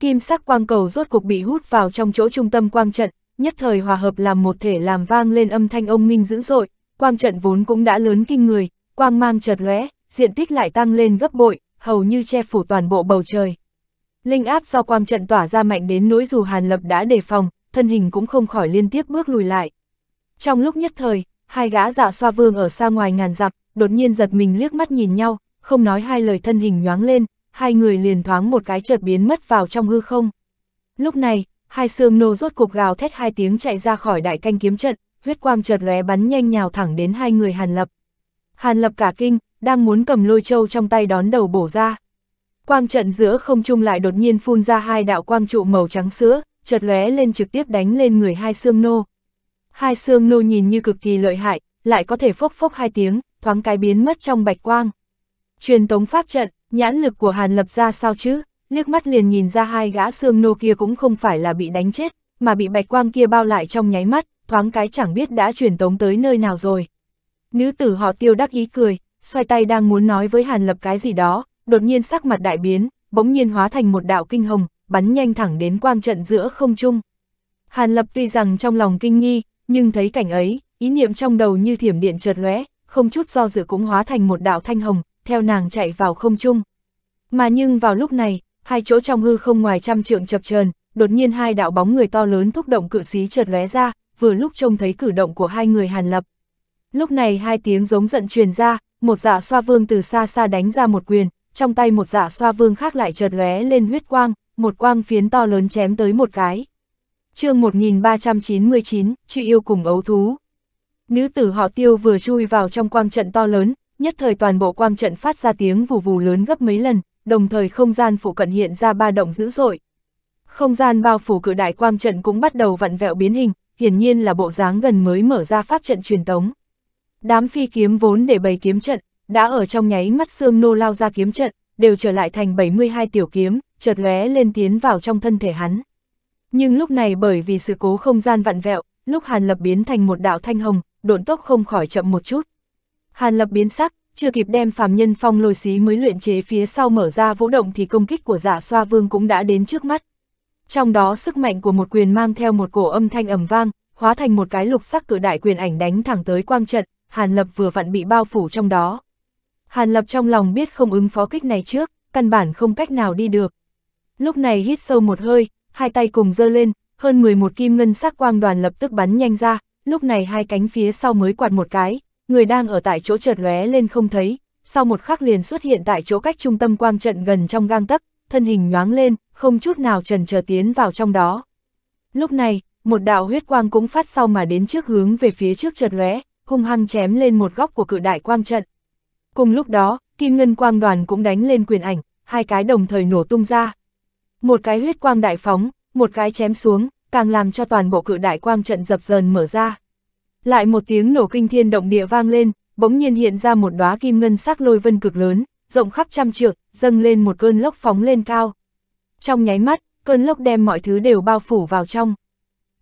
Kim sắc quang cầu rốt cục bị hút vào trong chỗ trung tâm quang trận, nhất thời hòa hợp làm một thể làm vang lên âm thanh ông minh dữ dội, quang trận vốn cũng đã lớn kinh người, quang mang chợt lóe, diện tích lại tăng lên gấp bội, hầu như che phủ toàn bộ bầu trời. Linh áp do quang trận tỏa ra mạnh đến nỗi dù Hàn Lập đã đề phòng, thân hình cũng không khỏi liên tiếp bước lùi lại. Trong lúc nhất thời, hai gã dạ xoa vương ở xa ngoài ngàn dặm, đột nhiên giật mình liếc mắt nhìn nhau, không nói hai lời thân hình nhoáng lên, hai người liền thoáng một cái chợt biến mất vào trong hư không. Lúc này, hai xương nô rốt cục gào thét hai tiếng chạy ra khỏi đại canh kiếm trận, huyết quang chợt lóe bắn nhanh nhào thẳng đến hai người Hàn Lập. Hàn Lập cả kinh, đang muốn cầm lôi châu trong tay đón đầu bổ ra. Quang trận giữa không trung lại đột nhiên phun ra hai đạo quang trụ màu trắng sữa, chợt lóe lên trực tiếp đánh lên người hai xương nô. Hai xương nô nhìn như cực kỳ lợi hại, lại có thể phốc phốc hai tiếng, thoáng cái biến mất trong bạch quang. Truyền tống pháp trận, nhãn lực của Hàn Lập ra sao chứ, liếc mắt liền nhìn ra hai gã xương nô kia cũng không phải là bị đánh chết, mà bị bạch quang kia bao lại trong nháy mắt, thoáng cái chẳng biết đã truyền tống tới nơi nào rồi. Nữ tử họ tiêu đắc ý cười, xoay tay đang muốn nói với Hàn Lập cái gì đó, đột nhiên sắc mặt đại biến, bỗng nhiên hóa thành một đạo kinh hồng, bắn nhanh thẳng đến quang trận giữa không trung. Hàn Lập tuy rằng trong lòng kinh nghi, nhưng thấy cảnh ấy, ý niệm trong đầu như thiểm điện chợt lóe, không chút do dự cũng hóa thành một đạo thanh hồng, theo nàng chạy vào không trung. Mà nhưng vào lúc này, hai chỗ trong hư không ngoài trăm trượng chập chờn, đột nhiên hai đạo bóng người to lớn thúc động cự sĩ chợt lóe ra, vừa lúc trông thấy cử động của hai người Hàn Lập, Lúc này hai tiếng giống giận truyền ra, một dạ xoa vương từ xa xa đánh ra một quyền, trong tay một dạ xoa vương khác lại chợt lóe lên huyết quang, một quang phiến to lớn chém tới một cái. chương 1399, chị yêu cùng ấu thú. Nữ tử họ tiêu vừa chui vào trong quang trận to lớn, nhất thời toàn bộ quang trận phát ra tiếng vù vù lớn gấp mấy lần, đồng thời không gian phụ cận hiện ra ba động dữ dội. Không gian bao phủ cự đại quang trận cũng bắt đầu vặn vẹo biến hình, hiển nhiên là bộ dáng gần mới mở ra pháp trận truyền tống. Đám phi kiếm vốn để bày kiếm trận, đã ở trong nháy mắt xương nô lao ra kiếm trận, đều trở lại thành 72 tiểu kiếm, chợt lóe lên tiến vào trong thân thể hắn. Nhưng lúc này bởi vì sự cố không gian vặn vẹo, lúc Hàn Lập biến thành một đạo thanh hồng, độn tốc không khỏi chậm một chút. Hàn Lập biến sắc, chưa kịp đem phàm nhân phong lôi xí mới luyện chế phía sau mở ra vũ động thì công kích của giả dạ xoa vương cũng đã đến trước mắt. Trong đó sức mạnh của một quyền mang theo một cổ âm thanh ầm vang, hóa thành một cái lục sắc cử đại quyền ảnh đánh thẳng tới quang trận, Hàn Lập vừa vặn bị bao phủ trong đó. Hàn Lập trong lòng biết không ứng phó kích này trước, căn bản không cách nào đi được. Lúc này hít sâu một hơi, hai tay cùng giơ lên, hơn 11 kim ngân sắc quang đoàn lập tức bắn nhanh ra, lúc này hai cánh phía sau mới quạt một cái, người đang ở tại chỗ chợt lóe lên không thấy, sau một khắc liền xuất hiện tại chỗ cách trung tâm quang trận gần trong gang tấc, thân hình nhoáng lên, không chút nào trần chờ tiến vào trong đó. Lúc này, một đạo huyết quang cũng phát sau mà đến trước hướng về phía trước chợt lóe, hung hăng chém lên một góc của cự đại quang trận. Cùng lúc đó, kim ngân quang đoàn cũng đánh lên quyền ảnh, hai cái đồng thời nổ tung ra. Một cái huyết quang đại phóng, một cái chém xuống, càng làm cho toàn bộ cự đại quang trận dập dờn mở ra. Lại một tiếng nổ kinh thiên động địa vang lên, bỗng nhiên hiện ra một đóa kim ngân sắc lôi vân cực lớn, rộng khắp trăm trượng, dâng lên một cơn lốc phóng lên cao. Trong nháy mắt, cơn lốc đem mọi thứ đều bao phủ vào trong.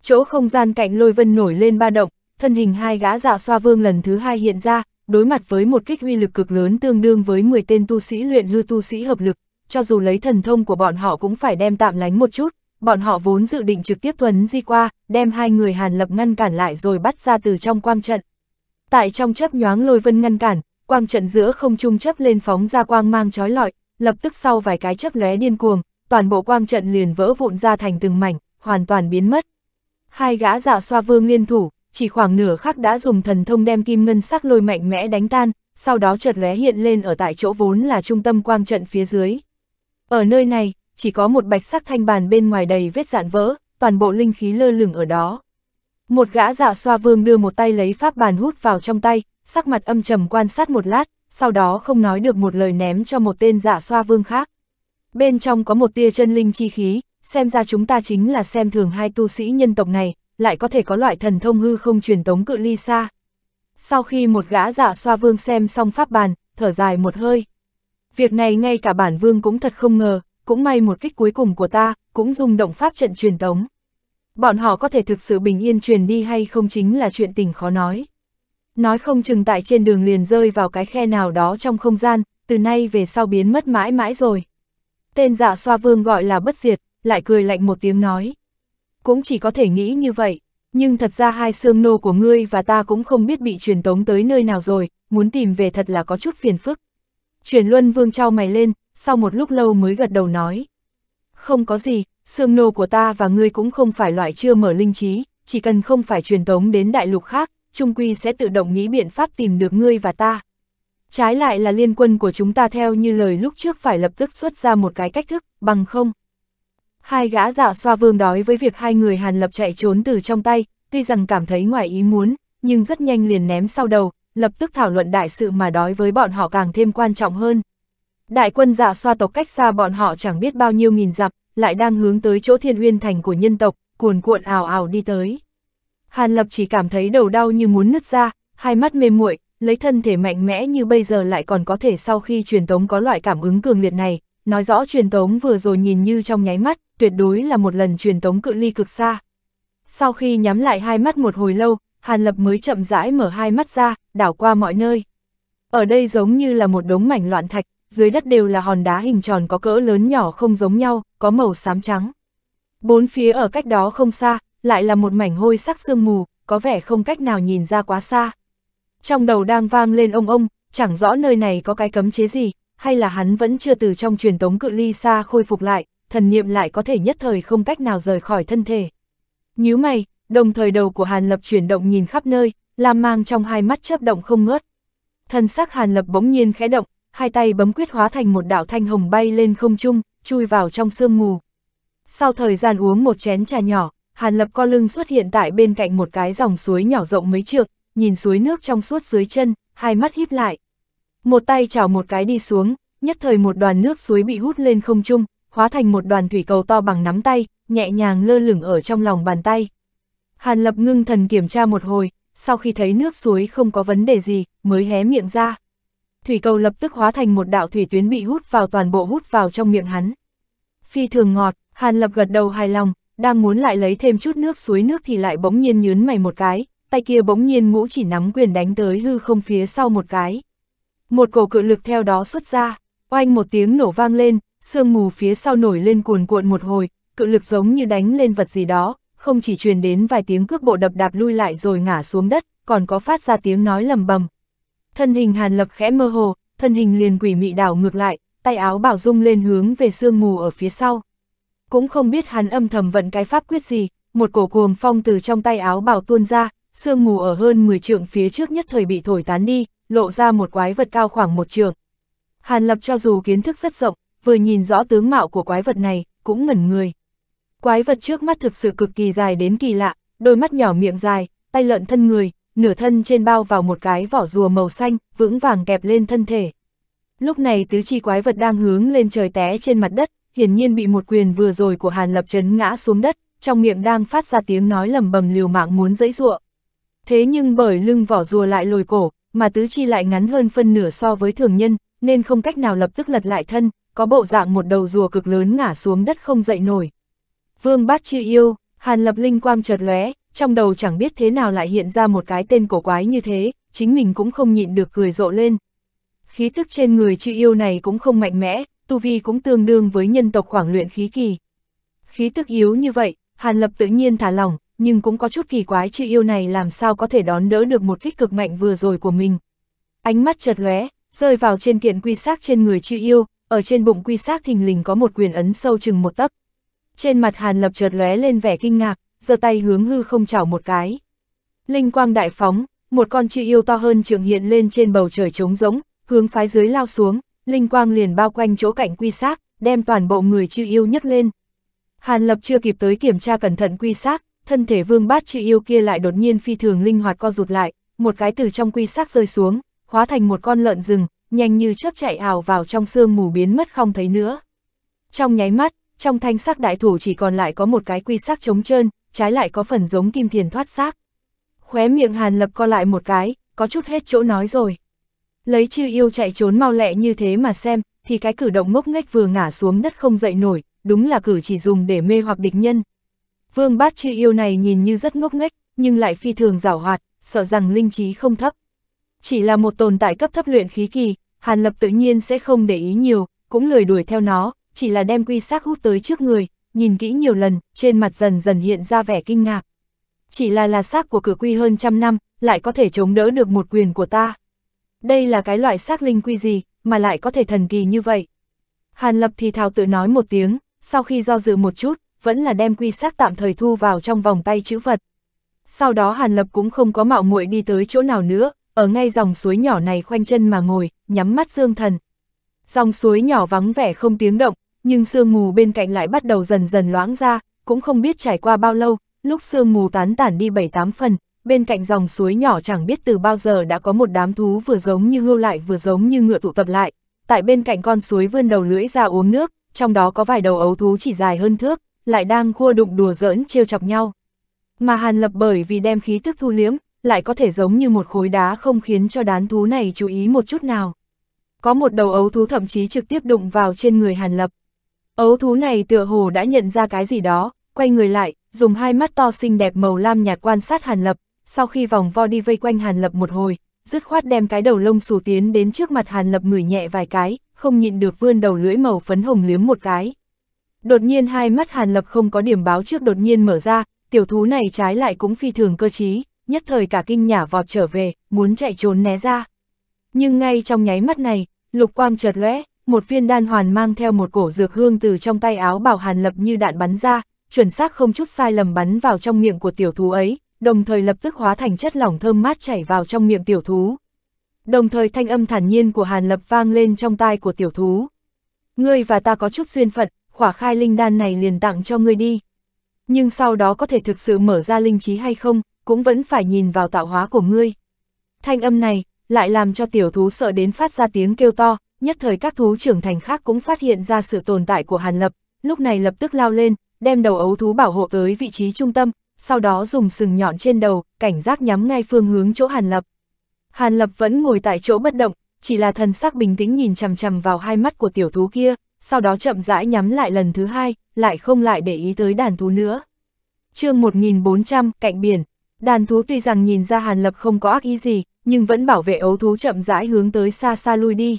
Chỗ không gian cạnh lôi vân nổi lên ba động, thân hình hai gã dạ xoa vương lần thứ hai hiện ra, đối mặt với một kích huy lực cực lớn tương đương với 10 tên tu sĩ luyện hư tu sĩ hợp lực, cho dù lấy thần thông của bọn họ cũng phải đem tạm lánh một chút, bọn họ vốn dự định trực tiếp thuấn di qua, đem hai người Hàn Lập ngăn cản lại rồi bắt ra từ trong quang trận. Tại trong chớp nhoáng lôi vân ngăn cản, quang trận giữa không trung chớp lên phóng ra quang mang chói lọi, lập tức sau vài cái chớp lóe điên cuồng, toàn bộ quang trận liền vỡ vụn ra thành từng mảnh, hoàn toàn biến mất. Hai gã giả dạ xoa vương liên thủ, chỉ khoảng nửa khắc đã dùng thần thông đem kim ngân sắc lôi mạnh mẽ đánh tan, sau đó chợt lóe hiện lên ở tại chỗ vốn là trung tâm quang trận phía dưới. Ở nơi này, chỉ có một bạch sắc thanh bàn bên ngoài đầy vết dạn vỡ, toàn bộ linh khí lơ lửng ở đó. Một gã dạ xoa vương đưa một tay lấy pháp bàn hút vào trong tay, sắc mặt âm trầm quan sát một lát, sau đó không nói được một lời ném cho một tên dạ xoa vương khác. Bên trong có một tia chân linh chi khí, xem ra chúng ta chính là xem thường hai tu sĩ nhân tộc này, lại có thể có loại thần thông hư không truyền tống cự ly xa. Sau khi một gã giả xoa vương xem xong pháp bàn, thở dài một hơi. Việc này ngay cả bản vương cũng thật không ngờ, cũng may một kích cuối cùng của ta, cũng dùng động pháp trận truyền tống. Bọn họ có thể thực sự bình yên truyền đi hay không chính là chuyện tình khó nói. Nói không chừng tại trên đường liền rơi vào cái khe nào đó trong không gian, từ nay về sau biến mất mãi mãi rồi. Tên giả xoa vương gọi là bất diệt, lại cười lạnh một tiếng nói cũng chỉ có thể nghĩ như vậy, nhưng thật ra hai xương nô của ngươi và ta cũng không biết bị truyền tống tới nơi nào rồi, muốn tìm về thật là có chút phiền phức. Truyền luân vương trao mày lên, sau một lúc lâu mới gật đầu nói. Không có gì, xương nô của ta và ngươi cũng không phải loại chưa mở linh trí, chỉ cần không phải truyền tống đến đại lục khác, Trung Quy sẽ tự động nghĩ biện pháp tìm được ngươi và ta. Trái lại là liên quân của chúng ta theo như lời lúc trước phải lập tức xuất ra một cái cách thức, bằng không. Hai gã giả xoa vương đói với việc hai người Hàn Lập chạy trốn từ trong tay, tuy rằng cảm thấy ngoài ý muốn, nhưng rất nhanh liền ném sau đầu, lập tức thảo luận đại sự mà đói với bọn họ càng thêm quan trọng hơn. Đại quân giả xoa tộc cách xa bọn họ chẳng biết bao nhiêu nghìn dặm, lại đang hướng tới chỗ thiên uyên thành của nhân tộc, cuồn cuộn ảo ảo đi tới. Hàn Lập chỉ cảm thấy đầu đau như muốn nứt ra, hai mắt mê muội, lấy thân thể mạnh mẽ như bây giờ lại còn có thể sau khi truyền tống có loại cảm ứng cường liệt này, nói rõ truyền tống vừa rồi nhìn như trong nháy mắt, tuyệt đối là một lần truyền tống cự ly cực xa. Sau khi nhắm lại hai mắt một hồi lâu, Hàn Lập mới chậm rãi mở hai mắt ra, đảo qua mọi nơi. Ở đây giống như là một đống mảnh loạn thạch, dưới đất đều là hòn đá hình tròn có cỡ lớn nhỏ không giống nhau, có màu xám trắng. Bốn phía ở cách đó không xa, lại là một mảnh hôi sắc sương mù, có vẻ không cách nào nhìn ra quá xa. Trong đầu đang vang lên ông ông, chẳng rõ nơi này có cái cấm chế gì, hay là hắn vẫn chưa từ trong truyền tống cự ly xa khôi phục lại, thần niệm lại có thể nhất thời không cách nào rời khỏi thân thể. Nhíu mày, đồng thời đầu của Hàn Lập chuyển động nhìn khắp nơi, làm mang trong hai mắt chớp động không ngớt. Thân sắc Hàn Lập bỗng nhiên khẽ động, hai tay bấm quyết hóa thành một đạo thanh hồng bay lên không trung, chui vào trong sương mù. Sau thời gian uống một chén trà nhỏ, Hàn Lập co lưng xuất hiện tại bên cạnh một cái dòng suối nhỏ rộng mấy trượng, nhìn suối nước trong suốt dưới chân, hai mắt híp lại. Một tay chảo một cái đi xuống, nhất thời một đoàn nước suối bị hút lên không trung, hóa thành một đoàn thủy cầu to bằng nắm tay, nhẹ nhàng lơ lửng ở trong lòng bàn tay. Hàn Lập ngưng thần kiểm tra một hồi, sau khi thấy nước suối không có vấn đề gì, mới hé miệng ra. Thủy cầu lập tức hóa thành một đạo thủy tuyến bị hút vào toàn bộ hút vào trong miệng hắn. Phi thường ngọt, Hàn Lập gật đầu hài lòng, đang muốn lại lấy thêm chút nước suối nước thì lại bỗng nhiên nhướn mày một cái, tay kia bỗng nhiên ngũ chỉ nắm quyền đánh tới hư không phía sau một cái. Một cổ cự lực theo đó xuất ra, oanh một tiếng nổ vang lên, sương mù phía sau nổi lên cuồn cuộn một hồi, cự lực giống như đánh lên vật gì đó, không chỉ truyền đến vài tiếng cước bộ đập đạp lui lại rồi ngã xuống đất, còn có phát ra tiếng nói lầm bầm. Thân hình Hàn Lập khẽ mơ hồ, thân hình liền quỷ mị đảo ngược lại, tay áo bảo dung lên hướng về sương mù ở phía sau. Cũng không biết hắn âm thầm vận cái pháp quyết gì, một cổ cuồng phong từ trong tay áo bảo tuôn ra, sương mù ở hơn 10 trượng phía trước nhất thời bị thổi tán đi, lộ ra một quái vật cao khoảng một trượng. Hàn Lập cho dù kiến thức rất rộng, vừa nhìn rõ tướng mạo của quái vật này, cũng ngẩn người. Quái vật trước mắt thực sự cực kỳ dài đến kỳ lạ, đôi mắt nhỏ miệng dài, tay lợn thân người, nửa thân trên bao vào một cái vỏ rùa màu xanh, vững vàng kẹp lên thân thể. Lúc này tứ chi quái vật đang hướng lên trời té trên mặt đất, hiển nhiên bị một quyền vừa rồi của Hàn Lập Trấn ngã xuống đất, trong miệng đang phát ra tiếng nói lầm bầm liều mạng muốn dẫy rụa. Thế nhưng bởi lưng vỏ rùa lại lồi cổ, mà tứ chi lại ngắn hơn phân nửa so với thường nhân, nên không cách nào lập tức lật lại thân, có bộ dạng một đầu rùa cực lớn ngả xuống đất không dậy nổi. Vương Bát Chi Yêu, Hàn Lập Linh quang chợt lóe, trong đầu chẳng biết thế nào lại hiện ra một cái tên cổ quái như thế, chính mình cũng không nhịn được cười rộ lên. Khí tức trên người Chi Yêu này cũng không mạnh mẽ, tu vi cũng tương đương với nhân tộc khoảng luyện khí kỳ. Khí tức yếu như vậy, Hàn Lập tự nhiên thả lỏng, nhưng cũng có chút kỳ quái Chi Yêu này làm sao có thể đón đỡ được một kích cực mạnh vừa rồi của mình. Ánh mắt chợt lóe, rơi vào trên kiện quy xác trên người Chi Yêu, ở trên bụng quy xác thình lình có một quyền ấn sâu chừng một tấc. Trên mặt Hàn Lập chợt lóe lên vẻ kinh ngạc, giơ tay hướng hư không chảo một cái. Linh quang đại phóng, một con chư yêu to hơn trường hiện lên trên bầu trời trống rỗng, hướng phái dưới lao xuống, linh quang liền bao quanh chỗ cạnh quy xác, đem toàn bộ người chư yêu nhấc lên. Hàn Lập chưa kịp tới kiểm tra cẩn thận quy xác, thân thể Vương Bát chư yêu kia lại đột nhiên phi thường linh hoạt co rụt lại, một cái từ trong quy xác rơi xuống, hóa thành một con lợn rừng, nhanh như chớp chạy ảo vào trong sương mù biến mất không thấy nữa. Trong nháy mắt, trong thanh sắc đại thủ chỉ còn lại có một cái quy sắc trống trơn, trái lại có phần giống kim thiền thoát xác. Khóe miệng Hàn Lập co lại một cái, có chút hết chỗ nói rồi. Lấy chư yêu chạy trốn mau lẹ như thế mà xem, thì cái cử động ngốc nghếch vừa ngả xuống đất không dậy nổi, đúng là cử chỉ dùng để mê hoặc địch nhân. Vương bát chư yêu này nhìn như rất ngốc nghếch, nhưng lại phi thường rảo hoạt, sợ rằng linh trí không thấp chỉ là một tồn tại cấp thấp luyện khí kỳ, Hàn Lập tự nhiên sẽ không để ý nhiều, cũng lười đuổi theo nó, chỉ là đem quy xác hút tới trước người, nhìn kỹ nhiều lần, trên mặt dần dần hiện ra vẻ kinh ngạc. Chỉ là là xác của cửa quy hơn trăm năm, lại có thể chống đỡ được một quyền của ta. Đây là cái loại xác linh quy gì, mà lại có thể thần kỳ như vậy. Hàn Lập thì thào tự nói một tiếng, sau khi do dự một chút, vẫn là đem quy xác tạm thời thu vào trong vòng tay chữ vật. Sau đó Hàn Lập cũng không có mạo muội đi tới chỗ nào nữa, ở ngay dòng suối nhỏ này khoanh chân mà ngồi, nhắm mắt dương thần. Dòng suối nhỏ vắng vẻ không tiếng động, nhưng sương mù bên cạnh lại bắt đầu dần dần loãng ra, cũng không biết trải qua bao lâu, lúc sương mù tán tản đi bảy tám phần, bên cạnh dòng suối nhỏ chẳng biết từ bao giờ đã có một đám thú vừa giống như hươu lại vừa giống như ngựa tụ tập lại. Tại bên cạnh con suối vươn đầu lưỡi ra uống nước, trong đó có vài đầu ấu thú chỉ dài hơn thước, lại đang khua đụng đùa giỡn trêu chọc nhau. Mà Hàn Lập bởi vì đem khí thức thu liếm, lại có thể giống như một khối đá không khiến cho đán thú này chú ý một chút nào. Có một đầu ấu thú thậm chí trực tiếp đụng vào trên người Hàn Lập. Ấu thú này tựa hồ đã nhận ra cái gì đó, quay người lại, dùng hai mắt to xinh đẹp màu lam nhạt quan sát Hàn Lập, sau khi vòng vo đi vây quanh Hàn Lập một hồi, dứt khoát đem cái đầu lông xù tiến đến trước mặt Hàn Lập ngửi nhẹ vài cái, không nhịn được vươn đầu lưỡi màu phấn hồng liếm một cái. Đột nhiên hai mắt Hàn Lập không có điểm báo trước đột nhiên mở ra, tiểu thú này trái lại cũng phi thường cơ trí, nhất thời cả kinh nhả vọt trở về, muốn chạy trốn né ra. Nhưng ngay trong nháy mắt này, lục quang chợt lóe, một viên đan hoàn mang theo một cổ dược hương từ trong tay áo bảo hàn lập như đạn bắn ra, chuẩn xác không chút sai lầm bắn vào trong miệng của tiểu thú ấy, đồng thời lập tức hóa thành chất lỏng thơm mát chảy vào trong miệng tiểu thú. Đồng thời thanh âm thản nhiên của hàn lập vang lên trong tai của tiểu thú. Ngươi và ta có chút duyên phận, khỏa khai linh đan này liền tặng cho ngươi đi. Nhưng sau đó có thể thực sự mở ra linh trí hay không, cũng vẫn phải nhìn vào tạo hóa của ngươi. Thanh âm này, lại làm cho tiểu thú sợ đến phát ra tiếng kêu to, nhất thời các thú trưởng thành khác cũng phát hiện ra sự tồn tại của Hàn Lập, lúc này lập tức lao lên, đem đầu ấu thú bảo hộ tới vị trí trung tâm, sau đó dùng sừng nhọn trên đầu, cảnh giác nhắm ngay phương hướng chỗ Hàn Lập. Hàn Lập vẫn ngồi tại chỗ bất động, chỉ là thần sắc bình tĩnh nhìn chằm chằm vào hai mắt của tiểu thú kia, sau đó chậm rãi nhắm lại lần thứ hai, lại không lại để ý tới đàn thú nữa. chương 1400, cạnh biển, Đàn thú tuy rằng nhìn ra Hàn Lập không có ác ý gì, nhưng vẫn bảo vệ ấu thú chậm rãi hướng tới xa xa lui đi.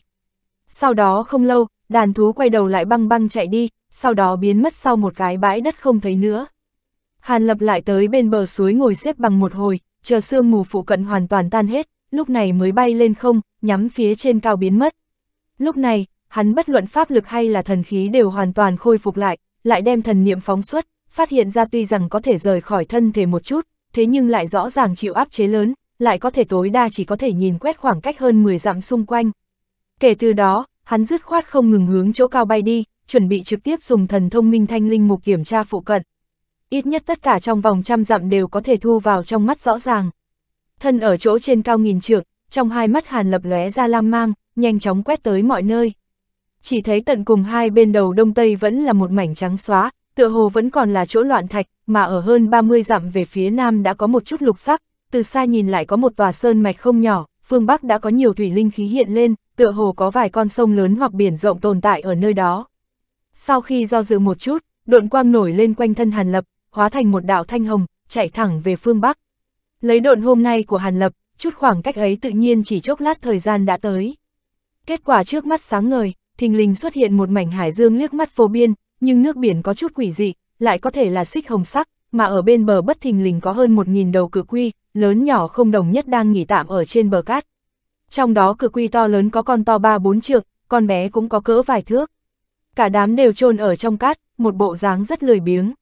Sau đó không lâu, đàn thú quay đầu lại băng băng chạy đi, sau đó biến mất sau một cái bãi đất không thấy nữa. Hàn Lập lại tới bên bờ suối ngồi xếp bằng một hồi, chờ sương mù phụ cận hoàn toàn tan hết, lúc này mới bay lên không, nhắm phía trên cao biến mất. Lúc này, hắn bất luận pháp lực hay là thần khí đều hoàn toàn khôi phục lại, lại đem thần niệm phóng xuất, phát hiện ra tuy rằng có thể rời khỏi thân thể một chút, thế nhưng lại rõ ràng chịu áp chế lớn, lại có thể tối đa chỉ có thể nhìn quét khoảng cách hơn 10 dặm xung quanh. Kể từ đó, hắn dứt khoát không ngừng hướng chỗ cao bay đi, chuẩn bị trực tiếp dùng thần thông minh thanh linh mục kiểm tra phụ cận. Ít nhất tất cả trong vòng trăm dặm đều có thể thu vào trong mắt rõ ràng. Thân ở chỗ trên cao nghìn trượng, trong hai mắt hàn lập lóe ra lam mang, nhanh chóng quét tới mọi nơi. Chỉ thấy tận cùng hai bên đầu đông tây vẫn là một mảnh trắng xóa, tựa hồ vẫn còn là chỗ loạn thạch, mà ở hơn 30 dặm về phía nam đã có một chút lục sắc, từ xa nhìn lại có một tòa sơn mạch không nhỏ, phương Bắc đã có nhiều thủy linh khí hiện lên, tựa hồ có vài con sông lớn hoặc biển rộng tồn tại ở nơi đó. Sau khi do dự một chút, độn quang nổi lên quanh thân Hàn Lập, hóa thành một đạo thanh hồng, chạy thẳng về phương Bắc. Lấy độn hôm nay của Hàn Lập, chút khoảng cách ấy tự nhiên chỉ chốc lát thời gian đã tới. Kết quả trước mắt sáng ngời, thình lình xuất hiện một mảnh hải dương liếc mắt vô biên, nhưng nước biển có chút quỷ dị, lại có thể là xích hồng sắc, mà ở bên bờ bất thình lình có hơn một nghìn đầu cử quy, lớn nhỏ không đồng nhất đang nghỉ tạm ở trên bờ cát. Trong đó cử quy to lớn có con to ba bốn trượng, con bé cũng có cỡ vài thước. Cả đám đều chôn ở trong cát, một bộ dáng rất lười biếng.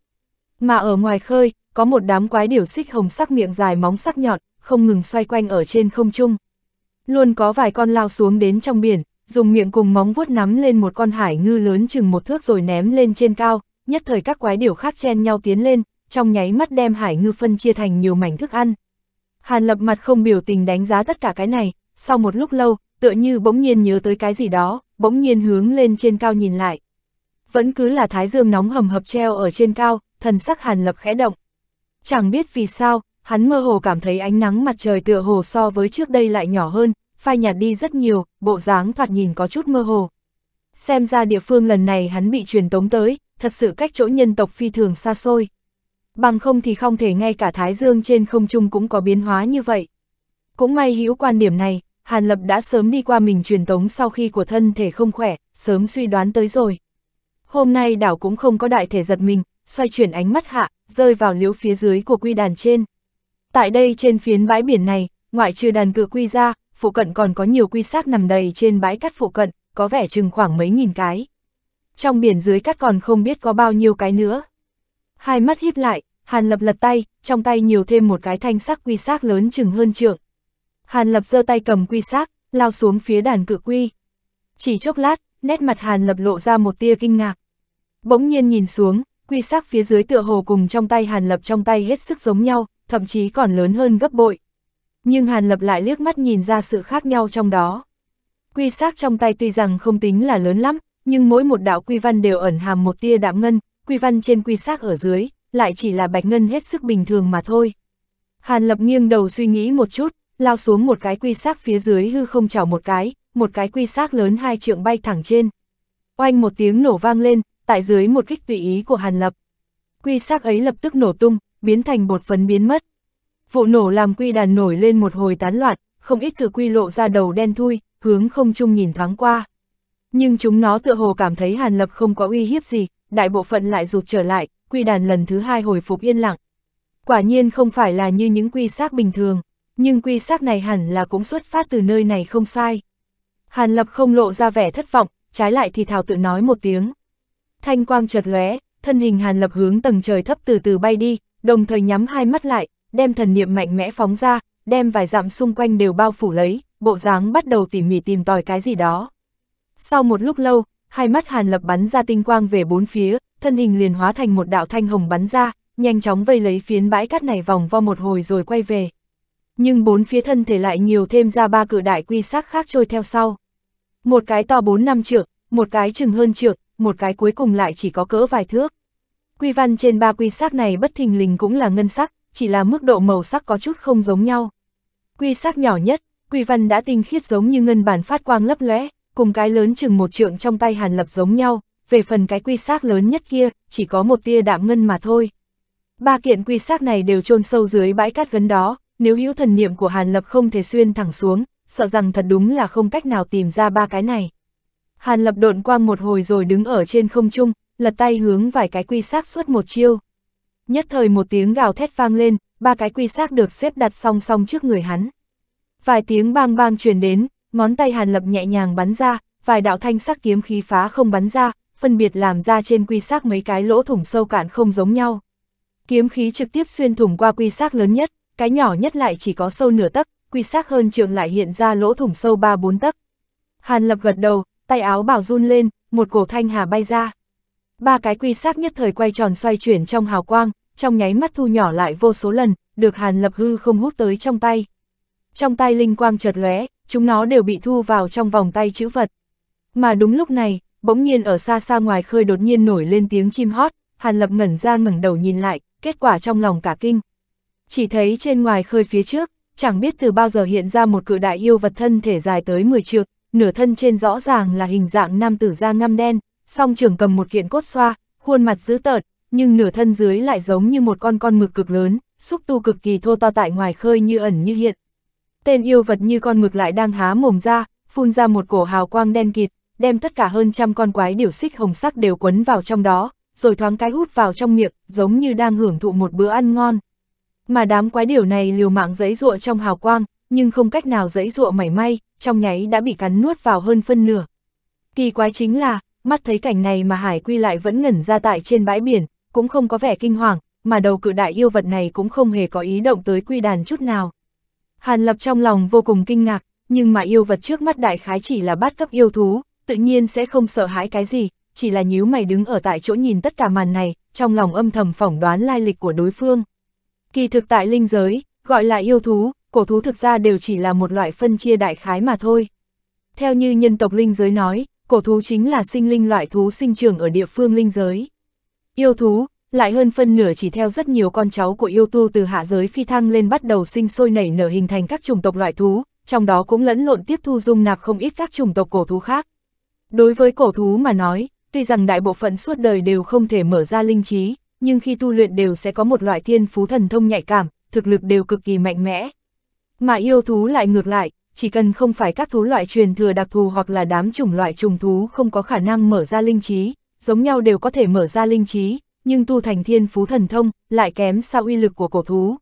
Mà ở ngoài khơi, có một đám quái điểu xích hồng sắc miệng dài móng sắc nhọn, không ngừng xoay quanh ở trên không trung. Luôn có vài con lao xuống đến trong biển, dùng miệng cùng móng vuốt nắm lên một con hải ngư lớn chừng một thước rồi ném lên trên cao, nhất thời các quái điểu khác chen nhau tiến lên, trong nháy mắt đem hải ngư phân chia thành nhiều mảnh thức ăn. Hàn lập mặt không biểu tình đánh giá tất cả cái này, sau một lúc lâu, tựa như bỗng nhiên nhớ tới cái gì đó, bỗng nhiên hướng lên trên cao nhìn lại. Vẫn cứ là thái dương nóng hầm hập treo ở trên cao, thần sắc hàn lập khẽ động. Chẳng biết vì sao, hắn mơ hồ cảm thấy ánh nắng mặt trời tựa hồ so với trước đây lại nhỏ hơn, phai nhạt đi rất nhiều, bộ dáng thoạt nhìn có chút mơ hồ. Xem ra địa phương lần này hắn bị truyền tống tới, thật sự cách chỗ nhân tộc phi thường xa xôi. Bằng không thì không thể ngay cả Thái Dương trên không trung cũng có biến hóa như vậy. Cũng may hữu quan điểm này, Hàn Lập đã sớm đi qua mình truyền tống sau khi của thân thể không khỏe, sớm suy đoán tới rồi. Hôm nay đảo cũng không có đại thể giật mình, xoay chuyển ánh mắt hạ, rơi vào liễu phía dưới của quy đàn trên. Tại đây trên phiến bãi biển này, ngoại trừ đàn cự quy ra, phụ cận còn có nhiều quy xác nằm đầy trên bãi cát phụ cận, có vẻ chừng khoảng mấy nghìn cái. Trong biển dưới cát còn không biết có bao nhiêu cái nữa. Hai mắt híp lại, Hàn Lập lật tay, trong tay nhiều thêm một cái thanh sắc quy xác lớn chừng hơn trượng. Hàn Lập giơ tay cầm quy xác, lao xuống phía đàn cự quy. Chỉ chốc lát, nét mặt Hàn Lập lộ ra một tia kinh ngạc. Bỗng nhiên nhìn xuống, quy xác phía dưới tựa hồ cùng trong tay Hàn Lập trong tay hết sức giống nhau, thậm chí còn lớn hơn gấp bội. Nhưng Hàn Lập lại liếc mắt nhìn ra sự khác nhau trong đó. Quy xác trong tay tuy rằng không tính là lớn lắm, nhưng mỗi một đạo quy văn đều ẩn hàm một tia đạm ngân, quy văn trên quy xác ở dưới, lại chỉ là bạch ngân hết sức bình thường mà thôi. Hàn Lập nghiêng đầu suy nghĩ một chút, lao xuống một cái quy xác phía dưới hư không chảo một cái, một cái quy xác lớn hai trượng bay thẳng trên. Oanh một tiếng nổ vang lên, tại dưới một kích tùy ý của Hàn Lập. Quy xác ấy lập tức nổ tung, biến thành bột phấn biến mất. Vụ nổ làm quy đàn nổi lên một hồi tán loạn, không ít cử quy lộ ra đầu đen thui, hướng không trung nhìn thoáng qua. Nhưng chúng nó tựa hồ cảm thấy Hàn Lập không có uy hiếp gì, đại bộ phận lại rụt trở lại, quy đàn lần thứ hai hồi phục yên lặng. Quả nhiên không phải là như những quy xác bình thường, nhưng quy xác này hẳn là cũng xuất phát từ nơi này không sai. Hàn Lập không lộ ra vẻ thất vọng, trái lại thì thào tự nói một tiếng. Thanh quang chợt lóe, thân hình Hàn Lập hướng tầng trời thấp từ từ bay đi, đồng thời nhắm hai mắt lại, đem thần niệm mạnh mẽ phóng ra, đem vài dặm xung quanh đều bao phủ lấy, bộ dáng bắt đầu tỉ mỉ tìm tòi cái gì đó. Sau một lúc lâu, hai mắt Hàn Lập bắn ra tinh quang về bốn phía, thân hình liền hóa thành một đạo thanh hồng bắn ra, nhanh chóng vây lấy phiến bãi cát này vòng vo một hồi rồi quay về. Nhưng bốn phía thân thể lại nhiều thêm ra ba cự đại quy sắc khác trôi theo sau. Một cái to bốn năm trượng, một cái chừng hơn trượng, một cái cuối cùng lại chỉ có cỡ vài thước. Quy văn trên ba quy sắc này bất thình lình cũng là ngân sắc, chỉ là mức độ màu sắc có chút không giống nhau. Quy sắc nhỏ nhất, quy văn đã tinh khiết giống như ngân bản phát quang lấp lóe, cùng cái lớn chừng một trượng trong tay Hàn Lập giống nhau, về phần cái quy sắc lớn nhất kia, chỉ có một tia đạm ngân mà thôi. Ba kiện quy sắc này đều chôn sâu dưới bãi cát gần đó, nếu hữu thần niệm của Hàn Lập không thể xuyên thẳng xuống, sợ rằng thật đúng là không cách nào tìm ra ba cái này. Hàn Lập độn quang một hồi rồi đứng ở trên không trung, lật tay hướng vài cái quy sắc suốt một chiêu nhất thời một tiếng gào thét vang lên, ba cái quy xác được xếp đặt song song trước người hắn. Vài tiếng bang bang truyền đến, ngón tay Hàn Lập nhẹ nhàng bắn ra, vài đạo thanh sắc kiếm khí phá không bắn ra, phân biệt làm ra trên quy xác mấy cái lỗ thủng sâu cạn không giống nhau. Kiếm khí trực tiếp xuyên thủng qua quy xác lớn nhất, cái nhỏ nhất lại chỉ có sâu nửa tấc, quy xác hơn trường lại hiện ra lỗ thủng sâu 3-4 tấc. Hàn Lập gật đầu, tay áo bảo run lên, một cổ thanh hà bay ra. Ba cái quy xác nhất thời quay tròn xoay chuyển trong hào quang, trong nháy mắt thu nhỏ lại vô số lần, được Hàn Lập Hư không hút tới trong tay. Trong tay linh quang chợt lóe, chúng nó đều bị thu vào trong vòng tay chữ vật. Mà đúng lúc này, bỗng nhiên ở xa xa ngoài khơi đột nhiên nổi lên tiếng chim hót, Hàn Lập ngẩn ra ngẩng đầu nhìn lại, kết quả trong lòng cả kinh. Chỉ thấy trên ngoài khơi phía trước, chẳng biết từ bao giờ hiện ra một cự đại yêu vật thân thể dài tới 10 trượng, nửa thân trên rõ ràng là hình dạng nam tử da ngăm đen, song trưởng cầm một kiện cốt xoa, khuôn mặt dữ tợn, nhưng nửa thân dưới lại giống như một con con mực cực lớn, xúc tu cực kỳ thô to tại ngoài khơi như ẩn như hiện. Tên yêu vật như con mực lại đang há mồm ra, phun ra một cổ hào quang đen kịt, đem tất cả hơn trăm con quái điều xích hồng sắc đều quấn vào trong đó, rồi thoáng cái hút vào trong miệng, giống như đang hưởng thụ một bữa ăn ngon. Mà đám quái điều này liều mạng dẫy dụa trong hào quang, nhưng không cách nào dẫy dụa mảy may, trong nháy đã bị cắn nuốt vào hơn phân nửa. Kỳ quái chính là, mắt thấy cảnh này mà Hải Quy lại vẫn ngẩn ra tại trên bãi biển, cũng không có vẻ kinh hoàng, mà đầu cự đại yêu vật này cũng không hề có ý động tới quy đàn chút nào. Hàn Lập trong lòng vô cùng kinh ngạc, nhưng mà yêu vật trước mắt đại khái chỉ là bát cấp yêu thú, tự nhiên sẽ không sợ hãi cái gì, chỉ là nhíu mày đứng ở tại chỗ nhìn tất cả màn này, trong lòng âm thầm phỏng đoán lai lịch của đối phương. Kỳ thực tại linh giới, gọi là yêu thú, cổ thú thực ra đều chỉ là một loại phân chia đại khái mà thôi. Theo như nhân tộc linh giới nói, cổ thú chính là sinh linh loại thú sinh trưởng ở địa phương linh giới yêu thú, lại hơn phân nửa chỉ theo rất nhiều con cháu của yêu tu từ hạ giới phi thăng lên bắt đầu sinh sôi nảy nở hình thành các chủng tộc loại thú, trong đó cũng lẫn lộn tiếp thu dung nạp không ít các chủng tộc cổ thú khác. Đối với cổ thú mà nói, tuy rằng đại bộ phận suốt đời đều không thể mở ra linh trí, nhưng khi tu luyện đều sẽ có một loại thiên phú thần thông nhạy cảm, thực lực đều cực kỳ mạnh mẽ. Mà yêu thú lại ngược lại, chỉ cần không phải các thú loại truyền thừa đặc thù hoặc là đám chủng loại trùng thú không có khả năng mở ra linh trí, giống nhau đều có thể mở ra linh trí, nhưng tu thành thiên phú thần thông, lại kém xa uy lực của cổ thú.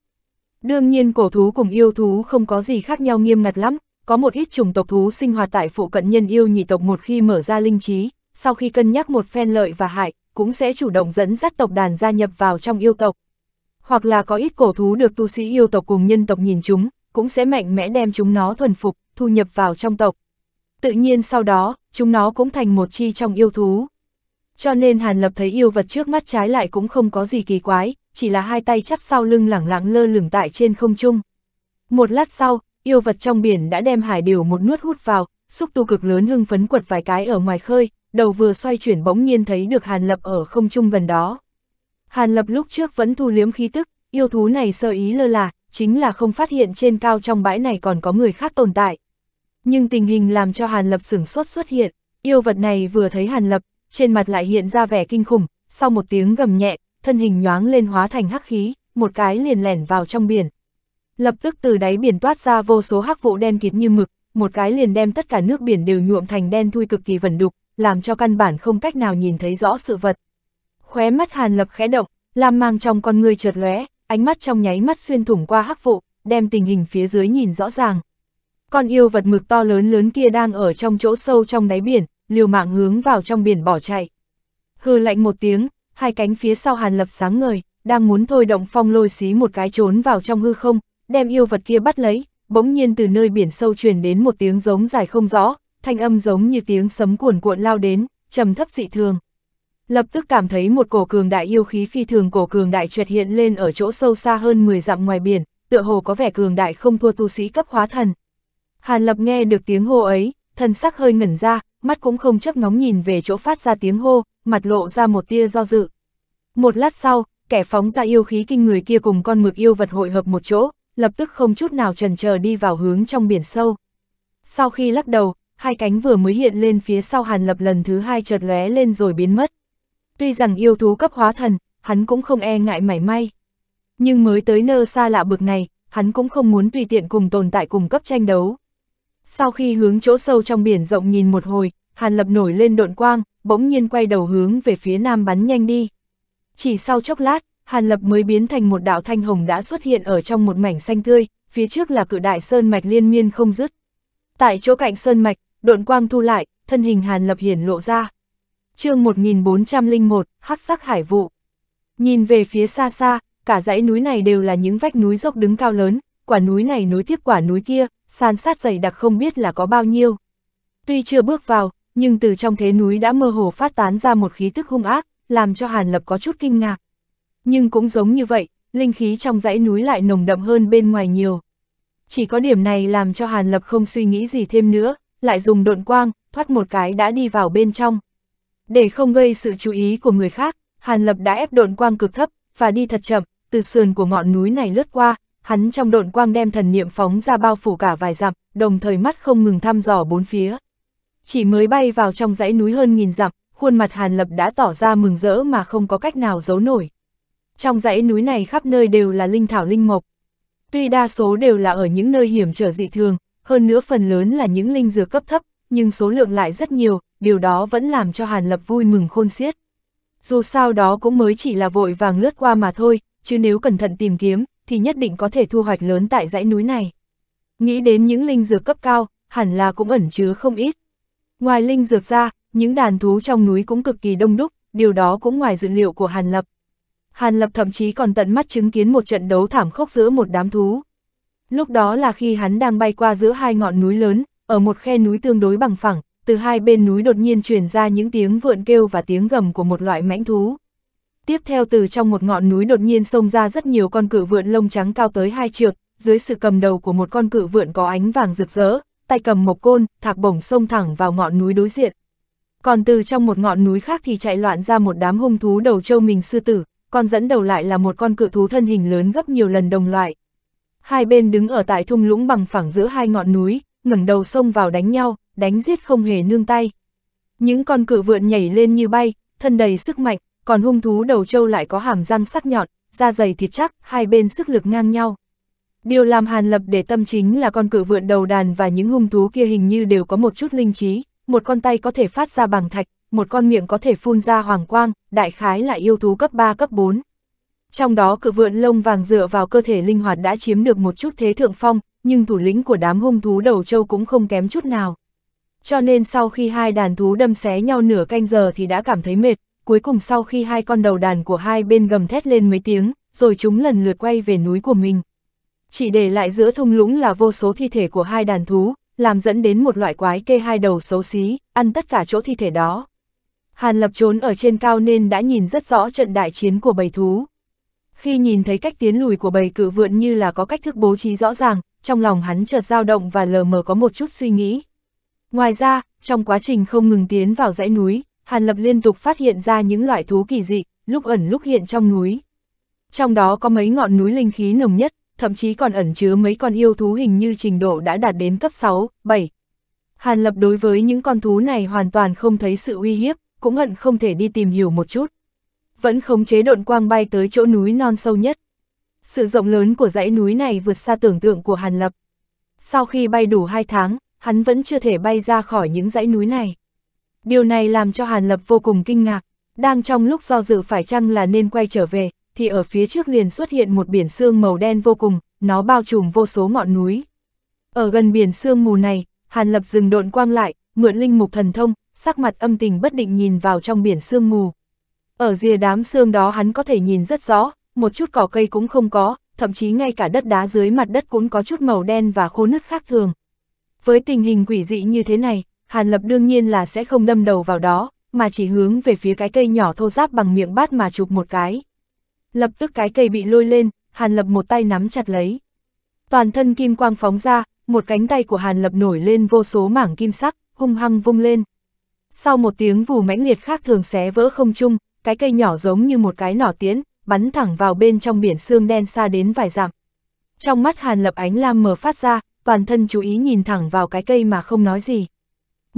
Đương nhiên cổ thú cùng yêu thú không có gì khác nhau nghiêm ngặt lắm, có một ít chủng tộc thú sinh hoạt tại phụ cận nhân yêu nhị tộc một khi mở ra linh trí, sau khi cân nhắc một phen lợi và hại, cũng sẽ chủ động dẫn dắt tộc đàn gia nhập vào trong yêu tộc. Hoặc là có ít cổ thú được tu sĩ yêu tộc cùng nhân tộc nhìn chúng, cũng sẽ mạnh mẽ đem chúng nó thuần phục, thu nhập vào trong tộc. Tự nhiên sau đó, chúng nó cũng thành một chi trong yêu thú cho nên Hàn Lập thấy yêu vật trước mắt trái lại cũng không có gì kỳ quái, chỉ là hai tay chắp sau lưng lẳng lặng lơ lửng tại trên không trung. Một lát sau, yêu vật trong biển đã đem hải điều một nuốt hút vào, xúc tu cực lớn hưng phấn quật vài cái ở ngoài khơi, đầu vừa xoay chuyển bỗng nhiên thấy được Hàn Lập ở không trung gần đó. Hàn Lập lúc trước vẫn thu liếm khí tức, yêu thú này sơ ý lơ là, chính là không phát hiện trên cao trong bãi này còn có người khác tồn tại. Nhưng tình hình làm cho Hàn Lập sửng sốt xuất hiện, yêu vật này vừa thấy Hàn Lập, trên mặt lại hiện ra vẻ kinh khủng, sau một tiếng gầm nhẹ, thân hình nhoáng lên hóa thành hắc khí, một cái liền lẻn vào trong biển. Lập tức từ đáy biển toát ra vô số hắc vụ đen kịt như mực, một cái liền đem tất cả nước biển đều nhuộm thành đen thui cực kỳ vẩn đục, làm cho căn bản không cách nào nhìn thấy rõ sự vật. Khóe mắt Hàn Lập khẽ động, làm mang trong con người chợt lóe, ánh mắt trong nháy mắt xuyên thủng qua hắc vụ, đem tình hình phía dưới nhìn rõ ràng. Con yêu vật mực to lớn lớn kia đang ở trong chỗ sâu trong đáy biển, liều mạng hướng vào trong biển bỏ chạy. Hừ lạnh một tiếng, hai cánh phía sau Hàn Lập sáng ngời, đang muốn thôi động phong lôi xí một cái trốn vào trong hư không, đem yêu vật kia bắt lấy, bỗng nhiên từ nơi biển sâu truyền đến một tiếng giống dài không rõ, thanh âm giống như tiếng sấm cuồn cuộn lao đến, trầm thấp dị thường. Lập tức cảm thấy một cổ cường đại yêu khí phi thường cổ cường đại trượt hiện lên ở chỗ sâu xa hơn 10 dặm ngoài biển, tựa hồ có vẻ cường đại không thua tu sĩ cấp hóa thần. Hàn Lập nghe được tiếng hô ấy, thần sắc hơi ngẩn ra, mắt cũng không chấp ngóng nhìn về chỗ phát ra tiếng hô, mặt lộ ra một tia do dự. Một lát sau, kẻ phóng ra yêu khí kinh người kia cùng con mực yêu vật hội hợp một chỗ, lập tức không chút nào trần chờ đi vào hướng trong biển sâu. Sau khi lắc đầu, hai cánh vừa mới hiện lên phía sau Hàn Lập lần thứ hai chợt lóe lên rồi biến mất. Tuy rằng yêu thú cấp hóa thần, hắn cũng không e ngại mảy may. Nhưng mới tới nơi xa lạ bực này, hắn cũng không muốn tùy tiện cùng tồn tại cùng cấp tranh đấu. Sau khi hướng chỗ sâu trong biển rộng nhìn một hồi, Hàn Lập nổi lên độn quang, bỗng nhiên quay đầu hướng về phía nam bắn nhanh đi. Chỉ sau chốc lát, Hàn Lập mới biến thành một đạo thanh hồng đã xuất hiện ở trong một mảnh xanh tươi, phía trước là cự đại sơn mạch liên miên không dứt. Tại chỗ cạnh sơn mạch, độn quang thu lại, thân hình Hàn Lập hiển lộ ra. chương 1401, Hắc sắc hải vụ. Nhìn về phía xa xa, cả dãy núi này đều là những vách núi dốc đứng cao lớn, quả núi này nối tiếp quả núi kia, san sát dày đặc không biết là có bao nhiêu. Tuy chưa bước vào, nhưng từ trong thế núi đã mơ hồ phát tán ra một khí tức hung ác, làm cho Hàn Lập có chút kinh ngạc. Nhưng cũng giống như vậy, linh khí trong dãy núi lại nồng đậm hơn bên ngoài nhiều. Chỉ có điểm này làm cho Hàn Lập không suy nghĩ gì thêm nữa, lại dùng độn quang, thoát một cái đã đi vào bên trong. Để không gây sự chú ý của người khác, Hàn Lập đã ép độn quang cực thấp, và đi thật chậm, từ sườn của ngọn núi này lướt qua, hắn trong độn quang đem thần niệm phóng ra bao phủ cả vài dặm, đồng thời mắt không ngừng thăm dò bốn phía. Chỉ mới bay vào trong dãy núi hơn nghìn dặm, khuôn mặt Hàn Lập đã tỏ ra mừng rỡ mà không có cách nào giấu nổi. Trong dãy núi này khắp nơi đều là linh thảo linh mộc. Tuy đa số đều là ở những nơi hiểm trở dị thường, hơn nữa phần lớn là những linh dược cấp thấp, nhưng số lượng lại rất nhiều, điều đó vẫn làm cho Hàn Lập vui mừng khôn xiết. Dù sao đó cũng mới chỉ là vội vàng lướt qua mà thôi, chứ nếu cẩn thận tìm kiếm, thì nhất định có thể thu hoạch lớn tại dãy núi này. Nghĩ đến những linh dược cấp cao, hẳn là cũng ẩn chứa không ít. Ngoài linh dược ra, những đàn thú trong núi cũng cực kỳ đông đúc, điều đó cũng ngoài dự liệu của Hàn Lập. Hàn Lập thậm chí còn tận mắt chứng kiến một trận đấu thảm khốc giữa một đám thú. Lúc đó là khi hắn đang bay qua giữa hai ngọn núi lớn, ở một khe núi tương đối bằng phẳng, từ hai bên núi đột nhiên truyền ra những tiếng vượn kêu và tiếng gầm của một loại mãnh thú. Tiếp theo từ trong một ngọn núi đột nhiên xông ra rất nhiều con cự vượn lông trắng cao tới hai trượt dưới sự cầm đầu của một con cự vượn có ánh vàng rực rỡ, tay cầm một côn, thạc bổng xông thẳng vào ngọn núi đối diện. Còn từ trong một ngọn núi khác thì chạy loạn ra một đám hung thú đầu trâu mình sư tử, còn dẫn đầu lại là một con cự thú thân hình lớn gấp nhiều lần đồng loại. Hai bên đứng ở tại thung lũng bằng phẳng giữa hai ngọn núi, ngẩng đầu xông vào đánh nhau, đánh giết không hề nương tay. Những con cự vượn nhảy lên như bay, thân đầy sức mạnh, còn hung thú đầu trâu lại có hàm răng sắc nhọn, da dày thịt chắc, hai bên sức lực ngang nhau. Điều làm Hàn Lập để tâm chính là con cự vượn đầu đàn và những hung thú kia hình như đều có một chút linh trí, một con tay có thể phát ra bằng thạch, một con miệng có thể phun ra hoàng quang, đại khái là yêu thú cấp 3 cấp 4. Trong đó cự vượn lông vàng dựa vào cơ thể linh hoạt đã chiếm được một chút thế thượng phong, nhưng thủ lĩnh của đám hung thú đầu châu cũng không kém chút nào. Cho nên sau khi hai đàn thú đâm xé nhau nửa canh giờ thì đã cảm thấy mệt, cuối cùng sau khi hai con đầu đàn của hai bên gầm thét lên mấy tiếng, rồi chúng lần lượt quay về núi của mình. Chỉ để lại giữa thung lũng là vô số thi thể của hai đàn thú, làm dẫn đến một loại quái kê hai đầu xấu xí, ăn tất cả chỗ thi thể đó. Hàn lập trốn ở trên cao nên đã nhìn rất rõ trận đại chiến của bầy thú. Khi nhìn thấy cách tiến lùi của bầy cự vượn như là có cách thức bố trí rõ ràng, trong lòng hắn chợt dao động và lờ mờ có một chút suy nghĩ. Ngoài ra, trong quá trình không ngừng tiến vào dãy núi, Hàn Lập liên tục phát hiện ra những loại thú kỳ dị, lúc ẩn lúc hiện trong núi. Trong đó có mấy ngọn núi linh khí nồng nhất, thậm chí còn ẩn chứa mấy con yêu thú hình như trình độ đã đạt đến cấp 6, 7. Hàn Lập đối với những con thú này hoàn toàn không thấy sự uy hiếp, cũng hận không thể đi tìm hiểu một chút. Vẫn khống chế độn quang bay tới chỗ núi non sâu nhất. Sự rộng lớn của dãy núi này vượt xa tưởng tượng của Hàn Lập. Sau khi bay đủ 2 tháng, hắn vẫn chưa thể bay ra khỏi những dãy núi này. Điều này làm cho Hàn Lập vô cùng kinh ngạc, đang trong lúc do dự phải chăng là nên quay trở về, thì ở phía trước liền xuất hiện một biển sương màu đen vô cùng, nó bao trùm vô số ngọn núi. Ở gần biển sương mù này, Hàn Lập dừng độn quang lại, mượn linh mục thần thông, sắc mặt âm tình bất định nhìn vào trong biển sương mù. Ở rìa đám sương đó hắn có thể nhìn rất rõ, một chút cỏ cây cũng không có, thậm chí ngay cả đất đá dưới mặt đất cũng có chút màu đen và khô nứt khác thường. Với tình hình quỷ dị như thế này, Hàn Lập đương nhiên là sẽ không đâm đầu vào đó, mà chỉ hướng về phía cái cây nhỏ thô ráp bằng miệng bát mà chụp một cái. Lập tức cái cây bị lôi lên, Hàn Lập một tay nắm chặt lấy. Toàn thân kim quang phóng ra, một cánh tay của Hàn Lập nổi lên vô số mảng kim sắc, hung hăng vung lên. Sau một tiếng vù mãnh liệt khác thường xé vỡ không trung, cái cây nhỏ giống như một cái nỏ tiến, bắn thẳng vào bên trong biển xương đen xa đến vài dặm. Trong mắt Hàn Lập ánh lam mở phát ra, toàn thân chú ý nhìn thẳng vào cái cây mà không nói gì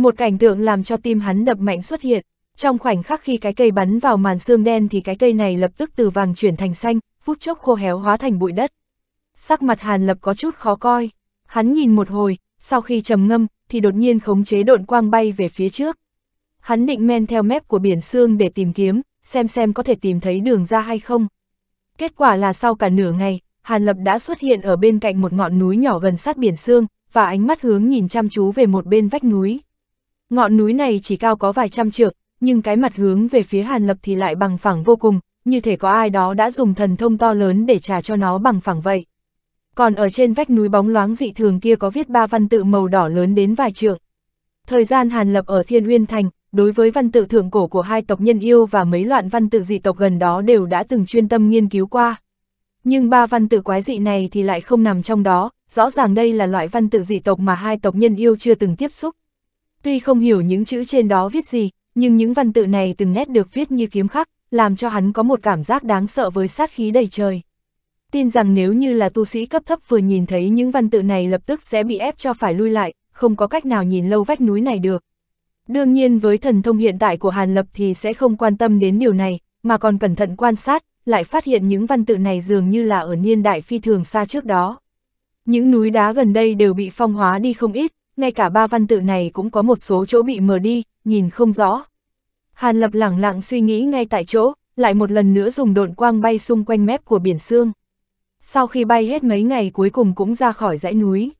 một cảnh tượng làm cho tim hắn đập mạnh xuất hiện. Trong khoảnh khắc khi cái cây bắn vào màn xương đen thì cái cây này lập tức từ vàng chuyển thành xanh, phút chốc khô héo hóa thành bụi đất. Sắc mặt Hàn Lập có chút khó coi, hắn nhìn một hồi, sau khi trầm ngâm thì đột nhiên khống chế độn quang bay về phía trước. Hắn định men theo mép của biển xương để tìm kiếm, xem xem có thể tìm thấy đường ra hay không. Kết quả là sau cả nửa ngày, Hàn Lập đã xuất hiện ở bên cạnh một ngọn núi nhỏ gần sát biển xương, và ánh mắt hướng nhìn chăm chú về một bên vách núi. Ngọn núi này chỉ cao có vài trăm trượng, nhưng cái mặt hướng về phía Hàn Lập thì lại bằng phẳng vô cùng, như thể có ai đó đã dùng thần thông to lớn để trả cho nó bằng phẳng vậy. Còn ở trên vách núi bóng loáng dị thường kia có viết ba văn tự màu đỏ lớn đến vài trượng. Thời gian Hàn Lập ở Thiên Uyên Thành, đối với văn tự thượng cổ của hai tộc nhân yêu và mấy loạn văn tự dị tộc gần đó đều đã từng chuyên tâm nghiên cứu qua. Nhưng ba văn tự quái dị này thì lại không nằm trong đó, rõ ràng đây là loại văn tự dị tộc mà hai tộc nhân yêu chưa từng tiếp xúc, Tuy không hiểu những chữ trên đó viết gì, nhưng những văn tự này từng nét được viết như kiếm khắc, làm cho hắn có một cảm giác đáng sợ với sát khí đầy trời. Tin rằng nếu như là tu sĩ cấp thấp vừa nhìn thấy những văn tự này lập tức sẽ bị ép cho phải lui lại, không có cách nào nhìn lâu vách núi này được. Đương nhiên với thần thông hiện tại của Hàn Lập thì sẽ không quan tâm đến điều này, mà còn cẩn thận quan sát, lại phát hiện những văn tự này dường như là ở niên đại phi thường xa trước đó. Những núi đá gần đây đều bị phong hóa đi không ít, ngay cả ba văn tự này cũng có một số chỗ bị mờ đi, nhìn không rõ. Hàn Lập lẳng lặng suy nghĩ ngay tại chỗ, lại một lần nữa dùng độn quang bay xung quanh mép của biển xương. Sau khi bay hết mấy ngày cuối cùng cũng ra khỏi dãy núi.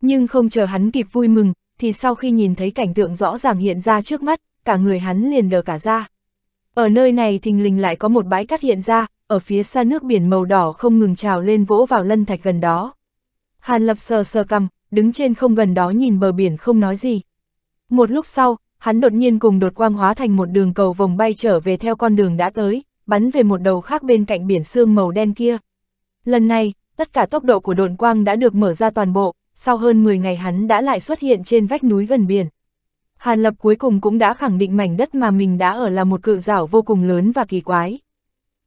Nhưng không chờ hắn kịp vui mừng, thì sau khi nhìn thấy cảnh tượng rõ ràng hiện ra trước mắt, cả người hắn liền đờ cả ra. Ở nơi này thình lình lại có một bãi cát hiện ra, ở phía xa nước biển màu đỏ không ngừng trào lên vỗ vào lân thạch gần đó. Hàn lập sờ sờ cầm, đứng trên không gần đó nhìn bờ biển không nói gì. Một lúc sau, hắn đột nhiên cùng đột quang hóa thành một đường cầu vòng bay trở về theo con đường đã tới, bắn về một đầu khác bên cạnh biển xương màu đen kia. Lần này, tất cả tốc độ của đột quang đã được mở ra toàn bộ, sau hơn 10 ngày hắn đã lại xuất hiện trên vách núi gần biển. Hàn Lập cuối cùng cũng đã khẳng định mảnh đất mà mình đã ở là một cự rảo vô cùng lớn và kỳ quái.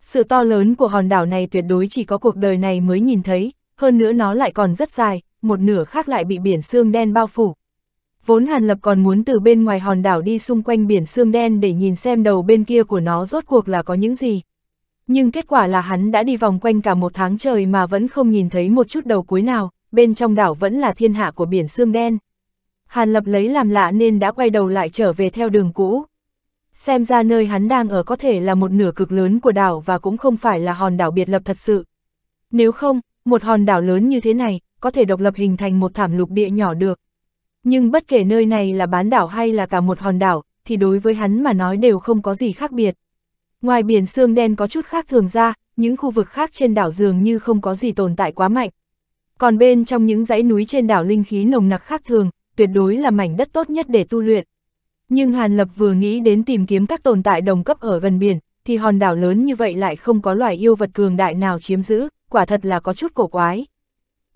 Sự to lớn của hòn đảo này tuyệt đối chỉ có cuộc đời này mới nhìn thấy, hơn nữa nó lại còn rất dài, một nửa khác lại bị biển xương đen bao phủ. Vốn Hàn Lập còn muốn từ bên ngoài hòn đảo đi xung quanh biển xương đen để nhìn xem đầu bên kia của nó rốt cuộc là có những gì. Nhưng kết quả là hắn đã đi vòng quanh cả một tháng trời mà vẫn không nhìn thấy một chút đầu cuối nào, bên trong đảo vẫn là thiên hạ của biển xương đen. Hàn Lập lấy làm lạ nên đã quay đầu lại trở về theo đường cũ. Xem ra nơi hắn đang ở có thể là một nửa cực lớn của đảo và cũng không phải là hòn đảo biệt lập thật sự. Nếu không, một hòn đảo lớn như thế này, có thể độc lập hình thành một thảm lục địa nhỏ được. Nhưng bất kể nơi này là bán đảo hay là cả một hòn đảo, thì đối với hắn mà nói đều không có gì khác biệt. Ngoài biển xương đen có chút khác thường ra, những khu vực khác trên đảo dường như không có gì tồn tại quá mạnh. Còn bên trong những dãy núi trên đảo linh khí nồng nặc khác thường, tuyệt đối là mảnh đất tốt nhất để tu luyện. Nhưng Hàn Lập vừa nghĩ đến tìm kiếm các tồn tại đồng cấp ở gần biển, thì hòn đảo lớn như vậy lại không có loài yêu vật cường đại nào chiếm giữ, quả thật là có chút cổ quái.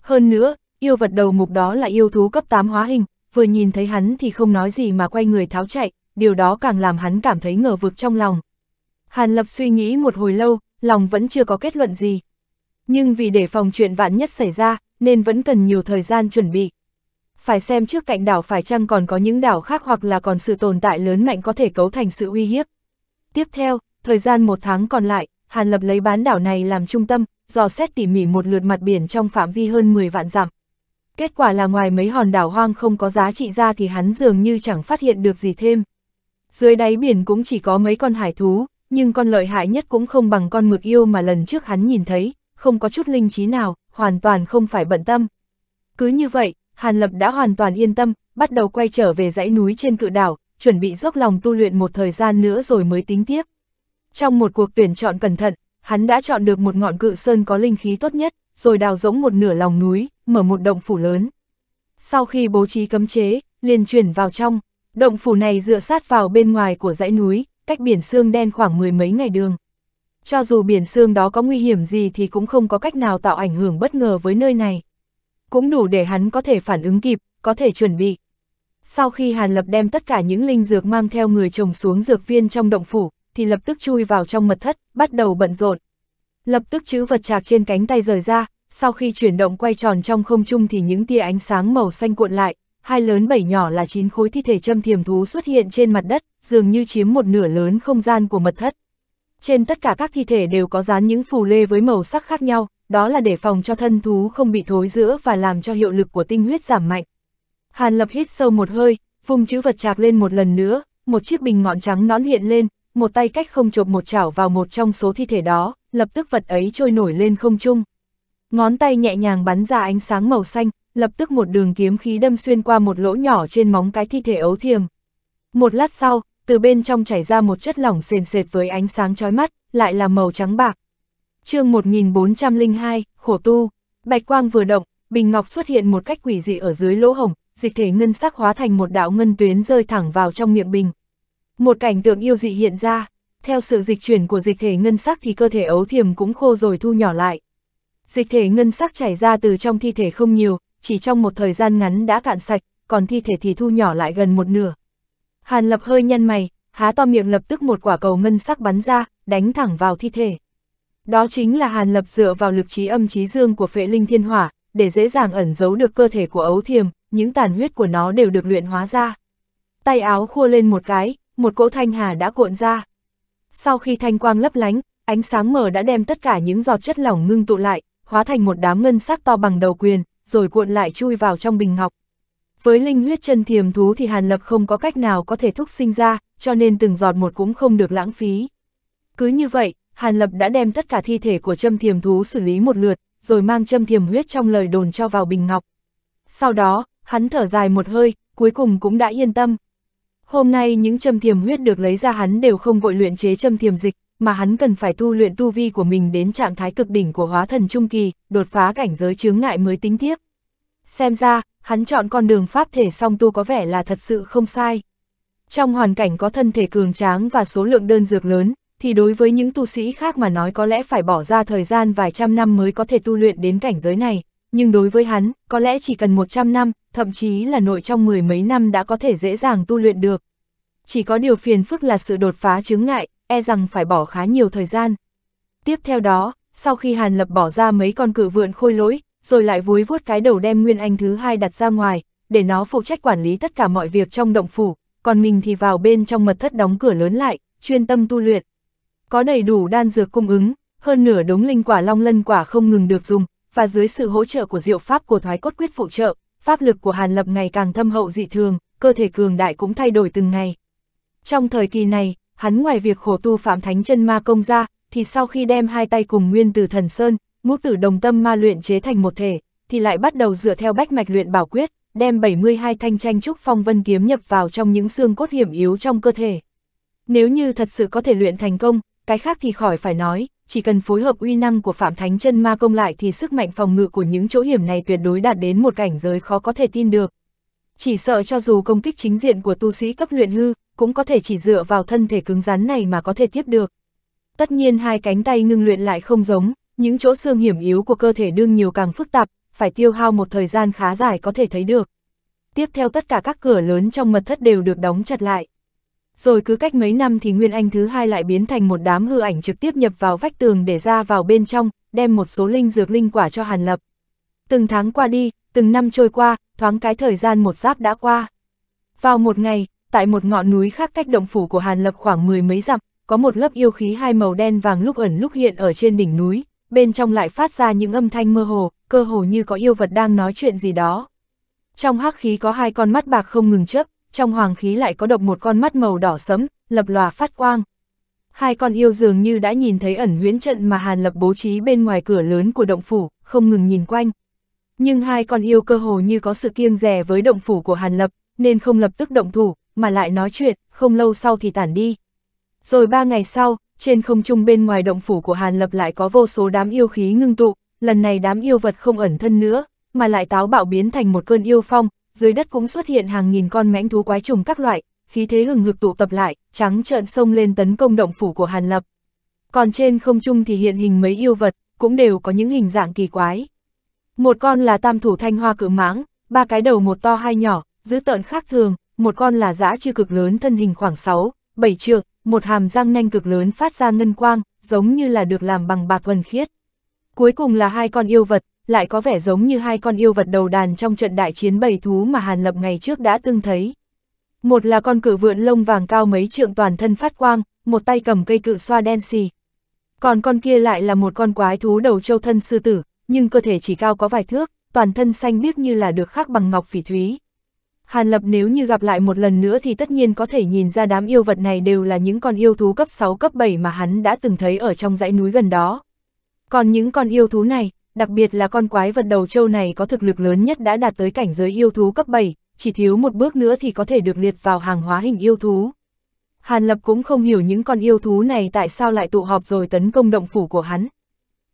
Hơn nữa, yêu vật đầu mục đó là yêu thú cấp 8 hóa hình, vừa nhìn thấy hắn thì không nói gì mà quay người tháo chạy, điều đó càng làm hắn cảm thấy ngờ vực trong lòng. Hàn Lập suy nghĩ một hồi lâu, lòng vẫn chưa có kết luận gì. Nhưng vì để phòng chuyện vạn nhất xảy ra, nên vẫn cần nhiều thời gian chuẩn bị. Phải xem trước cạnh đảo phải chăng còn có những đảo khác hoặc là còn sự tồn tại lớn mạnh có thể cấu thành sự uy hiếp. Tiếp theo, thời gian một tháng còn lại, Hàn Lập lấy bán đảo này làm trung tâm, dò xét tỉ mỉ một lượt mặt biển trong phạm vi hơn 10 vạn dặm. Kết quả là ngoài mấy hòn đảo hoang không có giá trị ra thì hắn dường như chẳng phát hiện được gì thêm. Dưới đáy biển cũng chỉ có mấy con hải thú, nhưng con lợi hại nhất cũng không bằng con mực yêu mà lần trước hắn nhìn thấy, không có chút linh trí nào, hoàn toàn không phải bận tâm. Cứ như vậy, Hàn Lập đã hoàn toàn yên tâm, bắt đầu quay trở về dãy núi trên cự đảo, chuẩn bị dốc lòng tu luyện một thời gian nữa rồi mới tính tiếp. Trong một cuộc tuyển chọn cẩn thận, hắn đã chọn được một ngọn cự sơn có linh khí tốt nhất, rồi đào rỗng một nửa lòng núi, mở một động phủ lớn. Sau khi bố trí cấm chế, liền chuyển vào trong, động phủ này dựa sát vào bên ngoài của dãy núi, cách biển xương đen khoảng mười mấy ngày đường. Cho dù biển xương đó có nguy hiểm gì thì cũng không có cách nào tạo ảnh hưởng bất ngờ với nơi này. Cũng đủ để hắn có thể phản ứng kịp, có thể chuẩn bị. Sau khi Hàn Lập đem tất cả những linh dược mang theo người trồng xuống dược viên trong động phủ, thì lập tức chui vào trong mật thất, bắt đầu bận rộn. Lập tức chữ vật chạc trên cánh tay rời ra, sau khi chuyển động quay tròn trong không trung thì những tia ánh sáng màu xanh cuộn lại, hai lớn bảy nhỏ là chín khối thi thể châm thiềm thú xuất hiện trên mặt đất, dường như chiếm một nửa lớn không gian của mật thất. Trên tất cả các thi thể đều có dán những phù lê với màu sắc khác nhau, đó là để phòng cho thân thú không bị thối giữa và làm cho hiệu lực của tinh huyết giảm mạnh. Hàn Lập hít sâu một hơi, phung chữ vật chạc lên một lần nữa, một chiếc bình ngọn trắng nón hiện lên, một tay cách không chộp một chảo vào một trong số thi thể đó, lập tức vật ấy trôi nổi lên không trung. Ngón tay nhẹ nhàng bắn ra ánh sáng màu xanh, lập tức một đường kiếm khí đâm xuyên qua một lỗ nhỏ trên móng cái thi thể ấu thiềm. Một lát sau, từ bên trong chảy ra một chất lỏng sền sệt với ánh sáng chói mắt, lại là màu trắng bạc. chương 1402, khổ tu, bạch quang vừa động, bình ngọc xuất hiện một cách quỷ dị ở dưới lỗ hồng, dịch thể ngân sắc hóa thành một đạo ngân tuyến rơi thẳng vào trong miệng bình, một cảnh tượng yêu dị hiện ra, theo sự dịch chuyển của dịch thể ngân sắc thì cơ thể ấu thiềm cũng khô rồi thu nhỏ lại. Dịch thể ngân sắc chảy ra từ trong thi thể không nhiều, chỉ trong một thời gian ngắn đã cạn sạch, còn thi thể thì thu nhỏ lại gần một nửa. Hàn lập hơi nhăn mày, há to miệng lập tức một quả cầu ngân sắc bắn ra, đánh thẳng vào thi thể. Đó chính là hàn lập dựa vào lực trí âm trí dương của phệ linh thiên hỏa, để dễ dàng ẩn giấu được cơ thể của ấu thiềm, những tàn huyết của nó đều được luyện hóa ra. Tay áo khua lên một cái, một cỗ thanh hà đã cuộn ra. Sau khi thanh quang lấp lánh, ánh sáng mờ đã đem tất cả những giọt chất lỏng ngưng tụ lại, hóa thành một đám ngân sắc to bằng đầu quyền, rồi cuộn lại chui vào trong bình ngọc. Với linh huyết chân thiềm thú thì Hàn Lập không có cách nào có thể thúc sinh ra, cho nên từng giọt một cũng không được lãng phí. Cứ như vậy, Hàn Lập đã đem tất cả thi thể của châm thiềm thú xử lý một lượt, rồi mang châm thiềm huyết trong lời đồn cho vào bình ngọc. Sau đó, hắn thở dài một hơi, cuối cùng cũng đã yên tâm. Hôm nay những châm thiềm huyết được lấy ra hắn đều không vội luyện chế châm thiềm dịch, mà hắn cần phải tu luyện tu vi của mình đến trạng thái cực đỉnh của hóa thần trung kỳ, đột phá cảnh giới chướng ngại mới tính tiếp. Xem ra, hắn chọn con đường pháp thể song tu có vẻ là thật sự không sai. Trong hoàn cảnh có thân thể cường tráng và số lượng đơn dược lớn, thì đối với những tu sĩ khác mà nói có lẽ phải bỏ ra thời gian vài trăm năm mới có thể tu luyện đến cảnh giới này, nhưng đối với hắn, có lẽ chỉ cần 100 năm, thậm chí là nội trong mười mấy năm đã có thể dễ dàng tu luyện được. Chỉ có điều phiền phức là sự đột phá chứng ngại, e rằng phải bỏ khá nhiều thời gian. Tiếp theo đó, sau khi Hàn Lập bỏ ra mấy con cự vượn khôi lỗi, rồi lại vúi vuốt cái đầu đem Nguyên Anh thứ hai đặt ra ngoài, để nó phụ trách quản lý tất cả mọi việc trong động phủ, còn mình thì vào bên trong mật thất đóng cửa lớn lại, chuyên tâm tu luyện. Có đầy đủ đan dược cung ứng, hơn nửa đống linh quả long lân quả không ngừng được dùng, và dưới sự hỗ trợ của diệu pháp của thoái cốt quyết phụ trợ, pháp lực của Hàn Lập ngày càng thâm hậu dị thường, cơ thể cường đại cũng thay đổi từng ngày. Trong thời kỳ này, hắn ngoài việc khổ tu phạm thánh chân ma công ra, thì sau khi đem hai tay cùng nguyên từ thần sơn, ngũ tử đồng tâm ma luyện chế thành một thể, thì lại bắt đầu dựa theo bách mạch luyện bảo quyết, đem 72 thanh tranh trúc phong vân kiếm nhập vào trong những xương cốt hiểm yếu trong cơ thể. Nếu như thật sự có thể luyện thành công, cái khác thì khỏi phải nói, chỉ cần phối hợp uy năng của Phạm Thánh chân ma công lại thì sức mạnh phòng ngự của những chỗ hiểm này tuyệt đối đạt đến một cảnh giới khó có thể tin được. Chỉ sợ cho dù công kích chính diện của tu sĩ cấp luyện hư, cũng có thể chỉ dựa vào thân thể cứng rắn này mà có thể tiếp được. Tất nhiên hai cánh tay ngưng luyện lại không giống, những chỗ xương hiểm yếu của cơ thể đương nhiều càng phức tạp, phải tiêu hao một thời gian khá dài có thể thấy được. Tiếp theo tất cả các cửa lớn trong mật thất đều được đóng chặt lại rồi cứ cách mấy năm thì Nguyên Anh thứ hai lại biến thành một đám hư ảnh trực tiếp nhập vào vách tường để ra vào bên trong, đem một số linh dược linh quả cho Hàn Lập. Từng tháng qua đi, từng năm trôi qua, thoáng cái thời gian một giáp đã qua. Vào một ngày, tại một ngọn núi khác cách động phủ của Hàn Lập khoảng mười mấy dặm, có một lớp yêu khí hai màu đen vàng lúc ẩn lúc hiện ở trên đỉnh núi, bên trong lại phát ra những âm thanh mơ hồ, cơ hồ như có yêu vật đang nói chuyện gì đó. Trong hắc khí có hai con mắt bạc không ngừng chớp, trong hoàng khí lại có độc một con mắt màu đỏ sẫm, lập lòa phát quang. Hai con yêu dường như đã nhìn thấy ẩn huyễn trận mà Hàn Lập bố trí bên ngoài cửa lớn của động phủ, không ngừng nhìn quanh. Nhưng hai con yêu cơ hồ như có sự kiêng rè với động phủ của Hàn Lập, nên không lập tức động thủ, mà lại nói chuyện, không lâu sau thì tản đi. Rồi ba ngày sau, trên không trung bên ngoài động phủ của Hàn Lập lại có vô số đám yêu khí ngưng tụ, lần này đám yêu vật không ẩn thân nữa, mà lại táo bạo biến thành một cơn yêu phong, dưới đất cũng xuất hiện hàng nghìn con mãnh thú quái trùng các loại, khí thế hừng hực tụ tập lại, trắng trợn xông lên tấn công động phủ của Hàn Lập. Còn trên không trung thì hiện hình mấy yêu vật, cũng đều có những hình dạng kỳ quái. Một con là tam thủ thanh hoa cự mãng, ba cái đầu một to hai nhỏ, dữ tợn khác thường, một con là dã chư cực lớn thân hình khoảng 6, 7 trượng, một hàm răng nanh cực lớn phát ra ngân quang, giống như là được làm bằng bạc thuần khiết. Cuối cùng là hai con yêu vật, lại có vẻ giống như hai con yêu vật đầu đàn trong trận đại chiến bầy thú mà Hàn Lập ngày trước đã từng thấy. Một là con cự vượn lông vàng cao mấy trượng toàn thân phát quang, một tay cầm cây cự xoa đen xì. Còn con kia lại là một con quái thú đầu châu thân sư tử, nhưng cơ thể chỉ cao có vài thước, toàn thân xanh biếc như là được khắc bằng ngọc phỉ thúy. Hàn Lập nếu như gặp lại một lần nữa thì tất nhiên có thể nhìn ra đám yêu vật này đều là những con yêu thú cấp 6 cấp 7 mà hắn đã từng thấy ở trong dãy núi gần đó. Còn những con yêu thú này, đặc biệt là con quái vật đầu trâu này có thực lực lớn nhất đã đạt tới cảnh giới yêu thú cấp 7, chỉ thiếu một bước nữa thì có thể được liệt vào hàng hóa hình yêu thú. Hàn Lập cũng không hiểu những con yêu thú này tại sao lại tụ họp rồi tấn công động phủ của hắn.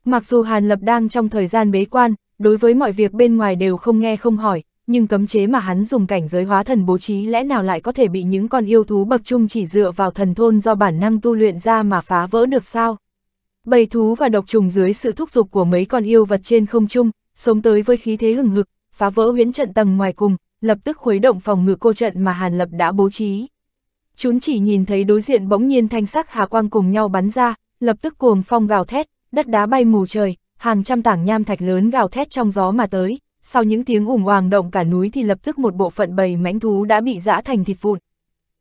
Mặc dù Hàn Lập đang trong thời gian bế quan, đối với mọi việc bên ngoài đều không nghe không hỏi, nhưng cấm chế mà hắn dùng cảnh giới hóa thần bố trí lẽ nào lại có thể bị những con yêu thú bậc trung chỉ dựa vào thần thôn do bản năng tu luyện ra mà phá vỡ được sao? Bầy thú và độc trùng dưới sự thúc giục của mấy con yêu vật trên không trung, sống tới với khí thế hừng hực, phá vỡ huyễn trận tầng ngoài cùng, lập tức khuấy động phòng ngự cô trận mà Hàn Lập đã bố trí. Chúng chỉ nhìn thấy đối diện bỗng nhiên thanh sắc hà quang cùng nhau bắn ra, lập tức cuồng phong gào thét, đất đá bay mù trời, hàng trăm tảng nham thạch lớn gào thét trong gió mà tới, sau những tiếng ủng oàng động cả núi thì lập tức một bộ phận bầy mãnh thú đã bị dã thành thịt vụn.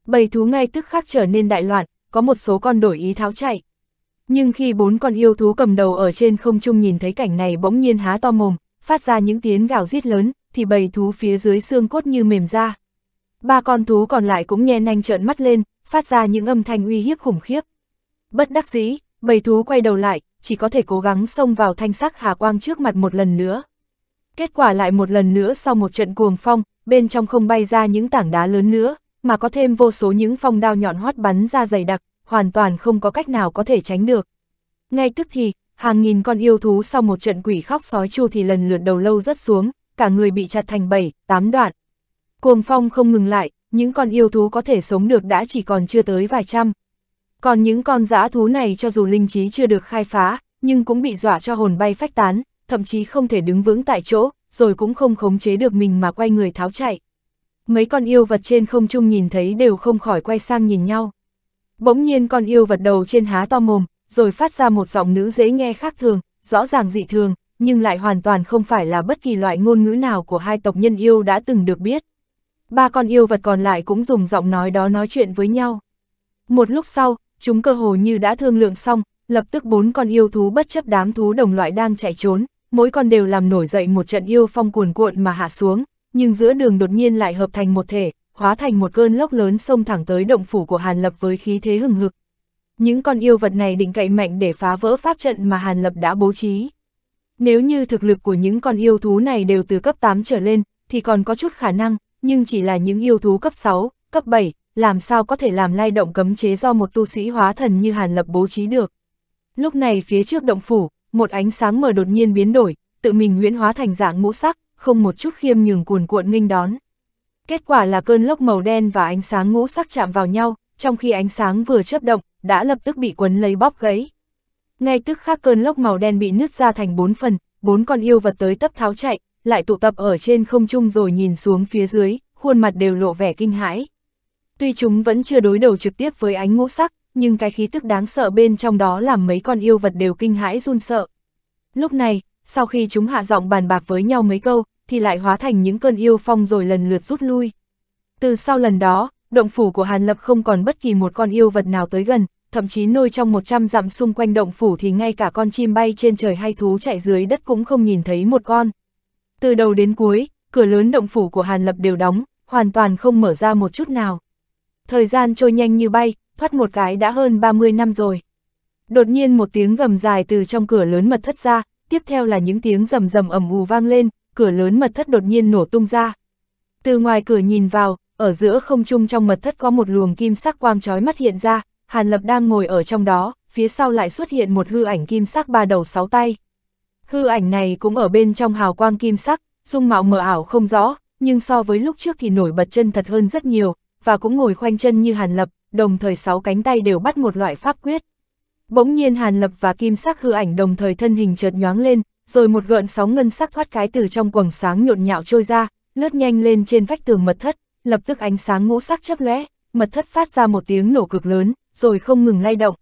Bầy thú ngay tức khắc trở nên đại loạn, có một số con đổi ý tháo chạy, nhưng khi bốn con yêu thú cầm đầu ở trên không trung nhìn thấy cảnh này bỗng nhiên há to mồm, phát ra những tiếng gào rít lớn, thì bầy thú phía dưới xương cốt như mềm ra. Ba con thú còn lại cũng nhe nanh trợn mắt lên, phát ra những âm thanh uy hiếp khủng khiếp. Bất đắc dĩ, bầy thú quay đầu lại, chỉ có thể cố gắng xông vào thanh sắc hà quang trước mặt một lần nữa. Kết quả lại một lần nữa sau một trận cuồng phong, bên trong không bay ra những tảng đá lớn nữa, mà có thêm vô số những phong đao nhọn hót bắn ra dày đặc, hoàn toàn không có cách nào có thể tránh được. Ngay tức thì, hàng nghìn con yêu thú sau một trận quỷ khóc sói chu thì lần lượt đầu lâu rớt xuống, cả người bị chặt thành bảy, tám đoạn. Cuồng phong không ngừng lại, những con yêu thú có thể sống được đã chỉ còn chưa tới vài trăm. Còn những con dã thú này cho dù linh trí chưa được khai phá, nhưng cũng bị dọa cho hồn bay phách tán, thậm chí không thể đứng vững tại chỗ, rồi cũng không khống chế được mình mà quay người tháo chạy. Mấy con yêu vật trên không trung nhìn thấy đều không khỏi quay sang nhìn nhau. Bỗng nhiên con yêu vật đầu trên há to mồm, rồi phát ra một giọng nữ dễ nghe khác thường, rõ ràng dị thường, nhưng lại hoàn toàn không phải là bất kỳ loại ngôn ngữ nào của hai tộc nhân yêu đã từng được biết. Ba con yêu vật còn lại cũng dùng giọng nói đó nói chuyện với nhau. Một lúc sau, chúng cơ hồ như đã thương lượng xong, lập tức bốn con yêu thú bất chấp đám thú đồng loại đang chạy trốn, mỗi con đều làm nổi dậy một trận yêu phong cuồn cuộn mà hạ xuống, nhưng giữa đường đột nhiên lại hợp thành một thể, hóa thành một cơn lốc lớn xông thẳng tới động phủ của Hàn Lập với khí thế hừng hực. Những con yêu vật này định cậy mạnh để phá vỡ pháp trận mà Hàn Lập đã bố trí. Nếu như thực lực của những con yêu thú này đều từ cấp 8 trở lên, thì còn có chút khả năng, nhưng chỉ là những yêu thú cấp 6, cấp 7, làm sao có thể làm lay động cấm chế do một tu sĩ hóa thần như Hàn Lập bố trí được. Lúc này phía trước động phủ, một ánh sáng mờ đột nhiên biến đổi, tự mình nguyễn hóa thành dạng ngũ sắc, không một chút khiêm nhường cuồn cuộn nghênh đón. Kết quả là cơn lốc màu đen và ánh sáng ngũ sắc chạm vào nhau, trong khi ánh sáng vừa chớp động, đã lập tức bị quấn lấy bóp gãy. Ngay tức khắc cơn lốc màu đen bị nứt ra thành bốn phần, bốn con yêu vật tới tấp tháo chạy, lại tụ tập ở trên không trung rồi nhìn xuống phía dưới, khuôn mặt đều lộ vẻ kinh hãi. Tuy chúng vẫn chưa đối đầu trực tiếp với ánh ngũ sắc, nhưng cái khí tức đáng sợ bên trong đó làm mấy con yêu vật đều kinh hãi run sợ. Lúc này, sau khi chúng hạ giọng bàn bạc với nhau mấy câu, thì lại hóa thành những cơn yêu phong rồi lần lượt rút lui. Từ sau lần đó, động phủ của Hàn Lập không còn bất kỳ một con yêu vật nào tới gần, thậm chí nôi trong 100 dặm xung quanh động phủ thì ngay cả con chim bay trên trời hay thú chạy dưới đất cũng không nhìn thấy một con. Từ đầu đến cuối, cửa lớn động phủ của Hàn Lập đều đóng, hoàn toàn không mở ra một chút nào. Thời gian trôi nhanh như bay, thoát một cái đã hơn 30 năm rồi. Đột nhiên một tiếng gầm dài từ trong cửa lớn mật thất ra, tiếp theo là những tiếng rầm rầm ầm ù vang lên, cửa lớn mật thất đột nhiên nổ tung ra. Từ ngoài cửa nhìn vào, ở giữa không trung trong mật thất có một luồng kim sắc quang chói mắt hiện ra, Hàn Lập đang ngồi ở trong đó, phía sau lại xuất hiện một hư ảnh kim sắc ba đầu sáu tay. Hư ảnh này cũng ở bên trong hào quang kim sắc, dung mạo mờ ảo không rõ, nhưng so với lúc trước thì nổi bật chân thật hơn rất nhiều, và cũng ngồi khoanh chân như Hàn Lập, đồng thời sáu cánh tay đều bắt một loại pháp quyết. Bỗng nhiên Hàn Lập và kim sắc hư ảnh đồng thời thân hình chợt nhoáng lên, rồi một gợn sóng ngân sắc thoát cái từ trong quầng sáng nhộn nhạo trôi ra, lướt nhanh lên trên vách tường mật thất, lập tức ánh sáng ngũ sắc chớp lóe, mật thất phát ra một tiếng nổ cực lớn, rồi không ngừng lay động.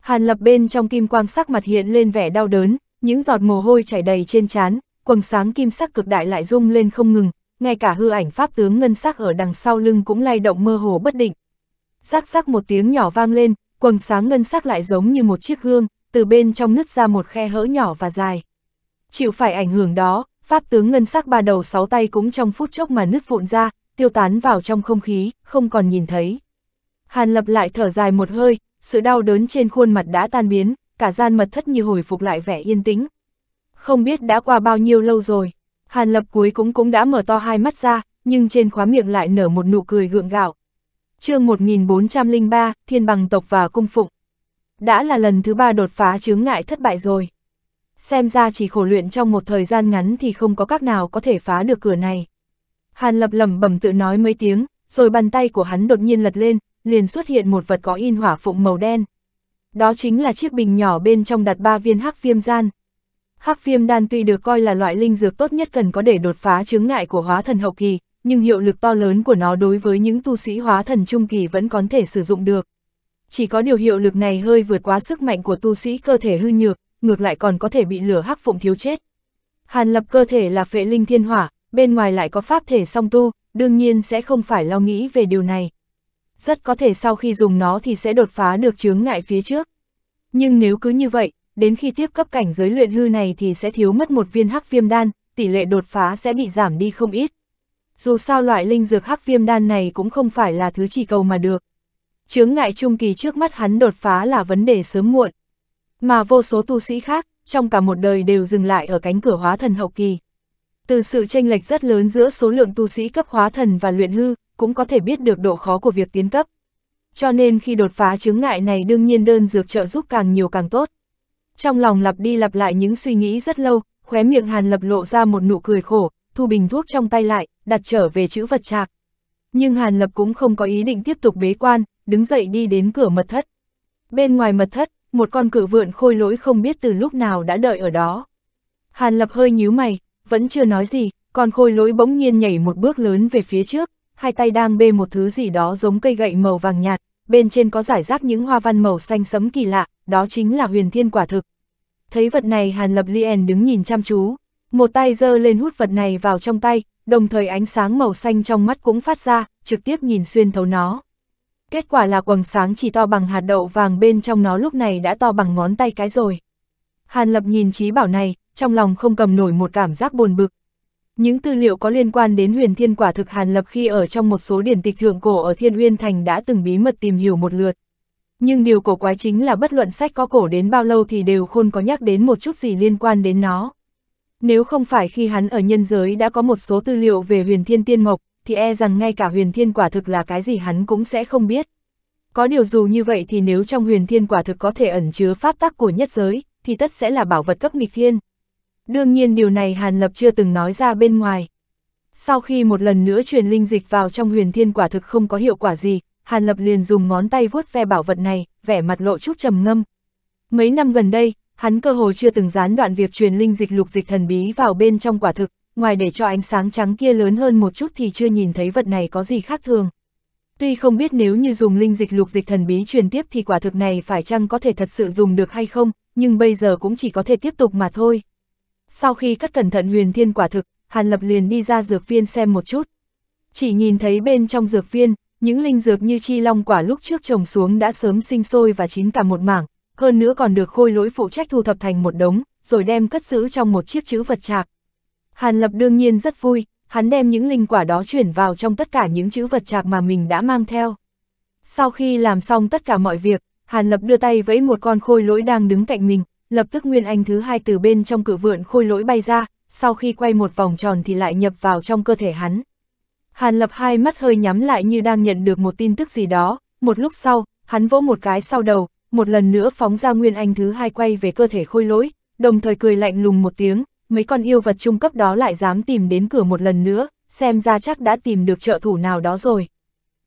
Hàn Lập bên trong kim quang sắc mặt hiện lên vẻ đau đớn, những giọt mồ hôi chảy đầy trên trán, quầng sáng kim sắc cực đại lại rung lên không ngừng, ngay cả hư ảnh pháp tướng ngân sắc ở đằng sau lưng cũng lay động mơ hồ bất định. sắc sắc một tiếng nhỏ vang lên, quầng sáng ngân sắc lại giống như một chiếc gương, từ bên trong nứt ra một khe hỡ nhỏ và dài chịu phải ảnh hưởng đó, pháp tướng ngân sắc ba đầu sáu tay cũng trong phút chốc mà nứt vụn ra, tiêu tán vào trong không khí, không còn nhìn thấy. Hàn lập lại thở dài một hơi, sự đau đớn trên khuôn mặt đã tan biến, cả gian mật thất như hồi phục lại vẻ yên tĩnh. Không biết đã qua bao nhiêu lâu rồi, Hàn lập cuối cũng cũng đã mở to hai mắt ra, nhưng trên khóa miệng lại nở một nụ cười gượng gạo. chương 1403, Thiên Bằng Tộc và Cung Phụng. Đã là lần thứ ba đột phá chướng ngại thất bại rồi xem ra chỉ khổ luyện trong một thời gian ngắn thì không có các nào có thể phá được cửa này. Hàn lập lẩm bẩm tự nói mấy tiếng, rồi bàn tay của hắn đột nhiên lật lên, liền xuất hiện một vật có in hỏa phụng màu đen. Đó chính là chiếc bình nhỏ bên trong đặt ba viên hắc viêm gian. Hắc viêm đan tuy được coi là loại linh dược tốt nhất cần có để đột phá chứng ngại của hóa thần hậu kỳ, nhưng hiệu lực to lớn của nó đối với những tu sĩ hóa thần trung kỳ vẫn có thể sử dụng được. Chỉ có điều hiệu lực này hơi vượt quá sức mạnh của tu sĩ cơ thể hư nhược, ngược lại còn có thể bị lửa hắc phụng thiếu chết. Hàn lập cơ thể là phệ linh thiên hỏa, bên ngoài lại có pháp thể song tu, đương nhiên sẽ không phải lo nghĩ về điều này. Rất có thể sau khi dùng nó thì sẽ đột phá được chướng ngại phía trước. Nhưng nếu cứ như vậy, đến khi tiếp cấp cảnh giới luyện hư này thì sẽ thiếu mất một viên hắc viêm đan, tỷ lệ đột phá sẽ bị giảm đi không ít. Dù sao loại linh dược hắc viêm đan này cũng không phải là thứ chỉ cầu mà được. Chướng ngại trung kỳ trước mắt hắn đột phá là vấn đề sớm muộn. Mà vô số tu sĩ khác, trong cả một đời đều dừng lại ở cánh cửa hóa thần hậu kỳ. Từ sự chênh lệch rất lớn giữa số lượng tu sĩ cấp hóa thần và luyện hư, cũng có thể biết được độ khó của việc tiến cấp. Cho nên khi đột phá chứng ngại này đương nhiên đơn dược trợ giúp càng nhiều càng tốt. Trong lòng lặp đi lặp lại những suy nghĩ rất lâu, khóe miệng Hàn Lập lộ ra một nụ cười khổ, thu bình thuốc trong tay lại, đặt trở về chữ vật trạc. Nhưng Hàn Lập cũng không có ý định tiếp tục bế quan, đứng dậy đi đến cửa mật thất. Bên ngoài mật thất, một con cử vượn khôi lỗi không biết từ lúc nào đã đợi ở đó. Hàn Lập hơi nhíu mày, vẫn chưa nói gì, con khôi lỗi bỗng nhiên nhảy một bước lớn về phía trước, hai tay đang bê một thứ gì đó giống cây gậy màu vàng nhạt, bên trên có giải rác những hoa văn màu xanh sẫm kỳ lạ, đó chính là huyền thiên quả thực. Thấy vật này Hàn Lập liền đứng nhìn chăm chú, một tay giơ lên hút vật này vào trong tay, đồng thời ánh sáng màu xanh trong mắt cũng phát ra, trực tiếp nhìn xuyên thấu nó. Kết quả là quầng sáng chỉ to bằng hạt đậu vàng bên trong nó lúc này đã to bằng ngón tay cái rồi. Hàn Lập nhìn trí bảo này, trong lòng không cầm nổi một cảm giác buồn bực. Những tư liệu có liên quan đến huyền thiên quả thực Hàn Lập khi ở trong một số điển tịch thượng cổ ở Thiên Uyên Thành đã từng bí mật tìm hiểu một lượt. Nhưng điều cổ quái chính là bất luận sách có cổ đến bao lâu thì đều khôn có nhắc đến một chút gì liên quan đến nó. Nếu không phải khi hắn ở nhân giới đã có một số tư liệu về huyền thiên tiên mộc, thì e rằng ngay cả huyền thiên quả thực là cái gì hắn cũng sẽ không biết. Có điều dù như vậy thì nếu trong huyền thiên quả thực có thể ẩn chứa pháp tắc của nhất giới, thì tất sẽ là bảo vật cấp nghịch thiên. Đương nhiên điều này Hàn Lập chưa từng nói ra bên ngoài. Sau khi một lần nữa truyền linh dịch vào trong huyền thiên quả thực không có hiệu quả gì, Hàn Lập liền dùng ngón tay vuốt ve bảo vật này, vẻ mặt lộ chút trầm ngâm. Mấy năm gần đây, hắn cơ hồ chưa từng gián đoạn việc truyền linh dịch lục dịch thần bí vào bên trong quả thực, ngoài để cho ánh sáng trắng kia lớn hơn một chút thì chưa nhìn thấy vật này có gì khác thường. Tuy không biết nếu như dùng linh dịch lục dịch thần bí truyền tiếp thì quả thực này phải chăng có thể thật sự dùng được hay không, nhưng bây giờ cũng chỉ có thể tiếp tục mà thôi. Sau khi cắt cẩn thận huyền thiên quả thực, Hàn Lập liền đi ra dược viên xem một chút. Chỉ nhìn thấy bên trong dược viên, những linh dược như chi long quả lúc trước trồng xuống đã sớm sinh sôi và chín cả một mảng, hơn nữa còn được khôi lỗi phụ trách thu thập thành một đống, rồi đem cất giữ trong một chiếc chữ vật trạc. Hàn Lập đương nhiên rất vui, hắn đem những linh quả đó chuyển vào trong tất cả những chữ vật trạc mà mình đã mang theo. Sau khi làm xong tất cả mọi việc, Hàn Lập đưa tay vẫy một con khôi lỗi đang đứng cạnh mình, lập tức Nguyên Anh thứ hai từ bên trong cự vượn khôi lỗi bay ra, sau khi quay một vòng tròn thì lại nhập vào trong cơ thể hắn. Hàn Lập hai mắt hơi nhắm lại như đang nhận được một tin tức gì đó, một lúc sau, hắn vỗ một cái sau đầu, một lần nữa phóng ra Nguyên Anh thứ hai quay về cơ thể khôi lỗi, đồng thời cười lạnh lùng một tiếng, mấy con yêu vật trung cấp đó lại dám tìm đến cửa một lần nữa, xem ra chắc đã tìm được trợ thủ nào đó rồi.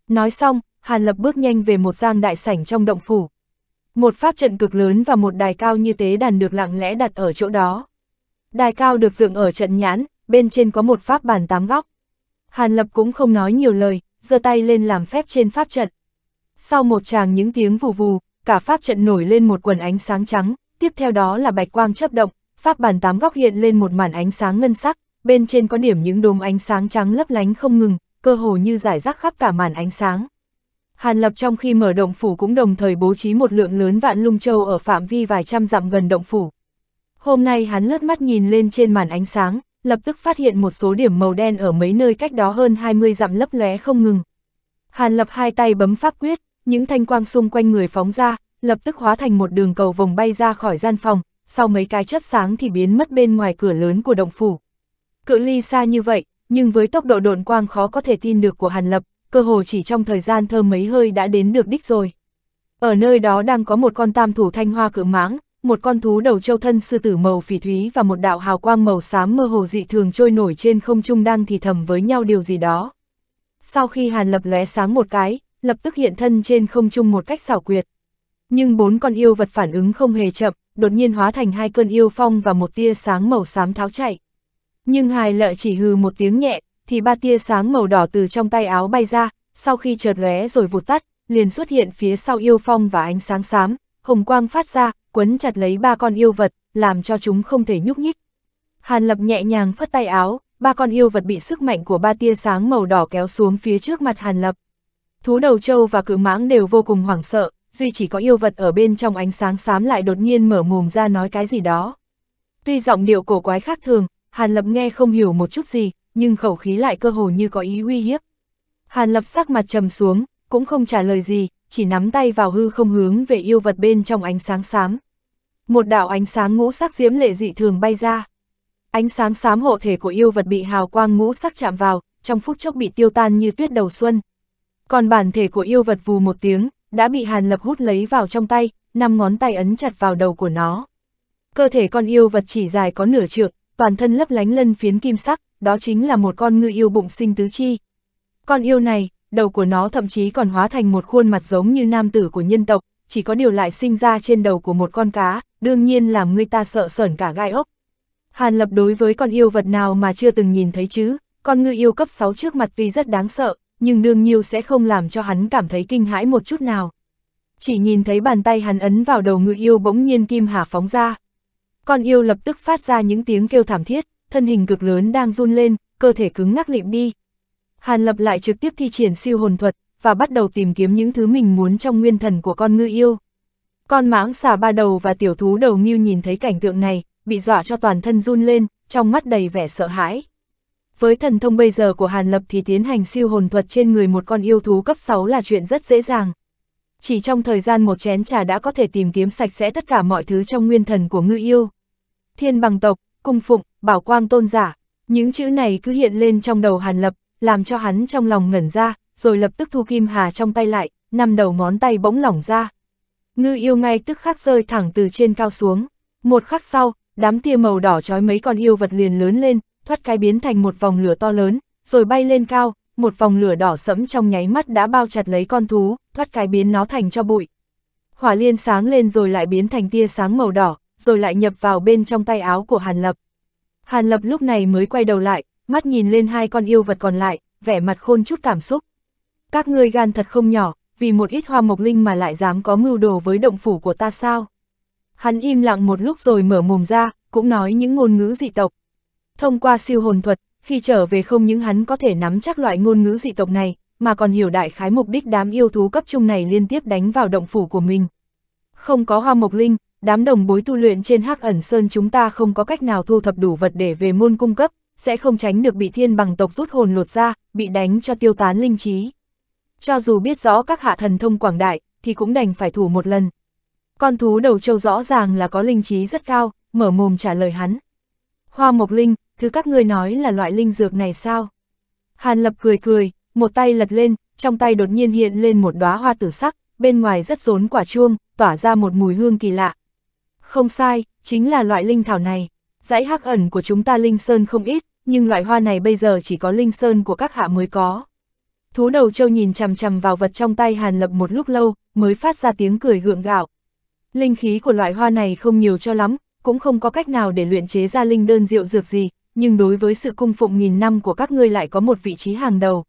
Nói xong, Hàn Lập bước nhanh về một giang đại sảnh trong động phủ. Một pháp trận cực lớn và một đài cao như tế đàn được lặng lẽ đặt ở chỗ đó. Đài cao được dựng ở trận nhãn, bên trên có một pháp bàn tám góc. Hàn Lập cũng không nói nhiều lời, giơ tay lên làm phép trên pháp trận. Sau một tràng những tiếng vù vù, cả pháp trận nổi lên một quần ánh sáng trắng, tiếp theo đó là bạch quang chấp động, pháp bàn tám góc hiện lên một màn ánh sáng ngân sắc, bên trên có điểm những đốm ánh sáng trắng lấp lánh không ngừng, cơ hồ như giải rác khắp cả màn ánh sáng. Hàn Lập trong khi mở động phủ cũng đồng thời bố trí một lượng lớn vạn lung châu ở phạm vi vài trăm dặm gần động phủ. Hôm nay hắn lướt mắt nhìn lên trên màn ánh sáng, lập tức phát hiện một số điểm màu đen ở mấy nơi cách đó hơn 20 dặm lấp lóe không ngừng. Hàn Lập hai tay bấm pháp quyết, những thanh quang xung quanh người phóng ra, lập tức hóa thành một đường cầu vòng bay ra khỏi gian phòng, sau mấy cái chớp sáng thì biến mất bên ngoài cửa lớn của động phủ. Cự ly xa như vậy, nhưng với tốc độ độn quang khó có thể tin được của Hàn Lập, cơ hồ chỉ trong thời gian thơm mấy hơi đã đến được đích rồi. Ở nơi đó đang có một con tam thủ thanh hoa cự mãng, một con thú đầu châu thân sư tử màu phỉ thúy và một đạo hào quang màu xám mơ hồ dị thường trôi nổi trên không trung đang thì thầm với nhau điều gì đó. Sau khi Hàn Lập lóe sáng một cái, lập tức hiện thân trên không trung một cách xảo quyệt. Nhưng bốn con yêu vật phản ứng không hề chậm, đột nhiên hóa thành hai cơn yêu phong và một tia sáng màu xám tháo chạy. Nhưng hài lợi chỉ hừ một tiếng nhẹ, thì ba tia sáng màu đỏ từ trong tay áo bay ra, sau khi chợt lóe rồi vụt tắt, liền xuất hiện phía sau yêu phong và ánh sáng xám, hồng quang phát ra, quấn chặt lấy ba con yêu vật, làm cho chúng không thể nhúc nhích. Hàn Lập nhẹ nhàng phất tay áo, ba con yêu vật bị sức mạnh của ba tia sáng màu đỏ kéo xuống phía trước mặt Hàn Lập. Thú đầu trâu và cự mãng đều vô cùng hoảng sợ, duy chỉ có yêu vật ở bên trong ánh sáng xám lại đột nhiên mở mồm ra nói cái gì đó. Tuy giọng điệu cổ quái khác thường, Hàn Lập nghe không hiểu một chút gì, nhưng khẩu khí lại cơ hồ như có ý uy hiếp. Hàn Lập sắc mặt trầm xuống, cũng không trả lời gì, chỉ nắm tay vào hư không hướng về yêu vật bên trong ánh sáng xám. Một đạo ánh sáng ngũ sắc diễm lệ dị thường bay ra. Ánh sáng xám hộ thể của yêu vật bị hào quang ngũ sắc chạm vào, trong phút chốc bị tiêu tan như tuyết đầu xuân. Còn bản thể của yêu vật vù một tiếng, đã bị Hàn Lập hút lấy vào trong tay, năm ngón tay ấn chặt vào đầu của nó. Cơ thể con yêu vật chỉ dài có nửa trượng, toàn thân lấp lánh lân phiến kim sắc, đó chính là một con ngư yêu bụng sinh tứ chi. Con yêu này, đầu của nó thậm chí còn hóa thành một khuôn mặt giống như nam tử của nhân tộc, chỉ có điều lại sinh ra trên đầu của một con cá, đương nhiên làm người ta sợ sởn cả gai ốc. Hàn Lập đối với con yêu vật nào mà chưa từng nhìn thấy chứ, con ngư yêu cấp 6 trước mặt tuy rất đáng sợ, nhưng đương nhiêu sẽ không làm cho hắn cảm thấy kinh hãi một chút nào. Chỉ nhìn thấy bàn tay hắn ấn vào đầu ngự yêu bỗng nhiên kim hà phóng ra. Con yêu lập tức phát ra những tiếng kêu thảm thiết, thân hình cực lớn đang run lên, cơ thể cứng ngắc lịm đi. Hàn lập lại trực tiếp thi triển siêu hồn thuật, và bắt đầu tìm kiếm những thứ mình muốn trong nguyên thần của con ngư yêu. Con mãng xà ba đầu và tiểu thú đầu nghiêu nhìn thấy cảnh tượng này, bị dọa cho toàn thân run lên, trong mắt đầy vẻ sợ hãi. Với thần thông bây giờ của Hàn Lập thì tiến hành siêu hồn thuật trên người một con yêu thú cấp 6 là chuyện rất dễ dàng. Chỉ trong thời gian một chén trà đã có thể tìm kiếm sạch sẽ tất cả mọi thứ trong nguyên thần của ngư yêu. Thiên bằng tộc, cung phụng, bảo quang tôn giả, những chữ này cứ hiện lên trong đầu Hàn Lập, làm cho hắn trong lòng ngẩn ra, rồi lập tức thu kim hà trong tay lại, năm đầu ngón tay bỗng lỏng ra. Ngư yêu ngay tức khắc rơi thẳng từ trên cao xuống. Một khắc sau, đám tia màu đỏ trói mấy con yêu vật liền lớn lên, thoát cái biến thành một vòng lửa to lớn, rồi bay lên cao, một vòng lửa đỏ sẫm trong nháy mắt đã bao chặt lấy con thú, thoát cái biến nó thành cho bụi. Hỏa liên sáng lên rồi lại biến thành tia sáng màu đỏ, rồi lại nhập vào bên trong tay áo của Hàn Lập. Hàn Lập lúc này mới quay đầu lại, mắt nhìn lên hai con yêu vật còn lại, vẻ mặt khôn chút cảm xúc. Các ngươi gan thật không nhỏ, vì một ít hoa mộc linh mà lại dám có mưu đồ với động phủ của ta sao? Hắn im lặng một lúc rồi mở mồm ra, cũng nói những ngôn ngữ dị tộc. Thông qua siêu hồn thuật, khi trở về không những hắn có thể nắm chắc loại ngôn ngữ dị tộc này, mà còn hiểu đại khái mục đích đám yêu thú cấp trung này liên tiếp đánh vào động phủ của mình. Không có hoa mộc linh, đám đồng bối tu luyện trên hắc ẩn sơn chúng ta không có cách nào thu thập đủ vật để về môn cung cấp, sẽ không tránh được bị thiên bằng tộc rút hồn lột ra, bị đánh cho tiêu tán linh trí. Cho dù biết rõ các hạ thần thông quảng đại, thì cũng đành phải thủ một lần. Con thú đầu trâu rõ ràng là có linh trí rất cao, mở mồm trả lời hắn. Hoa mộc linh, thứ các ngươi nói là loại linh dược này sao? Hàn Lập cười cười, một tay lật lên, trong tay đột nhiên hiện lên một đóa hoa tử sắc, bên ngoài rất rốn quả chuông, tỏa ra một mùi hương kỳ lạ. Không sai, chính là loại linh thảo này. Dãy hắc ẩn của chúng ta linh sơn không ít, nhưng loại hoa này bây giờ chỉ có linh sơn của các hạ mới có. Thú đầu châu nhìn chằm chằm vào vật trong tay Hàn Lập một lúc lâu, mới phát ra tiếng cười gượng gạo. Linh khí của loại hoa này không nhiều cho lắm, cũng không có cách nào để luyện chế ra linh đơn diệu dược gì, nhưng đối với sự cung phụng nghìn năm của các ngươi lại có một vị trí hàng đầu.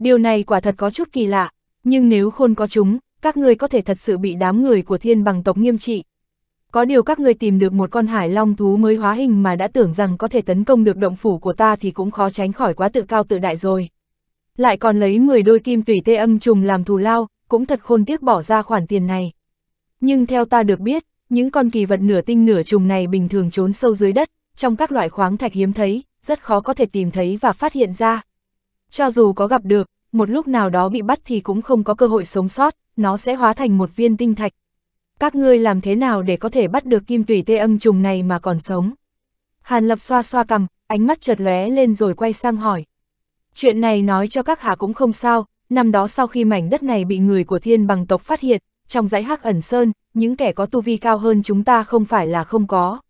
Điều này quả thật có chút kỳ lạ, nhưng nếu khôn có chúng, các ngươi có thể thật sự bị đám người của thiên bằng tộc nghiêm trị. Có điều các ngươi tìm được một con hải long thú mới hóa hình mà đã tưởng rằng có thể tấn công được động phủ của ta thì cũng khó tránh khỏi quá tự cao tự đại rồi. Lại còn lấy 10 đôi kim tùy tê âm trùng làm thù lao, cũng thật khôn tiếc bỏ ra khoản tiền này. Nhưng theo ta được biết, những con kỳ vật nửa tinh nửa trùng này bình thường trốn sâu dưới đất, trong các loại khoáng thạch hiếm thấy, rất khó có thể tìm thấy và phát hiện ra. Cho dù có gặp được, một lúc nào đó bị bắt thì cũng không có cơ hội sống sót, nó sẽ hóa thành một viên tinh thạch. Các ngươi làm thế nào để có thể bắt được kim tủy tê âng trùng này mà còn sống? Hàn Lập xoa xoa cầm, ánh mắt chợt lóe lên rồi quay sang hỏi. Chuyện này nói cho các hạ cũng không sao, năm đó sau khi mảnh đất này bị người của thiên bằng tộc phát hiện, trong dãy hắc ẩn sơn, những kẻ có tu vi cao hơn chúng ta không phải là không có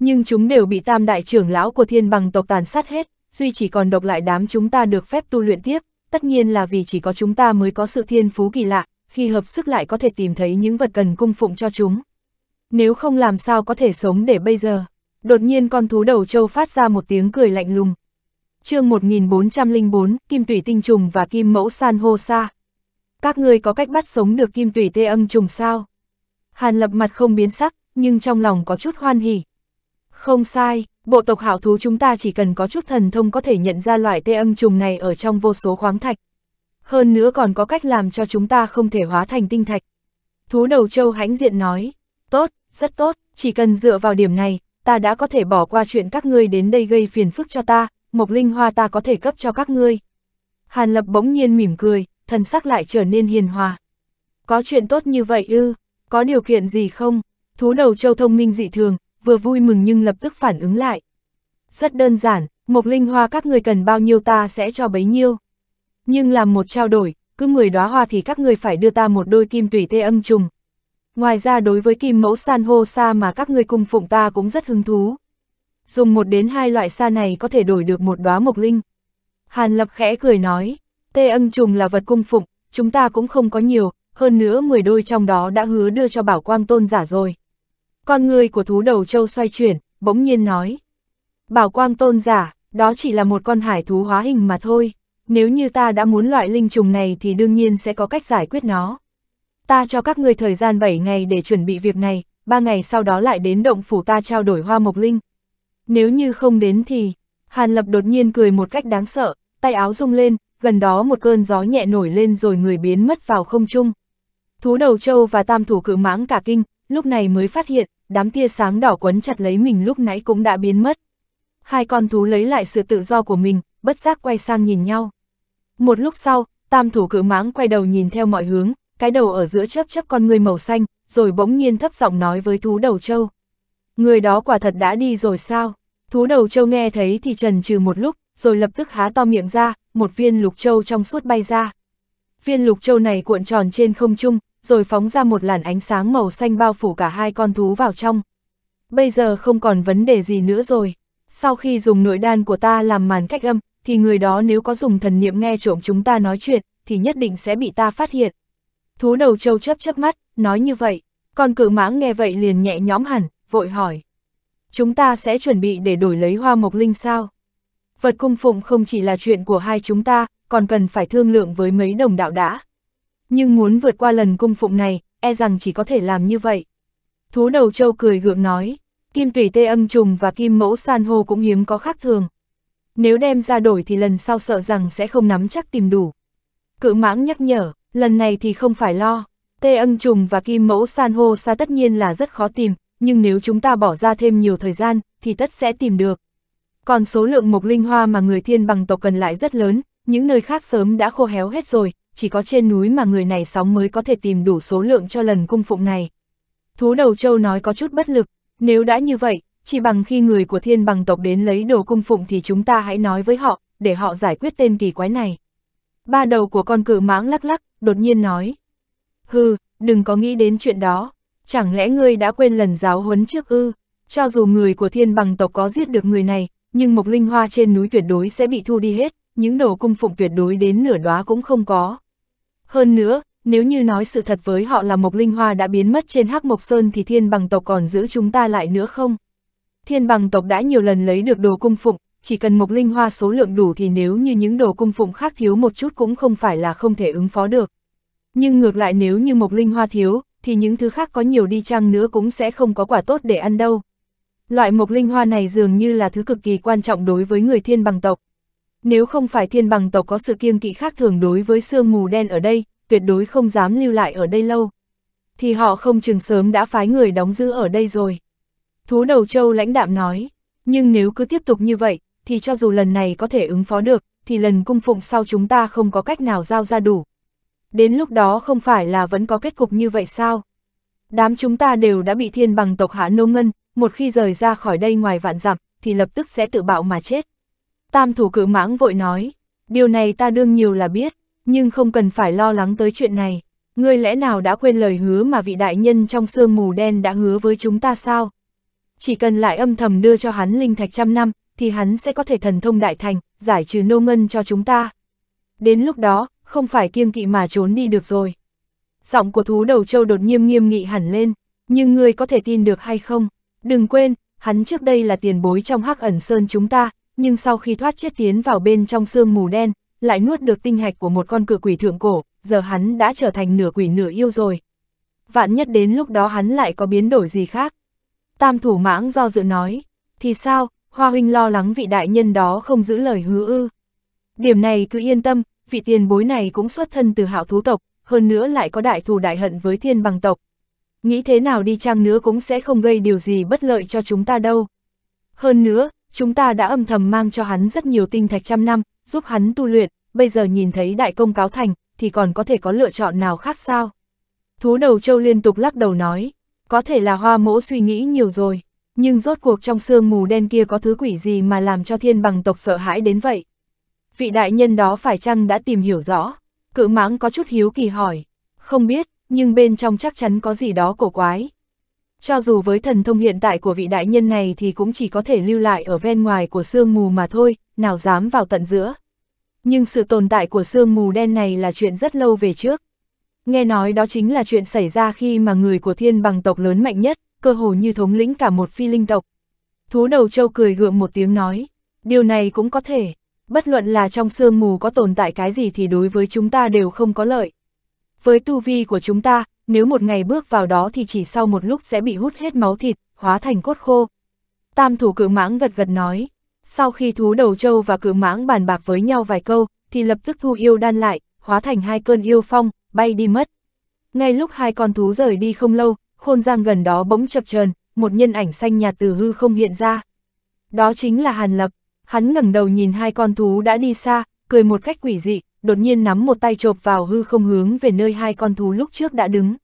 nhưng chúng đều bị tam đại trưởng lão của thiên bằng tộc tàn sát hết, duy chỉ còn độc lại đám chúng ta được phép tu luyện tiếp, tất nhiên là vì chỉ có chúng ta mới có sự thiên phú kỳ lạ, khi hợp sức lại có thể tìm thấy những vật cần cung phụng cho chúng. Nếu không làm sao có thể sống để bây giờ, đột nhiên con thú đầu châu phát ra một tiếng cười lạnh lùng. chương 1404, Kim Tủy Tinh Trùng và Kim Mẫu San Hô Sa. Các ngươi có cách bắt sống được Kim Tủy Tê Âng Trùng sao? Hàn lập mặt không biến sắc, nhưng trong lòng có chút hoan hỉ, không sai, bộ tộc hảo thú chúng ta chỉ cần có chút thần thông có thể nhận ra loại tê ân trùng này ở trong vô số khoáng thạch. Hơn nữa còn có cách làm cho chúng ta không thể hóa thành tinh thạch. Thú đầu châu hãnh diện nói, tốt, rất tốt, chỉ cần dựa vào điểm này, ta đã có thể bỏ qua chuyện các ngươi đến đây gây phiền phức cho ta, mộc linh hoa ta có thể cấp cho các ngươi. Hàn lập bỗng nhiên mỉm cười, thần sắc lại trở nên hiền hòa. Có chuyện tốt như vậy ư, có điều kiện gì không? Thú đầu châu thông minh dị thường, vừa vui mừng nhưng lập tức phản ứng lại. Rất đơn giản, Mộc Linh Hoa các người cần bao nhiêu ta sẽ cho bấy nhiêu. Nhưng làm một trao đổi, cứ người đóa hoa thì các người phải đưa ta một đôi kim tùy tê âm trùng. Ngoài ra đối với kim mẫu san hô sa mà các người cùng phụng ta cũng rất hứng thú. Dùng một đến hai loại sa này có thể đổi được một đóa mộc linh. Hàn Lập khẽ cười nói, tê ân trùng là vật cung phụng, chúng ta cũng không có nhiều, hơn nữa 10 đôi trong đó đã hứa đưa cho bảo quang tôn giả rồi. Con người của thú đầu châu xoay chuyển, bỗng nhiên nói. Bảo quang tôn giả, đó chỉ là một con hải thú hóa hình mà thôi. Nếu như ta đã muốn loại linh trùng này thì đương nhiên sẽ có cách giải quyết nó. Ta cho các người thời gian 7 ngày để chuẩn bị việc này, 3 ngày sau đó lại đến động phủ ta trao đổi hoa mộc linh. Nếu như không đến thì, Hàn Lập đột nhiên cười một cách đáng sợ, tay áo rung lên, gần đó một cơn gió nhẹ nổi lên rồi người biến mất vào không trung. Thú đầu châu và tam thủ cự mãng cả kinh, lúc này mới phát hiện, đám tia sáng đỏ quấn chặt lấy mình lúc nãy cũng đã biến mất. Hai con thú lấy lại sự tự do của mình, bất giác quay sang nhìn nhau. Một lúc sau, tam thủ cự mãng quay đầu nhìn theo mọi hướng, cái đầu ở giữa chớp chớp con người màu xanh, rồi bỗng nhiên thấp giọng nói với thú đầu trâu. Người đó quả thật đã đi rồi sao? Thú đầu trâu nghe thấy thì trần trừ một lúc, rồi lập tức há to miệng ra, một viên lục trâu trong suốt bay ra. Viên lục trâu này cuộn tròn trên không trung, rồi phóng ra một làn ánh sáng màu xanh bao phủ cả hai con thú vào trong. Bây giờ không còn vấn đề gì nữa rồi. Sau khi dùng nội đan của ta làm màn cách âm, thì người đó nếu có dùng thần niệm nghe trộm chúng ta nói chuyện, thì nhất định sẽ bị ta phát hiện. Thú đầu trâu chấp chấp mắt, nói như vậy. Còn cự mãng nghe vậy liền nhẹ nhõm hẳn, vội hỏi. Chúng ta sẽ chuẩn bị để đổi lấy hoa mộc linh sao? Vật cung phụng không chỉ là chuyện của hai chúng ta, còn cần phải thương lượng với mấy đồng đạo đã nhưng muốn vượt qua lần cung phụng này, e rằng chỉ có thể làm như vậy. Thú đầu châu cười gượng nói, kim tủy tê âm trùng và kim mẫu san hô cũng hiếm có khác thường. Nếu đem ra đổi thì lần sau sợ rằng sẽ không nắm chắc tìm đủ. Cự mãng nhắc nhở, lần này thì không phải lo, tê âm trùng và kim mẫu san hô xa tất nhiên là rất khó tìm, nhưng nếu chúng ta bỏ ra thêm nhiều thời gian, thì tất sẽ tìm được. Còn số lượng mộc linh hoa mà người thiên bằng tộc cần lại rất lớn, những nơi khác sớm đã khô héo hết rồi, chỉ có trên núi mà người này sóng mới có thể tìm đủ số lượng cho lần cung phụng này. Thú đầu châu nói có chút bất lực, nếu đã như vậy, chỉ bằng khi người của thiên bằng tộc đến lấy đồ cung phụng thì chúng ta hãy nói với họ, để họ giải quyết tên kỳ quái này. Ba đầu của con cự mãng lắc lắc, đột nhiên nói. Hừ, đừng có nghĩ đến chuyện đó, chẳng lẽ ngươi đã quên lần giáo huấn trước ư? Cho dù người của thiên bằng tộc có giết được người này, nhưng mộc linh hoa trên núi tuyệt đối sẽ bị thu đi hết, những đồ cung phụng tuyệt đối đến nửa đóa cũng không có. Hơn nữa, nếu như nói sự thật với họ là Mộc Linh Hoa đã biến mất trên Hắc Mộc Sơn thì thiên bằng tộc còn giữ chúng ta lại nữa không? Thiên bằng tộc đã nhiều lần lấy được đồ cung phụng, chỉ cần Mộc Linh Hoa số lượng đủ thì nếu như những đồ cung phụng khác thiếu một chút cũng không phải là không thể ứng phó được. Nhưng ngược lại nếu như Mộc Linh Hoa thiếu, thì những thứ khác có nhiều đi chăng nữa cũng sẽ không có quả tốt để ăn đâu. Loại Mộc Linh Hoa này dường như là thứ cực kỳ quan trọng đối với người thiên bằng tộc. Nếu không phải thiên bằng tộc có sự kiêng kỵ khác thường đối với sương mù đen ở đây, tuyệt đối không dám lưu lại ở đây lâu. Thì họ không chừng sớm đã phái người đóng giữ ở đây rồi. Thú đầu châu lãnh đạm nói, nhưng nếu cứ tiếp tục như vậy, thì cho dù lần này có thể ứng phó được, thì lần cung phụng sau chúng ta không có cách nào giao ra đủ. Đến lúc đó không phải là vẫn có kết cục như vậy sao? Đám chúng ta đều đã bị thiên bằng tộc hạ nô ngân, một khi rời ra khỏi đây ngoài vạn dặm, thì lập tức sẽ tự bạo mà chết. Tam thủ cự mãng vội nói, điều này ta đương nhiều là biết, nhưng không cần phải lo lắng tới chuyện này. Ngươi lẽ nào đã quên lời hứa mà vị đại nhân trong sương mù đen đã hứa với chúng ta sao? Chỉ cần lại âm thầm đưa cho hắn linh thạch trăm năm, thì hắn sẽ có thể thần thông đại thành, giải trừ nô ngân cho chúng ta. Đến lúc đó, không phải kiêng kỵ mà trốn đi được rồi. Giọng của thú đầu trâu đột nhiên nghiêm nghị hẳn lên, nhưng ngươi có thể tin được hay không? Đừng quên, hắn trước đây là tiền bối trong hắc ẩn sơn chúng ta, nhưng sau khi thoát chết tiến vào bên trong sương mù đen, lại nuốt được tinh hạch của một con cự quỷ thượng cổ, giờ hắn đã trở thành nửa quỷ nửa yêu rồi. Vạn nhất đến lúc đó hắn lại có biến đổi gì khác. Tam thủ mãng do dự nói, thì sao, Hoa Huynh lo lắng vị đại nhân đó không giữ lời hứa ư. Điểm này cứ yên tâm, vị tiền bối này cũng xuất thân từ hạo thú tộc, hơn nữa lại có đại thù đại hận với thiên bằng tộc. Nghĩ thế nào đi chăng nữa cũng sẽ không gây điều gì bất lợi cho chúng ta đâu. Hơn nữa, chúng ta đã âm thầm mang cho hắn rất nhiều tinh thạch trăm năm, giúp hắn tu luyện, bây giờ nhìn thấy đại công cáo thành, thì còn có thể có lựa chọn nào khác sao? Thú đầu châu liên tục lắc đầu nói, có thể là hoa mỗ suy nghĩ nhiều rồi, nhưng rốt cuộc trong sương mù đen kia có thứ quỷ gì mà làm cho thiên bằng tộc sợ hãi đến vậy? Vị đại nhân đó phải chăng đã tìm hiểu rõ? Cự mãng có chút hiếu kỳ hỏi, không biết, nhưng bên trong chắc chắn có gì đó cổ quái. Cho dù với thần thông hiện tại của vị đại nhân này thì cũng chỉ có thể lưu lại ở ven ngoài của sương mù mà thôi, nào dám vào tận giữa. Nhưng sự tồn tại của sương mù đen này là chuyện rất lâu về trước. Nghe nói đó chính là chuyện xảy ra khi mà người của thiên bằng tộc lớn mạnh nhất, cơ hồ như thống lĩnh cả một phi linh tộc. Thú đầu châu cười gượng một tiếng nói, điều này cũng có thể, bất luận là trong sương mù có tồn tại cái gì thì đối với chúng ta đều không có lợi. Với tu vi của chúng ta, nếu một ngày bước vào đó thì chỉ sau một lúc sẽ bị hút hết máu thịt, hóa thành cốt khô. Tam thủ cự mãng gật gật nói, sau khi thú đầu châu và cự mãng bàn bạc với nhau vài câu, thì lập tức thu yêu đan lại, hóa thành hai cơn yêu phong, bay đi mất. Ngay lúc hai con thú rời đi không lâu, khôn giang gần đó bỗng chập chờn một nhân ảnh xanh nhạt từ hư không hiện ra. Đó chính là Hàn Lập, hắn ngẩng đầu nhìn hai con thú đã đi xa, cười một cách quỷ dị, đột nhiên nắm một tay chộp vào hư không hướng về nơi hai con thú lúc trước đã đứng.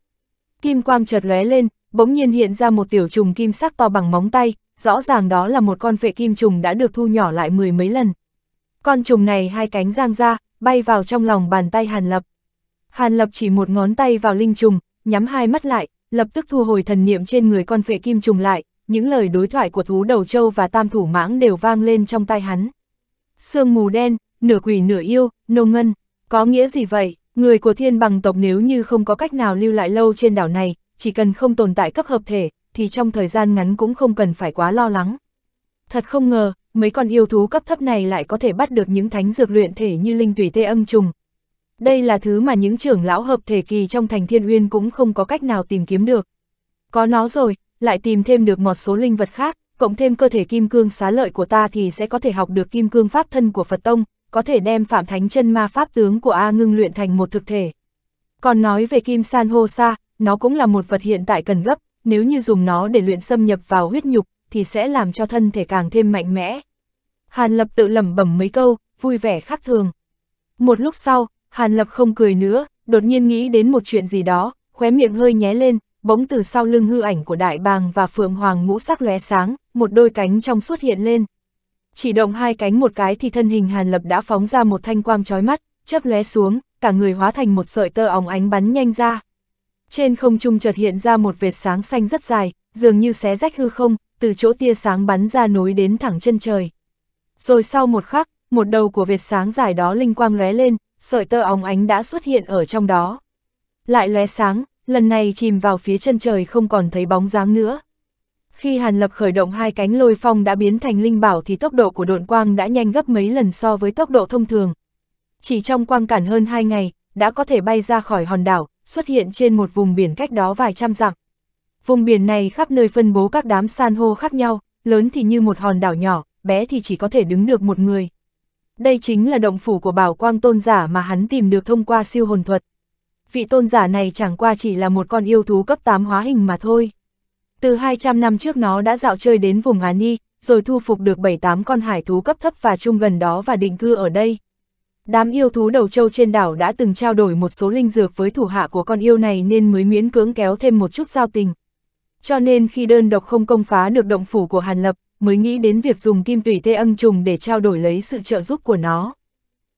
Kim quang chợt lóe lên, bỗng nhiên hiện ra một tiểu trùng kim sắc to bằng móng tay, rõ ràng đó là một con phệ kim trùng đã được thu nhỏ lại mười mấy lần. Con trùng này hai cánh giang ra, bay vào trong lòng bàn tay Hàn Lập. Hàn Lập chỉ một ngón tay vào linh trùng, nhắm hai mắt lại, lập tức thu hồi thần niệm trên người con phệ kim trùng lại, những lời đối thoại của thú đầu châu và tam thủ mãng đều vang lên trong tai hắn. Sương mù đen, nửa quỷ nửa yêu, nô ngân, có nghĩa gì vậy, người của thiên bằng tộc nếu như không có cách nào lưu lại lâu trên đảo này, chỉ cần không tồn tại cấp hợp thể, thì trong thời gian ngắn cũng không cần phải quá lo lắng. Thật không ngờ, mấy con yêu thú cấp thấp này lại có thể bắt được những thánh dược luyện thể như linh tùy tê âm trùng. Đây là thứ mà những trưởng lão hợp thể kỳ trong thành thiên uyên cũng không có cách nào tìm kiếm được. Có nó rồi, lại tìm thêm được một số linh vật khác, cộng thêm cơ thể kim cương xá lợi của ta thì sẽ có thể học được kim cương pháp thân của Phật Tông, có thể đem Phạm Thánh chân ma pháp tướng của A ngưng luyện thành một thực thể. Còn nói về kim san hô sa, nó cũng là một vật hiện tại cần gấp, nếu như dùng nó để luyện xâm nhập vào huyết nhục, thì sẽ làm cho thân thể càng thêm mạnh mẽ. Hàn Lập tự lẩm bẩm mấy câu, vui vẻ khác thường. Một lúc sau, Hàn Lập không cười nữa, đột nhiên nghĩ đến một chuyện gì đó, khóe miệng hơi nhé lên, bỗng từ sau lưng hư ảnh của đại bàng và phượng hoàng ngũ sắc lóe sáng, một đôi cánh trong suốt hiện lên chỉ động hai cánh một cái thì thân hình Hàn Lập đã phóng ra một thanh quang chói mắt, chớp lóe xuống, cả người hóa thành một sợi tơ óng ánh bắn nhanh ra. Trên không trung chợt hiện ra một vệt sáng xanh rất dài, dường như xé rách hư không, từ chỗ tia sáng bắn ra nối đến thẳng chân trời. Rồi sau một khắc, một đầu của vệt sáng dài đó linh quang lóe lên, sợi tơ óng ánh đã xuất hiện ở trong đó. Lại lóe sáng, lần này chìm vào phía chân trời không còn thấy bóng dáng nữa. Khi Hàn Lập khởi động hai cánh lôi phong đã biến thành linh bảo thì tốc độ của độn quang đã nhanh gấp mấy lần so với tốc độ thông thường. Chỉ trong quang cản hơn hai ngày, đã có thể bay ra khỏi hòn đảo, xuất hiện trên một vùng biển cách đó vài trăm dặm. Vùng biển này khắp nơi phân bố các đám san hô khác nhau, lớn thì như một hòn đảo nhỏ, bé thì chỉ có thể đứng được một người. Đây chính là động phủ của bảo quang tôn giả mà hắn tìm được thông qua siêu hồn thuật. Vị tôn giả này chẳng qua chỉ là một con yêu thú cấp 8 hóa hình mà thôi. Từ 200 năm trước nó đã dạo chơi đến vùng Hà Ni, rồi thu phục được 7-8 con hải thú cấp thấp và trung gần đó và định cư ở đây. Đám yêu thú đầu châu trên đảo đã từng trao đổi một số linh dược với thủ hạ của con yêu này nên mới miễn cưỡng kéo thêm một chút giao tình. Cho nên khi đơn độc không công phá được động phủ của Hàn Lập, mới nghĩ đến việc dùng kim tủy tê ân trùng để trao đổi lấy sự trợ giúp của nó.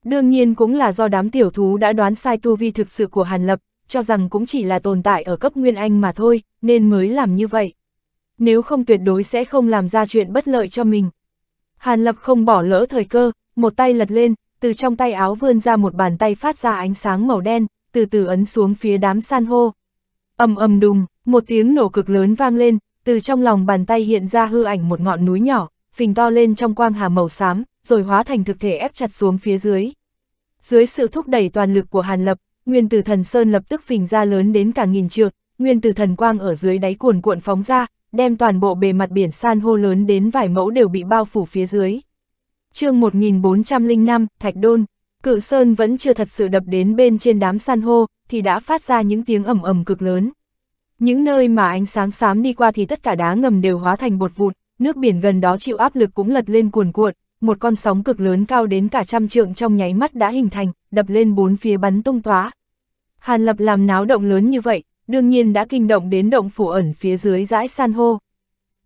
Đương nhiên cũng là do đám tiểu thú đã đoán sai tu vi thực sự của Hàn Lập, cho rằng cũng chỉ là tồn tại ở cấp Nguyên Anh mà thôi, nên mới làm như vậy nếu không tuyệt đối sẽ không làm ra chuyện bất lợi cho mình. Hàn Lập không bỏ lỡ thời cơ, một tay lật lên, từ trong tay áo vươn ra một bàn tay phát ra ánh sáng màu đen, từ từ ấn xuống phía đám san hô. ầm ầm đùng, một tiếng nổ cực lớn vang lên, từ trong lòng bàn tay hiện ra hư ảnh một ngọn núi nhỏ, phình to lên trong quang hà màu xám, rồi hóa thành thực thể ép chặt xuống phía dưới. Dưới sự thúc đẩy toàn lực của Hàn Lập, Nguyên Tử Thần Sơn lập tức phình ra lớn đến cả nghìn trượng, Nguyên Tử Thần Quang ở dưới đáy cuồn cuộn phóng ra, đem toàn bộ bề mặt biển san hô lớn đến vài mẫu đều bị bao phủ phía dưới. chương 1405, Thạch Đôn, cự sơn vẫn chưa thật sự đập đến bên trên đám san hô, thì đã phát ra những tiếng ầm ầm cực lớn. Những nơi mà ánh sáng xám đi qua thì tất cả đá ngầm đều hóa thành bột vụn, nước biển gần đó chịu áp lực cũng lật lên cuồn cuộn, một con sóng cực lớn cao đến cả trăm trượng trong nháy mắt đã hình thành, đập lên bốn phía bắn tung tóa. Hàn Lập làm náo động lớn như vậy, đương nhiên đã kinh động đến động phủ ẩn phía dưới dãi san hô.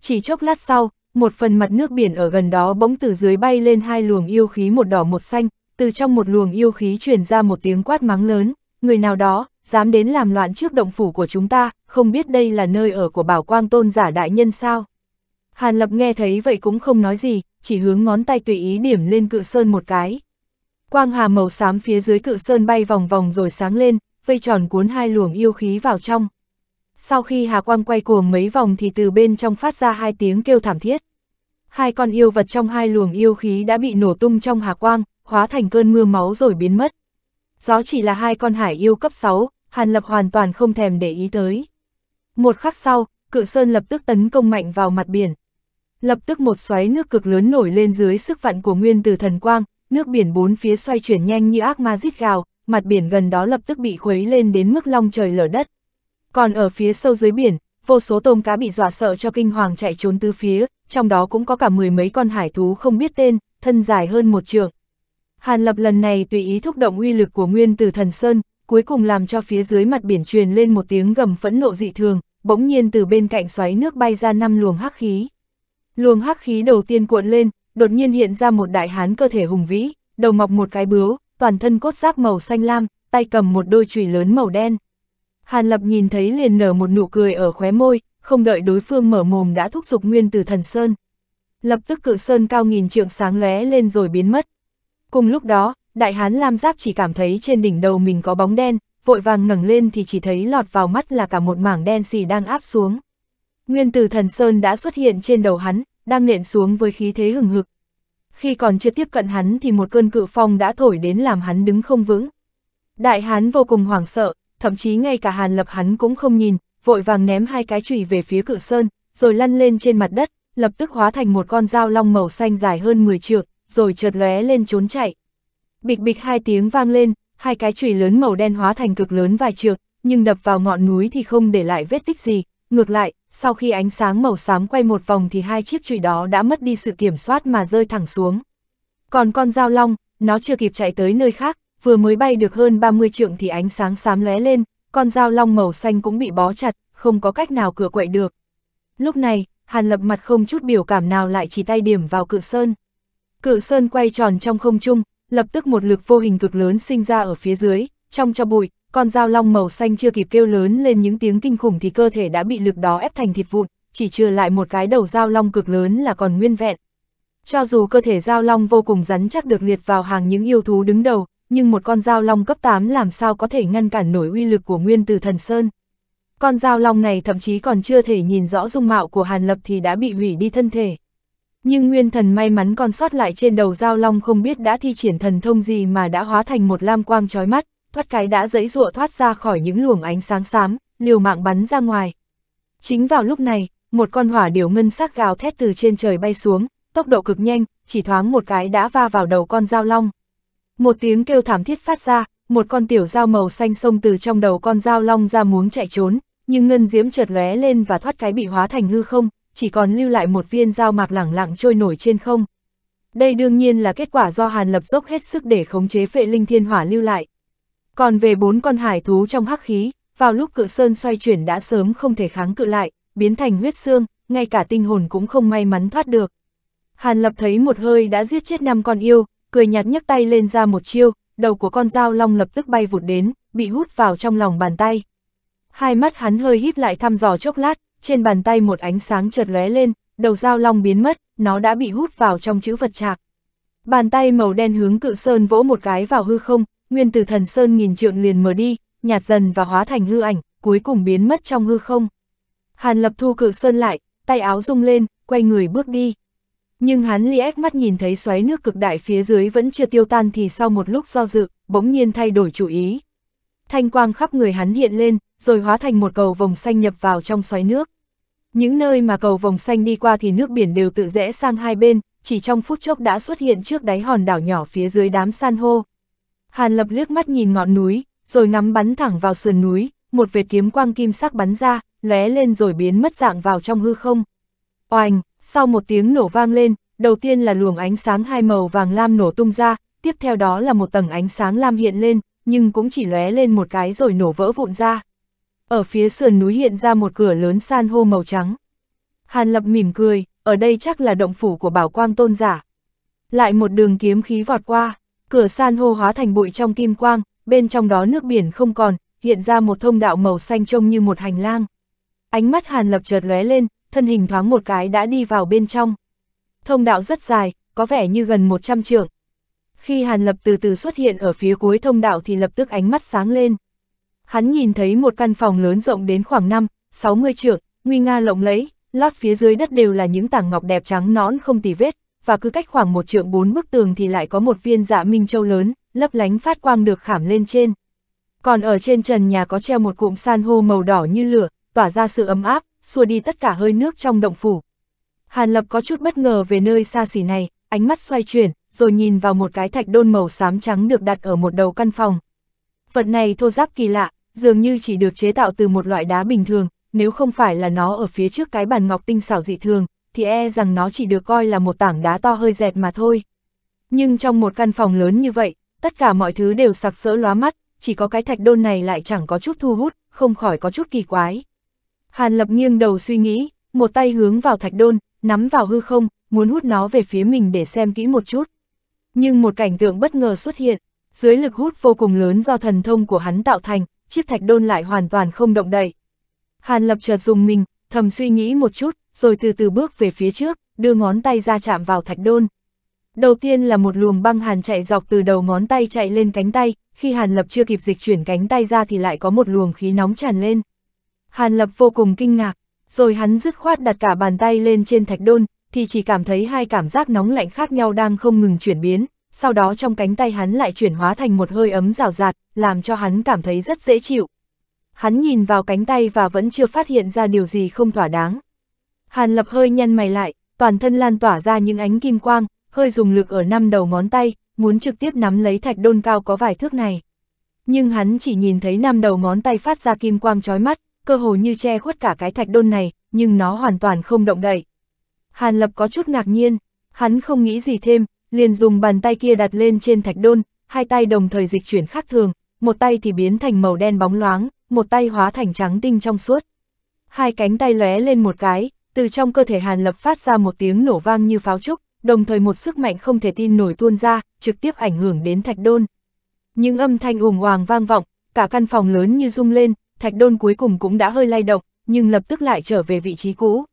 Chỉ chốc lát sau, một phần mặt nước biển ở gần đó bỗng từ dưới bay lên hai luồng yêu khí một đỏ một xanh, từ trong một luồng yêu khí truyền ra một tiếng quát mắng lớn, người nào đó, dám đến làm loạn trước động phủ của chúng ta, không biết đây là nơi ở của bảo quang tôn giả đại nhân sao. Hàn Lập nghe thấy vậy cũng không nói gì, chỉ hướng ngón tay tùy ý điểm lên cự sơn một cái. Quang hà màu xám phía dưới cự sơn bay vòng vòng rồi sáng lên, vây tròn cuốn hai luồng yêu khí vào trong. Sau khi Hà Quang quay cuồng mấy vòng thì từ bên trong phát ra hai tiếng kêu thảm thiết. Hai con yêu vật trong hai luồng yêu khí đã bị nổ tung trong Hà Quang, hóa thành cơn mưa máu rồi biến mất. Gió chỉ là hai con hải yêu cấp 6, Hàn Lập hoàn toàn không thèm để ý tới. Một khắc sau, cự sơn lập tức tấn công mạnh vào mặt biển. Lập tức một xoáy nước cực lớn nổi lên dưới sức vặn của nguyên từ thần quang, nước biển bốn phía xoay chuyển nhanh như ác ma rít gào, mặt biển gần đó lập tức bị khuấy lên đến mức long trời lở đất. Còn ở phía sâu dưới biển, vô số tôm cá bị dọa sợ cho kinh hoàng chạy trốn tứ phía, trong đó cũng có cả mười mấy con hải thú không biết tên, thân dài hơn một trượng. Hàn Lập lần này tùy ý thúc động uy lực của Nguyên từ Thần Sơn, cuối cùng làm cho phía dưới mặt biển truyền lên một tiếng gầm phẫn nộ dị thường, bỗng nhiên từ bên cạnh xoáy nước bay ra năm luồng hắc khí. Luồng hắc khí đầu tiên cuộn lên, đột nhiên hiện ra một đại hán cơ thể hùng vĩ, đầu mọc một cái bướu, toàn thân cốt giáp màu xanh lam, tay cầm một đôi chùy lớn màu đen. Hàn Lập nhìn thấy liền nở một nụ cười ở khóe môi, không đợi đối phương mở mồm đã thúc giục nguyên từ thần sơn. Lập tức cự sơn cao nghìn trượng sáng lóe lên rồi biến mất. Cùng lúc đó, đại hán lam giáp chỉ cảm thấy trên đỉnh đầu mình có bóng đen, vội vàng ngẩng lên thì chỉ thấy lọt vào mắt là cả một mảng đen xì đang áp xuống. Nguyên từ thần sơn đã xuất hiện trên đầu hắn, đang nện xuống với khí thế hừng hực, khi còn chưa tiếp cận hắn thì một cơn cự phong đã thổi đến làm hắn đứng không vững. Đại hán vô cùng hoảng sợ, thậm chí ngay cả hàn lập hắn cũng không nhìn, vội vàng ném hai cái chùy về phía cự sơn, rồi lăn lên trên mặt đất, lập tức hóa thành một con dao long màu xanh dài hơn 10 trượng, rồi chợt lóe lên trốn chạy. Bịch bịch hai tiếng vang lên, hai cái chùy lớn màu đen hóa thành cực lớn vài trượng, nhưng đập vào ngọn núi thì không để lại vết tích gì, ngược lại, sau khi ánh sáng màu xám quay một vòng thì hai chiếc chùy đó đã mất đi sự kiểm soát mà rơi thẳng xuống. Còn con dao long, nó chưa kịp chạy tới nơi khác, vừa mới bay được hơn 30 trượng thì ánh sáng xám lóe lên, con dao long màu xanh cũng bị bó chặt, không có cách nào cửa quậy được. Lúc này, Hàn Lập mặt không chút biểu cảm nào lại chỉ tay điểm vào cự sơn. Cự sơn quay tròn trong không trung, lập tức một lực vô hình cực lớn sinh ra ở phía dưới, trong cho bụi, con dao long màu xanh chưa kịp kêu lớn lên những tiếng kinh khủng thì cơ thể đã bị lực đó ép thành thịt vụn, chỉ trừ lại một cái đầu dao long cực lớn là còn nguyên vẹn. Cho dù cơ thể dao long vô cùng rắn chắc được liệt vào hàng những yêu thú đứng đầu, nhưng một con dao long cấp 8 làm sao có thể ngăn cản nổi uy lực của nguyên từ thần Sơn. Con dao long này thậm chí còn chưa thể nhìn rõ dung mạo của Hàn Lập thì đã bị hủy đi thân thể. Nhưng nguyên thần may mắn còn sót lại trên đầu dao long không biết đã thi triển thần thông gì mà đã hóa thành một lam quang chói mắt thoát cái đã dẫy dụa thoát ra khỏi những luồng ánh sáng xám, liều mạng bắn ra ngoài. Chính vào lúc này, một con hỏa điều ngân sắc gào thét từ trên trời bay xuống, tốc độ cực nhanh, chỉ thoáng một cái đã va vào đầu con dao long. Một tiếng kêu thảm thiết phát ra, một con tiểu dao màu xanh xông từ trong đầu con dao long ra muốn chạy trốn, nhưng ngân diễm chợt lóe lên và thoát cái bị hóa thành hư không, chỉ còn lưu lại một viên dao mạc lẳng lặng trôi nổi trên không. Đây đương nhiên là kết quả do Hàn Lập dốc hết sức để khống chế phệ linh thiên hỏa lưu lại. Còn về bốn con hải thú trong hắc khí, vào lúc cự sơn xoay chuyển đã sớm không thể kháng cự lại, biến thành huyết xương, ngay cả tinh hồn cũng không may mắn thoát được. Hàn Lập thấy một hơi đã giết chết năm con yêu, cười nhạt nhấc tay lên ra một chiêu, đầu của con dao long lập tức bay vụt đến, bị hút vào trong lòng bàn tay. Hai mắt hắn hơi híp lại thăm dò chốc lát, trên bàn tay một ánh sáng chợt lóe lên, đầu dao long biến mất, nó đã bị hút vào trong chữ vật trạc. Bàn tay màu đen hướng cự sơn vỗ một cái vào hư không, nguyên từ thần sơn nghìn trượng liền mở đi, nhạt dần và hóa thành hư ảnh, cuối cùng biến mất trong hư không. Hàn Lập thu cự sơn lại, tay áo rung lên, quay người bước đi. Nhưng hắn liếc mắt nhìn thấy xoáy nước cực đại phía dưới vẫn chưa tiêu tan thì sau một lúc do dự, bỗng nhiên thay đổi chủ ý. Thanh quang khắp người hắn hiện lên, rồi hóa thành một cầu vòng xanh nhập vào trong xoáy nước. Những nơi mà cầu vòng xanh đi qua thì nước biển đều tự rẽ sang hai bên, chỉ trong phút chốc đã xuất hiện trước đáy hòn đảo nhỏ phía dưới đám san hô. Hàn Lập liếc mắt nhìn ngọn núi, rồi ngắm bắn thẳng vào sườn núi, một vệt kiếm quang kim sắc bắn ra, lóe lên rồi biến mất dạng vào trong hư không. Oành, sau một tiếng nổ vang lên, đầu tiên là luồng ánh sáng hai màu vàng lam nổ tung ra, tiếp theo đó là một tầng ánh sáng lam hiện lên, nhưng cũng chỉ lóe lên một cái rồi nổ vỡ vụn ra. Ở phía sườn núi hiện ra một cửa lớn san hô màu trắng. Hàn Lập mỉm cười, ở đây chắc là động phủ của Bảo Quang Tôn giả. Lại một đường kiếm khí vọt qua cửa san hô hóa thành bụi trong kim quang, bên trong đó nước biển không còn, hiện ra một thông đạo màu xanh trông như một hành lang. Ánh mắt Hàn Lập chợt lóe lên, thân hình thoáng một cái đã đi vào bên trong. Thông đạo rất dài, có vẻ như gần 100 trượng. Khi Hàn Lập từ từ xuất hiện ở phía cuối thông đạo thì lập tức ánh mắt sáng lên. Hắn nhìn thấy một căn phòng lớn rộng đến khoảng 5, 60 trượng, nguy nga lộng lẫy, lót phía dưới đất đều là những tảng ngọc đẹp trắng nõn không tì vết, và cứ cách khoảng một trượng bốn bức tường thì lại có một viên dạ minh châu lớn, lấp lánh phát quang được khảm lên trên. Còn ở trên trần nhà có treo một cụm san hô màu đỏ như lửa, tỏa ra sự ấm áp, xua đi tất cả hơi nước trong động phủ. Hàn Lập có chút bất ngờ về nơi xa xỉ này, ánh mắt xoay chuyển, rồi nhìn vào một cái thạch đôn màu xám trắng được đặt ở một đầu căn phòng. Vật này thô giáp kỳ lạ, dường như chỉ được chế tạo từ một loại đá bình thường, nếu không phải là nó ở phía trước cái bàn ngọc tinh xảo dị thường, thì e rằng nó chỉ được coi là một tảng đá to hơi dẹt mà thôi. Nhưng trong một căn phòng lớn như vậy, tất cả mọi thứ đều sặc sỡ lóa mắt, chỉ có cái thạch đôn này lại chẳng có chút thu hút, không khỏi có chút kỳ quái. Hàn Lập nghiêng đầu suy nghĩ, một tay hướng vào thạch đôn, nắm vào hư không, muốn hút nó về phía mình để xem kỹ một chút. Nhưng một cảnh tượng bất ngờ xuất hiện, dưới lực hút vô cùng lớn do thần thông của hắn tạo thành, chiếc thạch đôn lại hoàn toàn không động đậy. Hàn Lập chợt dùng mình, thầm suy nghĩ một chút, rồi từ từ bước về phía trước, đưa ngón tay ra chạm vào thạch đôn. Đầu tiên là một luồng băng hàn chạy dọc từ đầu ngón tay chạy lên cánh tay, khi Hàn Lập chưa kịp dịch chuyển cánh tay ra thì lại có một luồng khí nóng tràn lên. Hàn Lập vô cùng kinh ngạc, rồi hắn dứt khoát đặt cả bàn tay lên trên thạch đôn, thì chỉ cảm thấy hai cảm giác nóng lạnh khác nhau đang không ngừng chuyển biến, sau đó trong cánh tay hắn lại chuyển hóa thành một hơi ấm rào rạt, làm cho hắn cảm thấy rất dễ chịu. Hắn nhìn vào cánh tay và vẫn chưa phát hiện ra điều gì không thỏa đáng. Hàn Lập hơi nhăn mày lại, toàn thân lan tỏa ra những ánh kim quang, hơi dùng lực ở năm đầu ngón tay, muốn trực tiếp nắm lấy thạch đôn cao có vài thước này. Nhưng hắn chỉ nhìn thấy năm đầu ngón tay phát ra kim quang chói mắt, cơ hồ như che khuất cả cái thạch đôn này, nhưng nó hoàn toàn không động đậy. Hàn Lập có chút ngạc nhiên, hắn không nghĩ gì thêm, liền dùng bàn tay kia đặt lên trên thạch đôn, hai tay đồng thời dịch chuyển khác thường, một tay thì biến thành màu đen bóng loáng, một tay hóa thành trắng tinh trong suốt. Hai cánh tay lóe lên một cái, từ trong cơ thể Hàn Lập phát ra một tiếng nổ vang như pháo trúc, đồng thời một sức mạnh không thể tin nổi tuôn ra, trực tiếp ảnh hưởng đến Thạch Đôn. Những âm thanh ùm hoàng vang vọng, cả căn phòng lớn như rung lên, Thạch Đôn cuối cùng cũng đã hơi lay động, nhưng lập tức lại trở về vị trí cũ.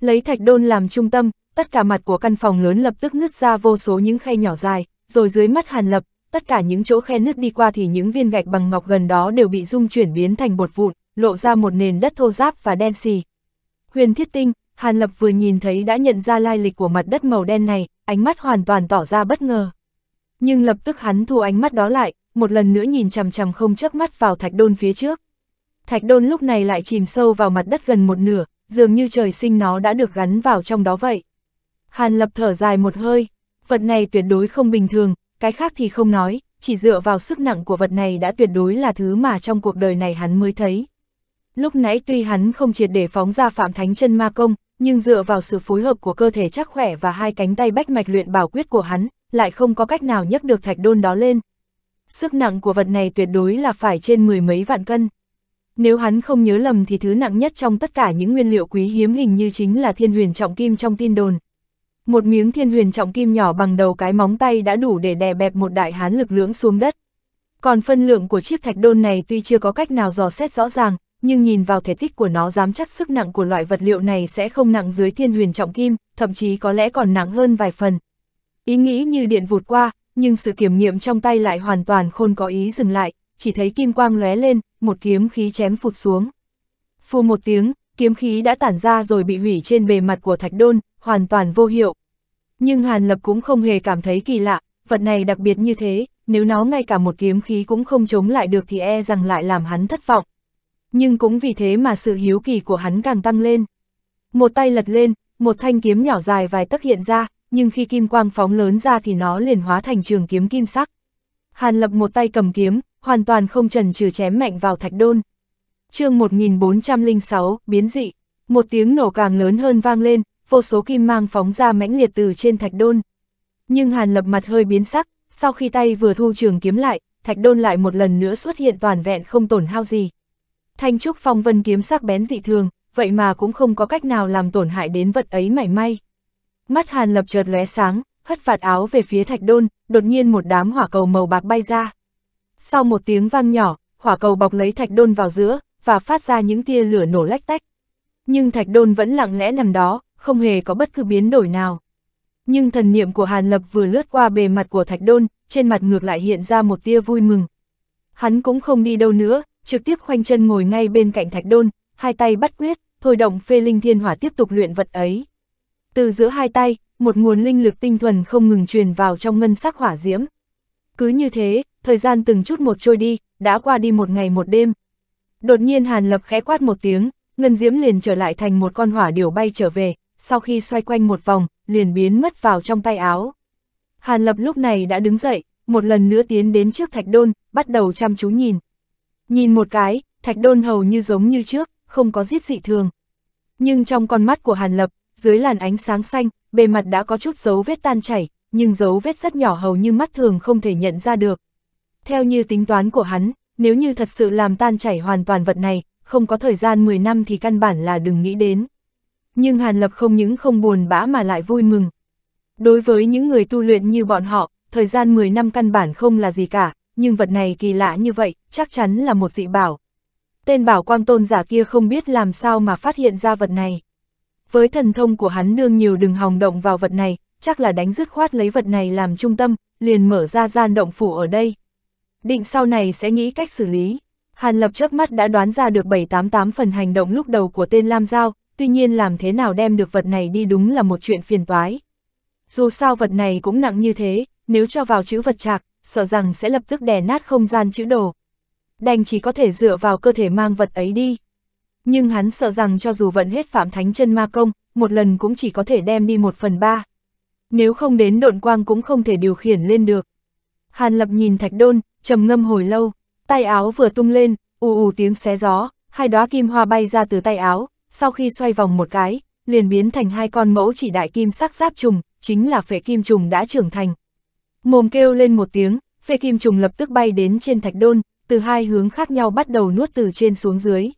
Lấy Thạch Đôn làm trung tâm, tất cả mặt của căn phòng lớn lập tức nứt ra vô số những khe nhỏ dài, rồi dưới mắt Hàn Lập, tất cả những chỗ khe nứt đi qua thì những viên gạch bằng ngọc gần đó đều bị rung chuyển biến thành bột vụn, lộ ra một nền đất thô ráp và đen xì. Huyền thiết tinh, Hàn Lập vừa nhìn thấy đã nhận ra lai lịch của mặt đất màu đen này, ánh mắt hoàn toàn tỏ ra bất ngờ. Nhưng lập tức hắn thu ánh mắt đó lại, một lần nữa nhìn chằm chằm không chớp mắt vào thạch đôn phía trước. Thạch đôn lúc này lại chìm sâu vào mặt đất gần một nửa, dường như trời sinh nó đã được gắn vào trong đó vậy. Hàn Lập thở dài một hơi, vật này tuyệt đối không bình thường, cái khác thì không nói, chỉ dựa vào sức nặng của vật này đã tuyệt đối là thứ mà trong cuộc đời này hắn mới thấy. Lúc nãy tuy hắn không triệt để phóng ra phạm thánh chân ma công, nhưng dựa vào sự phối hợp của cơ thể chắc khỏe và hai cánh tay bách mạch luyện bảo quyết của hắn, lại không có cách nào nhấc được thạch đôn đó lên. Sức nặng của vật này tuyệt đối là phải trên mười mấy vạn cân. Nếu hắn không nhớ lầm thì thứ nặng nhất trong tất cả những nguyên liệu quý hiếm hình như chính là thiên huyền trọng kim trong tin đồn. Một miếng thiên huyền trọng kim nhỏ bằng đầu cái móng tay đã đủ để đè bẹp một đại hán lực lưỡng xuống đất. Còn phân lượng của chiếc thạch đôn này tuy chưa có cách nào dò xét rõ ràng, nhưng nhìn vào thể tích của nó dám chắc sức nặng của loại vật liệu này sẽ không nặng dưới thiên huyền trọng kim, thậm chí có lẽ còn nặng hơn vài phần. Ý nghĩ như điện vụt qua, nhưng sự kiểm nghiệm trong tay lại hoàn toàn khôn có ý dừng lại, chỉ thấy kim quang lóe lên, một kiếm khí chém phụt xuống. Phù một tiếng, kiếm khí đã tản ra rồi bị hủy trên bề mặt của thạch đôn, hoàn toàn vô hiệu. Nhưng Hàn Lập cũng không hề cảm thấy kỳ lạ, vật này đặc biệt như thế, nếu nó ngay cả một kiếm khí cũng không chống lại được thì e rằng lại làm hắn thất vọng, nhưng cũng vì thế mà sự hiếu kỳ của hắn càng tăng lên. Một tay lật lên, một thanh kiếm nhỏ dài vài tấc hiện ra, nhưng khi kim quang phóng lớn ra thì nó liền hóa thành trường kiếm kim sắc. Hàn Lập một tay cầm kiếm, hoàn toàn không trần trừ chém mạnh vào thạch đôn. chương 1406, biến dị, một tiếng nổ càng lớn hơn vang lên, vô số kim mang phóng ra mãnh liệt từ trên thạch đôn. Nhưng Hàn Lập mặt hơi biến sắc, sau khi tay vừa thu trường kiếm lại, thạch đôn lại một lần nữa xuất hiện toàn vẹn không tổn hao gì. Thanh trúc phong vân kiếm sắc bén dị thường, vậy mà cũng không có cách nào làm tổn hại đến vật ấy mảy may. Mắt Hàn Lập chợt lóe sáng, hất vạt áo về phía thạch đôn, đột nhiên một đám hỏa cầu màu bạc bay ra. Sau một tiếng vang nhỏ, hỏa cầu bọc lấy thạch đôn vào giữa, và phát ra những tia lửa nổ lách tách. Nhưng thạch đôn vẫn lặng lẽ nằm đó, không hề có bất cứ biến đổi nào. Nhưng thần niệm của Hàn Lập vừa lướt qua bề mặt của thạch đôn, trên mặt ngược lại hiện ra một tia vui mừng. Hắn cũng không đi đâu nữa, trực tiếp khoanh chân ngồi ngay bên cạnh thạch đôn, hai tay bắt quyết, thôi động phê linh thiên hỏa tiếp tục luyện vật ấy. Từ giữa hai tay, một nguồn linh lực tinh thuần không ngừng truyền vào trong ngân sắc hỏa diễm. Cứ như thế, thời gian từng chút một trôi đi, đã qua đi một ngày một đêm. Đột nhiên Hàn Lập khẽ quát một tiếng, ngân diễm liền trở lại thành một con hỏa điểu bay trở về, sau khi xoay quanh một vòng, liền biến mất vào trong tay áo. Hàn Lập lúc này đã đứng dậy, một lần nữa tiến đến trước thạch đôn, bắt đầu chăm chú nhìn. Nhìn một cái, thạch đôn hầu như giống như trước, không có giết dị thường. Nhưng trong con mắt của Hàn Lập, dưới làn ánh sáng xanh, bề mặt đã có chút dấu vết tan chảy, nhưng dấu vết rất nhỏ hầu như mắt thường không thể nhận ra được. Theo như tính toán của hắn, nếu như thật sự làm tan chảy hoàn toàn vật này, không có thời gian 10 năm thì căn bản là đừng nghĩ đến. Nhưng Hàn Lập không những không buồn bã mà lại vui mừng. Đối với những người tu luyện như bọn họ, thời gian 10 năm căn bản không là gì cả, nhưng vật này kỳ lạ như vậy, chắc chắn là một dị bảo. Tên bảo quang tôn giả kia không biết làm sao mà phát hiện ra vật này. Với thần thông của hắn đương nhiều đừng hòng động vào vật này, chắc là đánh dứt khoát lấy vật này làm trung tâm, liền mở ra gian động phủ ở đây. Định sau này sẽ nghĩ cách xử lý. Hàn Lập chớp mắt đã đoán ra được 788 phần hành động lúc đầu của tên Lam Giao, tuy nhiên làm thế nào đem được vật này đi đúng là một chuyện phiền toái. Dù sao vật này cũng nặng như thế, nếu cho vào chữ vật chạc, sợ rằng sẽ lập tức đè nát không gian chữ đồ. Đành chỉ có thể dựa vào cơ thể mang vật ấy đi. Nhưng hắn sợ rằng cho dù vận hết phạm thánh chân ma công, một lần cũng chỉ có thể đem đi một phần ba. Nếu không đến độn quang cũng không thể điều khiển lên được. Hàn lập nhìn thạch đôn, trầm ngâm hồi lâu, tay áo vừa tung lên, ù ù tiếng xé gió, hai đóa kim hoa bay ra từ tay áo, sau khi xoay vòng một cái, liền biến thành hai con mẫu chỉ đại kim sắc giáp trùng, chính là phệ kim trùng đã trưởng thành, Mồm kêu lên một tiếng, phệ kim trùng lập tức bay đến trên thạch đôn, từ hai hướng khác nhau bắt đầu nuốt từ trên xuống dưới.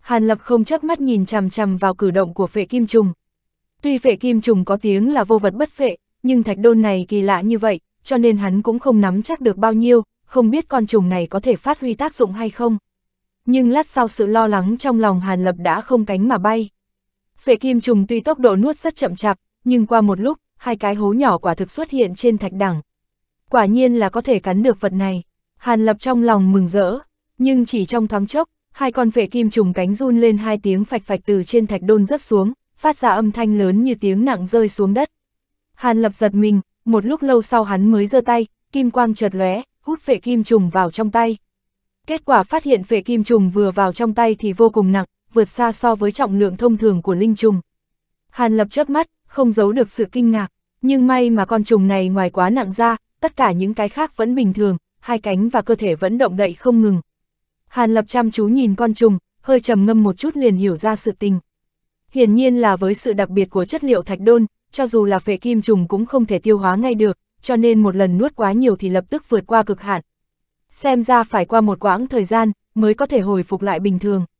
Hàn Lập không chấp mắt nhìn chằm chằm vào cử động của phệ kim trùng. Tuy phệ kim trùng có tiếng là vô vật bất phệ, nhưng thạch đôn này kỳ lạ như vậy, cho nên hắn cũng không nắm chắc được bao nhiêu, không biết con trùng này có thể phát huy tác dụng hay không. Nhưng lát sau sự lo lắng trong lòng Hàn Lập đã không cánh mà bay. Phệ kim trùng tuy tốc độ nuốt rất chậm chạp, nhưng qua một lúc, hai cái hố nhỏ quả thực xuất hiện trên thạch đẳng quả nhiên là có thể cắn được vật này. Hàn Lập trong lòng mừng rỡ, nhưng chỉ trong thoáng chốc, hai con phệ kim trùng cánh run lên hai tiếng phạch phạch từ trên thạch đôn rớt xuống, phát ra âm thanh lớn như tiếng nặng rơi xuống đất. Hàn Lập giật mình, một lúc lâu sau hắn mới giơ tay, kim quang chợt lóe, hút phệ kim trùng vào trong tay. Kết quả phát hiện phệ kim trùng vừa vào trong tay thì vô cùng nặng, vượt xa so với trọng lượng thông thường của linh trùng. Hàn Lập chớp mắt, không giấu được sự kinh ngạc, nhưng may mà con trùng này ngoài quá nặng ra, tất cả những cái khác vẫn bình thường, hai cánh và cơ thể vẫn động đậy không ngừng. Hàn Lập chăm chú nhìn con trùng, hơi trầm ngâm một chút liền hiểu ra sự tình. Hiển nhiên là với sự đặc biệt của chất liệu thạch đôn, cho dù là phệ kim trùng cũng không thể tiêu hóa ngay được, cho nên một lần nuốt quá nhiều thì lập tức vượt qua cực hạn. Xem ra phải qua một quãng thời gian mới có thể hồi phục lại bình thường.